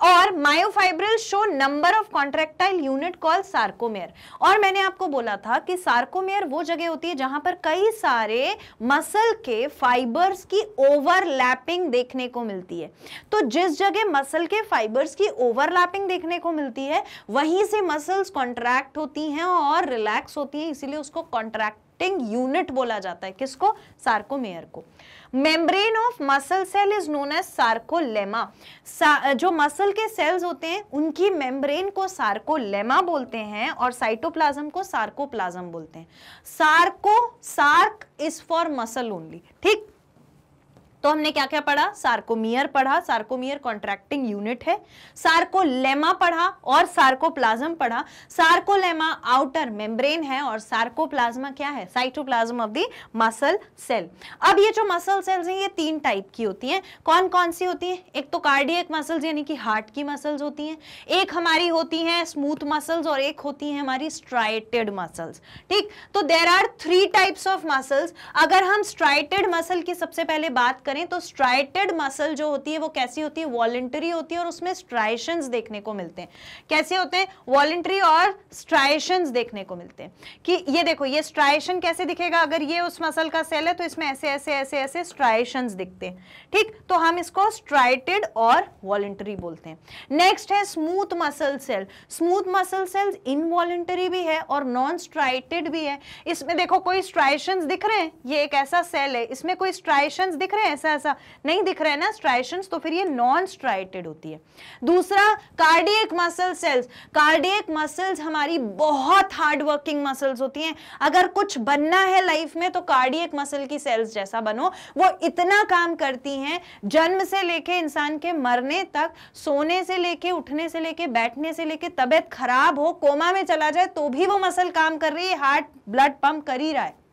और myofibril show number of contractile unit call sarcomere और मैंने आपको बोला था कि सार्कोमेयर वो जगह होती है जहां पर कई सारे मसल के फाइबर्स की ओवरलैपिंग देखने को मिलती है तो जिस जगह मसल के फाइबर्स की ओवरलैपिंग देखने को मिलती है वहीं से मसल्स कॉन्ट्रैक्ट होती हैं और रिलैक्स होती हैं इसीलिए उसको कॉन्ट्रैक्टिंग यूनिट बोला जाता है किसको सार्कोमेयर को membrane of muscle cell is known as sarcolemma जो मसल के सेल्स होते हैं उनकी मेम्ब्रेन को सार्कोलेमा बोलते हैं और साइटोप्लाज्म को सार्कोप्लाज्म बोलते हैं sarco sarc is for muscle only ठीक तो हमने क्या क्या पढ़ा सार्कोमियर पढ़ा सार्कोमियर कॉन्ट्रैक्टिंग यूनिट है सार्कोलेमा पढ़ा और सार्कोप्लाज्म पढ़ा सार्कोलेमा आउटर मेम्ब्रेन है और सार्कोप्लाज्मा क्या है cytoplasm of the muscle cell अब ये जो मसल सेल्स हैं ये तीन टाइप की होती हैं कौन कौन सी होती हैं एक तो कार्डियक मसल्स यानी कि हार्ट की मसल्स होती हैं एक हमारी होती हैं स्मूथ मसल्स और एक होती हैं हमारी स्ट्राइटेड मसल्स ठीक तो there are three types of muscles अगर हम स्ट्राइटेड मसल की सबसे पहले बात करें करें तो स्ट्राइटेड मसल जो होती है वो कैसी होती है वॉलेंटरी होती है और उसमें स्ट्राइशन देखने को मिलते हैं कैसे होते हैं वॉलेंटरी और स्ट्राइशन देखने को मिलते हैं कि ये देखो ये स्ट्राइशन कैसे दिखेगा अगर ये उस मसल का सेल है तो इसमें ऐसे ऐसे ऐसे ऐसे स्ट्राइशन दिखते हैं ठीक तो हम इसको स्ट्राइटेड और वॉलेंटरी बोलते हैं नेक्स्ट है smooth muscle cell smooth muscle cell involuntary भी है और नॉन स्ट्राइटेड भी है इसमें देखो कोई स्ट्राइशन दिख रहे हैं ये एक ऐसा सेल है इसमें कोई स्ट्राइशन दिख रहे हैं ऐसा ऐसा नहीं दिख रहा है ना स्ट्राइशन तो फिर ये नॉन स्ट्राइटेड होती है दूसरा cardiac muscle cells cardiac muscles हमारी बहुत हार्ड वर्किंग मसल्स होती हैं अगर कुछ बनना है लाइफ में तो कार्डियक मसल की सेल्स जैसा बनो वो इतना काम करती हैं जन्म से लेके इंसान के मरने तक सोने से लेके उठने से लेके बैठने से लेके तबियत खराब हो कोमा में चला जाए तो भी वो मसल काम कर रही है हार्ट ब्लड पंप कर ही रहा है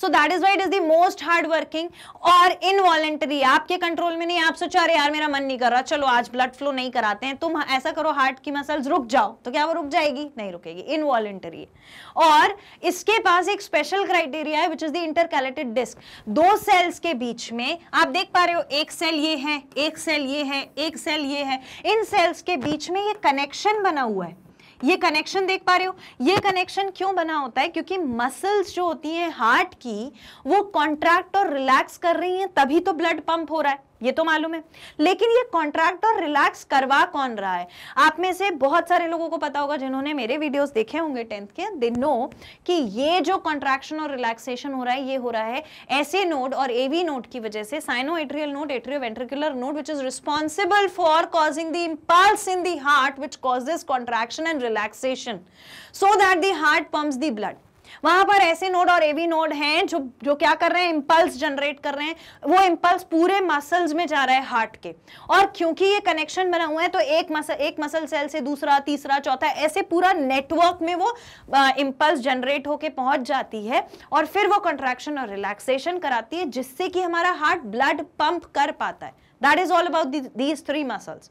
so that is why it is the most hard working और इनवॉलेंटरी आपके कंट्रोल में नहीं आप सोचा अरे यार मेरा मन नहीं कर रहा चलो आज ब्लड फ्लो नहीं कराते हैं तुम ऐसा करो हार्ट की मसल्स रुक जाओ तो क्या वो रुक जाएगी नहीं रुकेगी इनवॉलेंटरी और इसके पास एक स्पेशल क्राइटेरिया है which is the intercalated disc दो सेल्स के बीच में आप देख पा रहे हो एक सेल ये है एक सेल ये है एक सेल ये है इन सेल्स के बीच में ये कनेक्शन बना हुआ है ये कनेक्शन देख पा रहे हो ये कनेक्शन क्यों बना होता है क्योंकि मसल्स जो होती हैं हार्ट की वो कॉन्ट्रैक्ट और रिलैक्स कर रही हैं तभी तो ब्लड पंप हो रहा है ये तो मालूम है लेकिन ये कॉन्ट्रैक्ट और रिलैक्स करवा कौन रहा है आप में से बहुत सारे लोगों को पता होगा जिन्होंने मेरे वीडियोस देखे होंगे टेंथ के दे नो कि ये जो कॉन्ट्रैक्शन और रिलैक्सेशन हो रहा है ये हो रहा है ऐसे नोड और एवी नोड की वजह से sino atrial node ventricular node which is responsible for causing the impulse in the heart which cause contraction and relaxation so that the heart pumps the blood वहां पर ऐसे नोड और AV node हैं जो जो क्या कर रहे हैं इंपल्स जनरेट कर रहे हैं वो इंपल्स पूरे मसल्स में जा रहा है हार्ट के और क्योंकि ये कनेक्शन बना हुआ है तो एक मसल एक मसल सेल से दूसरा तीसरा चौथा ऐसे पूरा नेटवर्क में वो इंपल्स जनरेट होके पहुंच जाती है और फिर वो कंट्रैक्शन और रिलैक्सेशन कराती है जिससे कि हमारा हार्ट ब्लड पंप कर पाता है that is all about these three muscles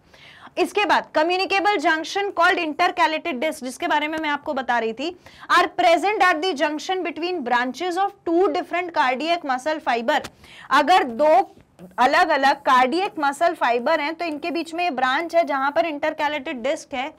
इसके बाद communicable junction called intercalated disc जिसके बारे में मैं आपको बता रही थी are present at the junction between branches of two different cardiac muscle fibre अगर दो अलग अलग कार्डियक मसल फाइबर हैं तो इनके बीच में ये ब्रांच है जहां पर इंटरकैलेटेड डिस्क है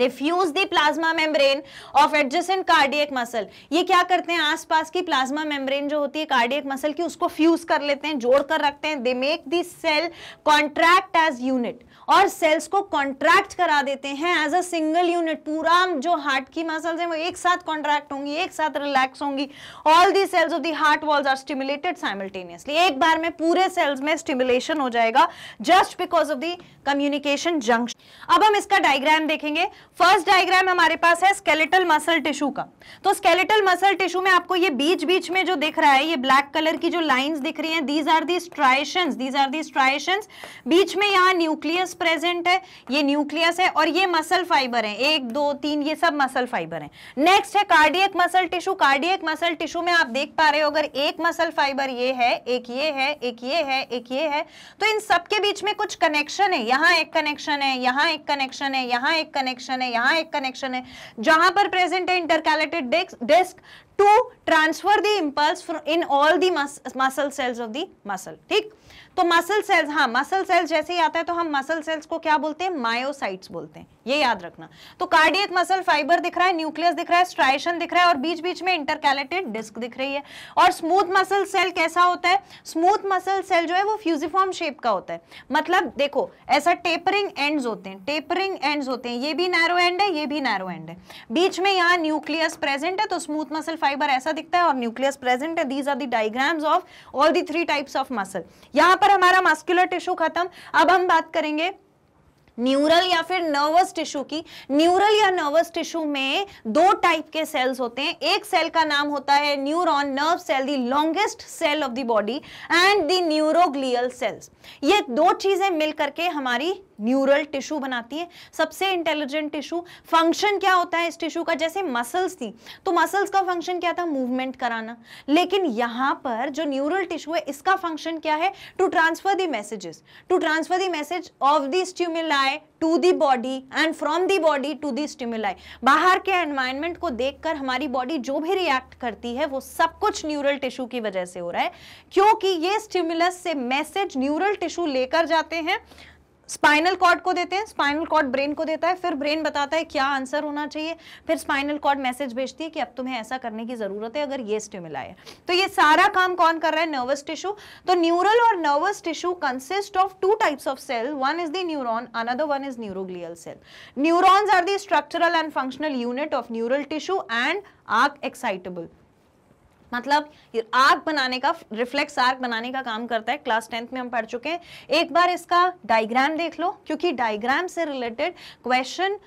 they fuse the plasma membrane of adjacent cardiac muscle ये क्या करते हैं आसपास की प्लाज्मा मेम्ब्रेन जो होती है कार्डियक मसल की उसको फ्यूज कर लेते हैं जोड़ कर रखते हैं they make the cell contract as unit और सेल्स को कॉन्ट्रैक्ट करा देते हैं एज अ सिंगल यूनिट पूरा जो हार्ट की मसल्स हैं वो एक साथ कॉन्ट्रैक्ट होंगी एक साथ रिलैक्स होंगी all the cells of the heart walls are stimulated simultaneously एक बार में पूरे सेल्स में स्टिमुलेशन हो जाएगा just because of the communication junction अब हम इसका डायग्राम देखेंगे फर्स्ट डायग्राम हमारे पास है स्केलेटल मसल टिश्यू का तो स्केलेटल मसल टिश्यू में आपको ये बीच बीच में जो दिख रहा है ये ब्लैक कलर की जो लाइंस दिख रही हैं these are the striations these are the striations बीच में यहाँ न्यूक्लियस मसल्स प्रेजेंट है ये न्यूक्लियस है और ये मसल फाइबर है एक दो तीन ये सब मसल फाइबर है नेक्स्ट है cardiac muscle tissue cardiac muscle tissue में आप देख पा रहे हो अगर एक मसल फाइबर ये है एक ये है एक ये है एक ये है तो इन सबके बीच में कुछ कनेक्शन है यहां एक कनेक्शन है यहां एक कनेक्शन है यहां एक कनेक्शन है यहां एक कनेक्शन है जहां पर प्रेजेंट है intercalated disc to transfer the impulse in all the mus muscle cells of the ठीक? तो मसल सेल्स हाँ मसल सेल्स जैसे ही आता है तो हम मसल सेल्स को क्या बोलते हैं मायोसाइट्स बोलते हैं ये याद रखना तो कार्डियक मसल फाइबर दिख रहा है न्यूक्लियस दिख रहा है स्ट्राइशन दिख रहा है और बीच बीच में इंटरकैलेटेड डिस्क दिख रही है और स्मूथ मसल सेल कैसा होता है स्मूथ मसल सेल जो है वो फ्यूजिफॉर्म शेप का होता है मतलब देखो ऐसा टेपरिंग एंड्स होते हैं टेपरिंग एंड्स होते हैं ये भी नैरो एंड है ये भी नैरो एंड है बीच में यहाँ न्यूक्लियस प्रेजेंट है तो स्मूथ मसल फाइबर ऐसा दिखता है और न्यूक्लियस प्रेजेंट है these are the diagrams of all the three types of muscle यहाँ पर हमारा मस्क्यूलर टिश्यू खत्म अब हम बात करेंगे न्यूरल या फिर नर्वस टिश्यू की न्यूरल या नर्वस टिश्यू में दो टाइप के सेल्स होते हैं एक सेल का नाम होता है neuron nerve cell the longest cell of the body and the neuroglial cells ये दो चीजें मिल करके हमारी न्यूरल टिश्यू बनाती है सबसे इंटेलिजेंट टिश्यू फंक्शन क्या होता है इस टिश्यू का जैसे मसल्स थी तो मसल्स का फंक्शन क्या था मूवमेंट कराना लेकिन यहां पर जो न्यूरल टिश्यू है इसका फंक्शन क्या है to transfer the messages to transfer the message of the stimuli stimuli to the body and from the body to the stimuli बाहर के एनवायरमेंट को देखकर हमारी बॉडी जो भी रिएक्ट करती है वो सब कुछ न्यूरल टिश्यू की वजह से हो रहा है क्योंकि ये स्टिमुलस से मैसेज न्यूरल टिश्यू लेकर जाते हैं स्पाइनल कॉर्ड को देते हैं स्पाइनल कॉर्ड ब्रेन को देता है फिर ब्रेन बताता है क्या आंसर होना चाहिए फिर स्पाइनल कॉर्ड मैसेज भेजती है कि अब तुम्हें ऐसा करने की ज़रूरत है अगर ये स्टिमुला है तो ये सारा काम कौन कर रहा है नर्वस टिश्यू तो न्यूरल और nervous tissue consist of two types of cell one is the neuron another one is neuroglial cell neurons are the structural and functional unit of neural tissue and are excitable मतलब arc बनाने का reflex arc बनाने का काम करता है class tenth में हम पढ़ चुके हैं एक बार इसका डायग्राम देख लो क्योंकि डायग्राम से related question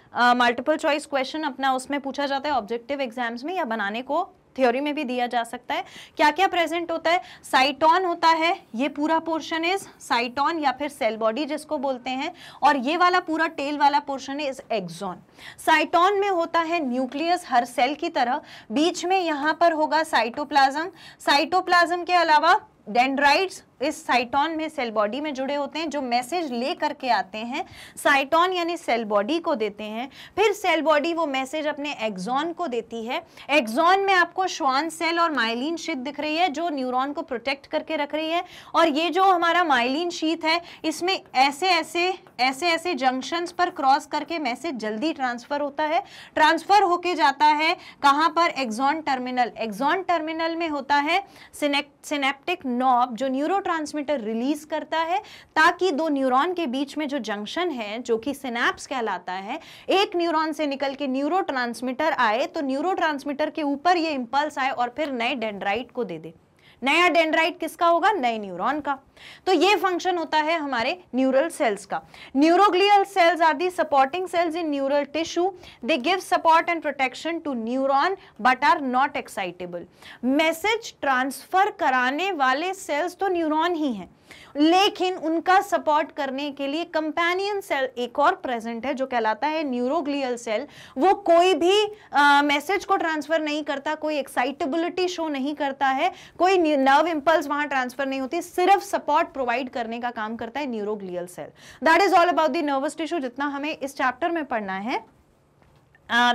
multiple choice question अपना उसमें पूछा जाता है ऑब्जेक्टिव एग्जाम्स में या बनाने को थ्योरी में भी दिया जा सकता है क्या क्या प्रेजेंट होता है साइटॉन होता है ये पूरा पोर्शन इज साइटॉन या फिर सेल बॉडी जिसको बोलते हैं और ये वाला पूरा टेल वाला पोर्शन इज एक्सॉन साइटॉन में होता है न्यूक्लियस हर सेल की तरह बीच में यहाँ पर होगा साइटोप्लाज्म साइटोप्लाज्म के अलावा डेंड्राइड्स इस साइटॉन में सेल बॉडी में जुड़े होते हैं जो मैसेज ले करके आते हैं साइटॉन यानी सेल बॉडी को देते हैं फिर सेल बॉडी वो मैसेज अपने एग्जॉन को देती है एग्जॉन में आपको श्वान सेल और माइलिन शीत दिख रही है जो न्यूरॉन को प्रोटेक्ट करके रख रही है और ये जो हमारा माइलिन शीत है इसमें ऐसे ऐसे ऐसे ऐसे जंक्शंस पर क्रॉस करके मैसेज जल्दी ट्रांसफर होता है ट्रांसफर होके जाता है कहाँ पर एग्जॉन टर्मिनल एग्जॉन टर्मिनल में होता है सिनेप्टिक नॉब जो न्यूरो न्यूरोट्रांसमीटर रिलीज करता है ताकि दो न्यूरॉन के बीच में जो जंक्शन है जो कि सिनेप्स कहलाता है एक न्यूरॉन से निकल के न्यूरोट्रांसमीटर आए तो न्यूरोट्रांसमीटर के ऊपर ये इंपल्स आए और फिर नए डेंड्राइट को दे दे नया डेंड्राइट किसका होगा नए न्यूरॉन का तो ये फंक्शन होता है हमारे न्यूरल सेल्स का neuroglial cells are the supporting cells in neural tissue they give support and protection to neuron but are not excitable message transfer कराने वाले सेल्स तो न्यूरॉन ही हैं लेकिन उनका सपोर्ट करने के लिए कंपेनियन सेल एक और प्रेजेंट है जो कहलाता है न्यूरोग्लियल सेल वो कोई भी मैसेज को ट्रांसफर नहीं करता कोई एक्साइटेबिलिटी शो नहीं करता है कोई नर्व इंपल्स वहां ट्रांसफर नहीं होती सिर्फ सपोर्ट प्रोवाइड करने का काम करता है neuroglial cell that is all about the nervous tissue जितना हमें इस चैप्टर में पढ़ना है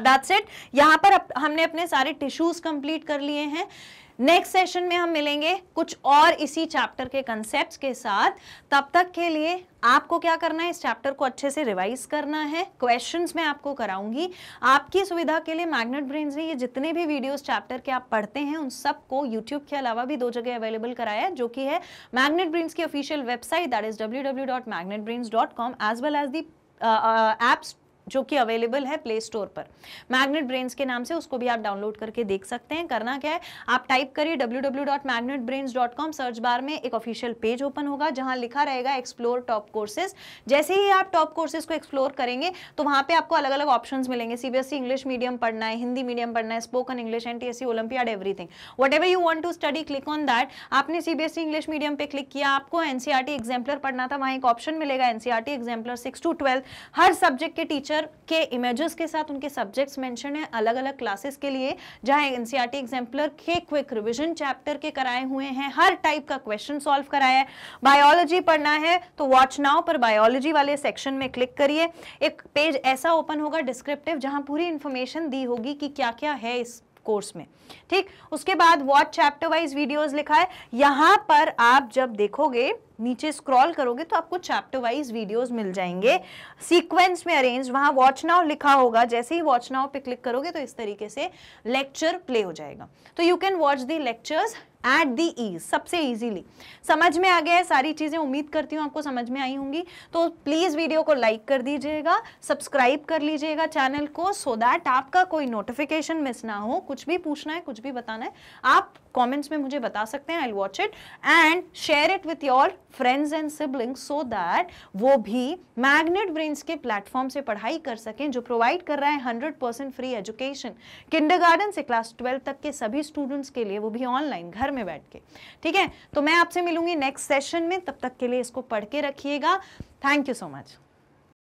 दैट्स uh, इट यहां पर अप, हमने अपने सारे टिश्यूज कंप्लीट कर लिए हैं नेक्स्ट सेशन में हम मिलेंगे कुछ और इसी चैप्टर के कंसेप्ट के साथ तब तक के लिए आपको क्या करना है इस चैप्टर को अच्छे से रिवाइज करना है क्वेश्चंस मैं आपको कराऊंगी आपकी सुविधा के लिए मैग्नेट ब्रेन्स ने ये जितने भी वीडियोस चैप्टर के आप पढ़ते हैं उन सबको यूट्यूब के अलावा भी दो जगह अवेलेबल कराया है जो कि है मैग्नेट ब्रेन्स की official website that is W W dot Magnet Brains dot com as well as the apps जो कि अवेलेबल है प्ले स्टोर पर मैग्नेट ब्रेन्स के नाम से उसको भी आप डाउनलोड करके देख सकते हैं करना क्या है आप टाइप करिए कॉम सर्च बार में एक ऑफिशियल पेज ओपन होगा जहां लिखा रहेगा एक्सप्लोर टॉप कोर्सेज जैसे ही आप टॉप कोर्सेज को एक्सप्लोर करेंगे तो वहां पे आपको अलग अलग ऑप्शन मिलेंगे सीबीएसई इंग्लिश मीडियम पढ़ना है हिंदी मीडियम पढ़ना है spoken English N T olympiad everything whatever you want to study click on that आपने सीबीएसई इंग्लिश मीडियम पर क्लिक किया आपको एनसीआरटी एग्जाम्पलर e पढ़ना था वहां एक ऑप्शन मिलेगा NCERT exemplar six to twelfth हर सब्जेक्ट के टीचर टीचर के इमेजेस के साथ उनके सब्जेक्ट्स मेंशन है अलग अलग क्लासेस के लिए जहां एनसीईआरटी एग्जाम्पलर e के क्विक रिवीजन चैप्टर के कराए हुए हैं हर टाइप का क्वेश्चन सॉल्व कराया है बायोलॉजी पढ़ना है तो वॉच नाउ पर बायोलॉजी वाले सेक्शन में क्लिक करिए एक पेज ऐसा ओपन होगा डिस्क्रिप्टिव जहां पूरी इंफॉर्मेशन दी होगी कि क्या क्या है इस कोर्स में ठीक उसके बाद वॉट चैप्टर वाइज वीडियोस लिखा है यहाँ पर आप जब देखोगे नीचे स्क्रॉल करोगे तो आपको चैप्टर वाइज वीडियोस मिल जाएंगे सीक्वेंस में अरेंज वहाँ वॉच नाउ लिखा होगा जैसे ही वॉच नाउ पे क्लिक करोगे तो इस तरीके से लेक्चर प्ले हो जाएगा तो you can watch the lectures at the ease सबसे ईजीली समझ में आ गया है सारी चीज़ें उम्मीद करती हूँ आपको समझ में आई होंगी तो प्लीज़ वीडियो को लाइक कर दीजिएगा सब्सक्राइब कर लीजिएगा चैनल को सो so दैट आपका कोई नोटिफिकेशन मिस ना हो कुछ भी पूछना है कुछ भी बताना है आप कमेंट्स में मुझे बता सकते हैं I watch it and share it with your friends and sibling so that वो भी मैग्नेट ब्रेन्स के प्लेटफॉर्म से पढ़ाई कर सकें जो प्रोवाइड कर रहा है hundred percent free education kinder से क्लास ट्वेल्व तक के सभी स्टूडेंट्स के लिए वो भी ऑनलाइन घर में बैठ के ठीक है तो मैं आपसे मिलूंगी नेक्स्ट सेशन में तब तक के लिए इसको पढ़ के रखिएगा थैंक यू सो मच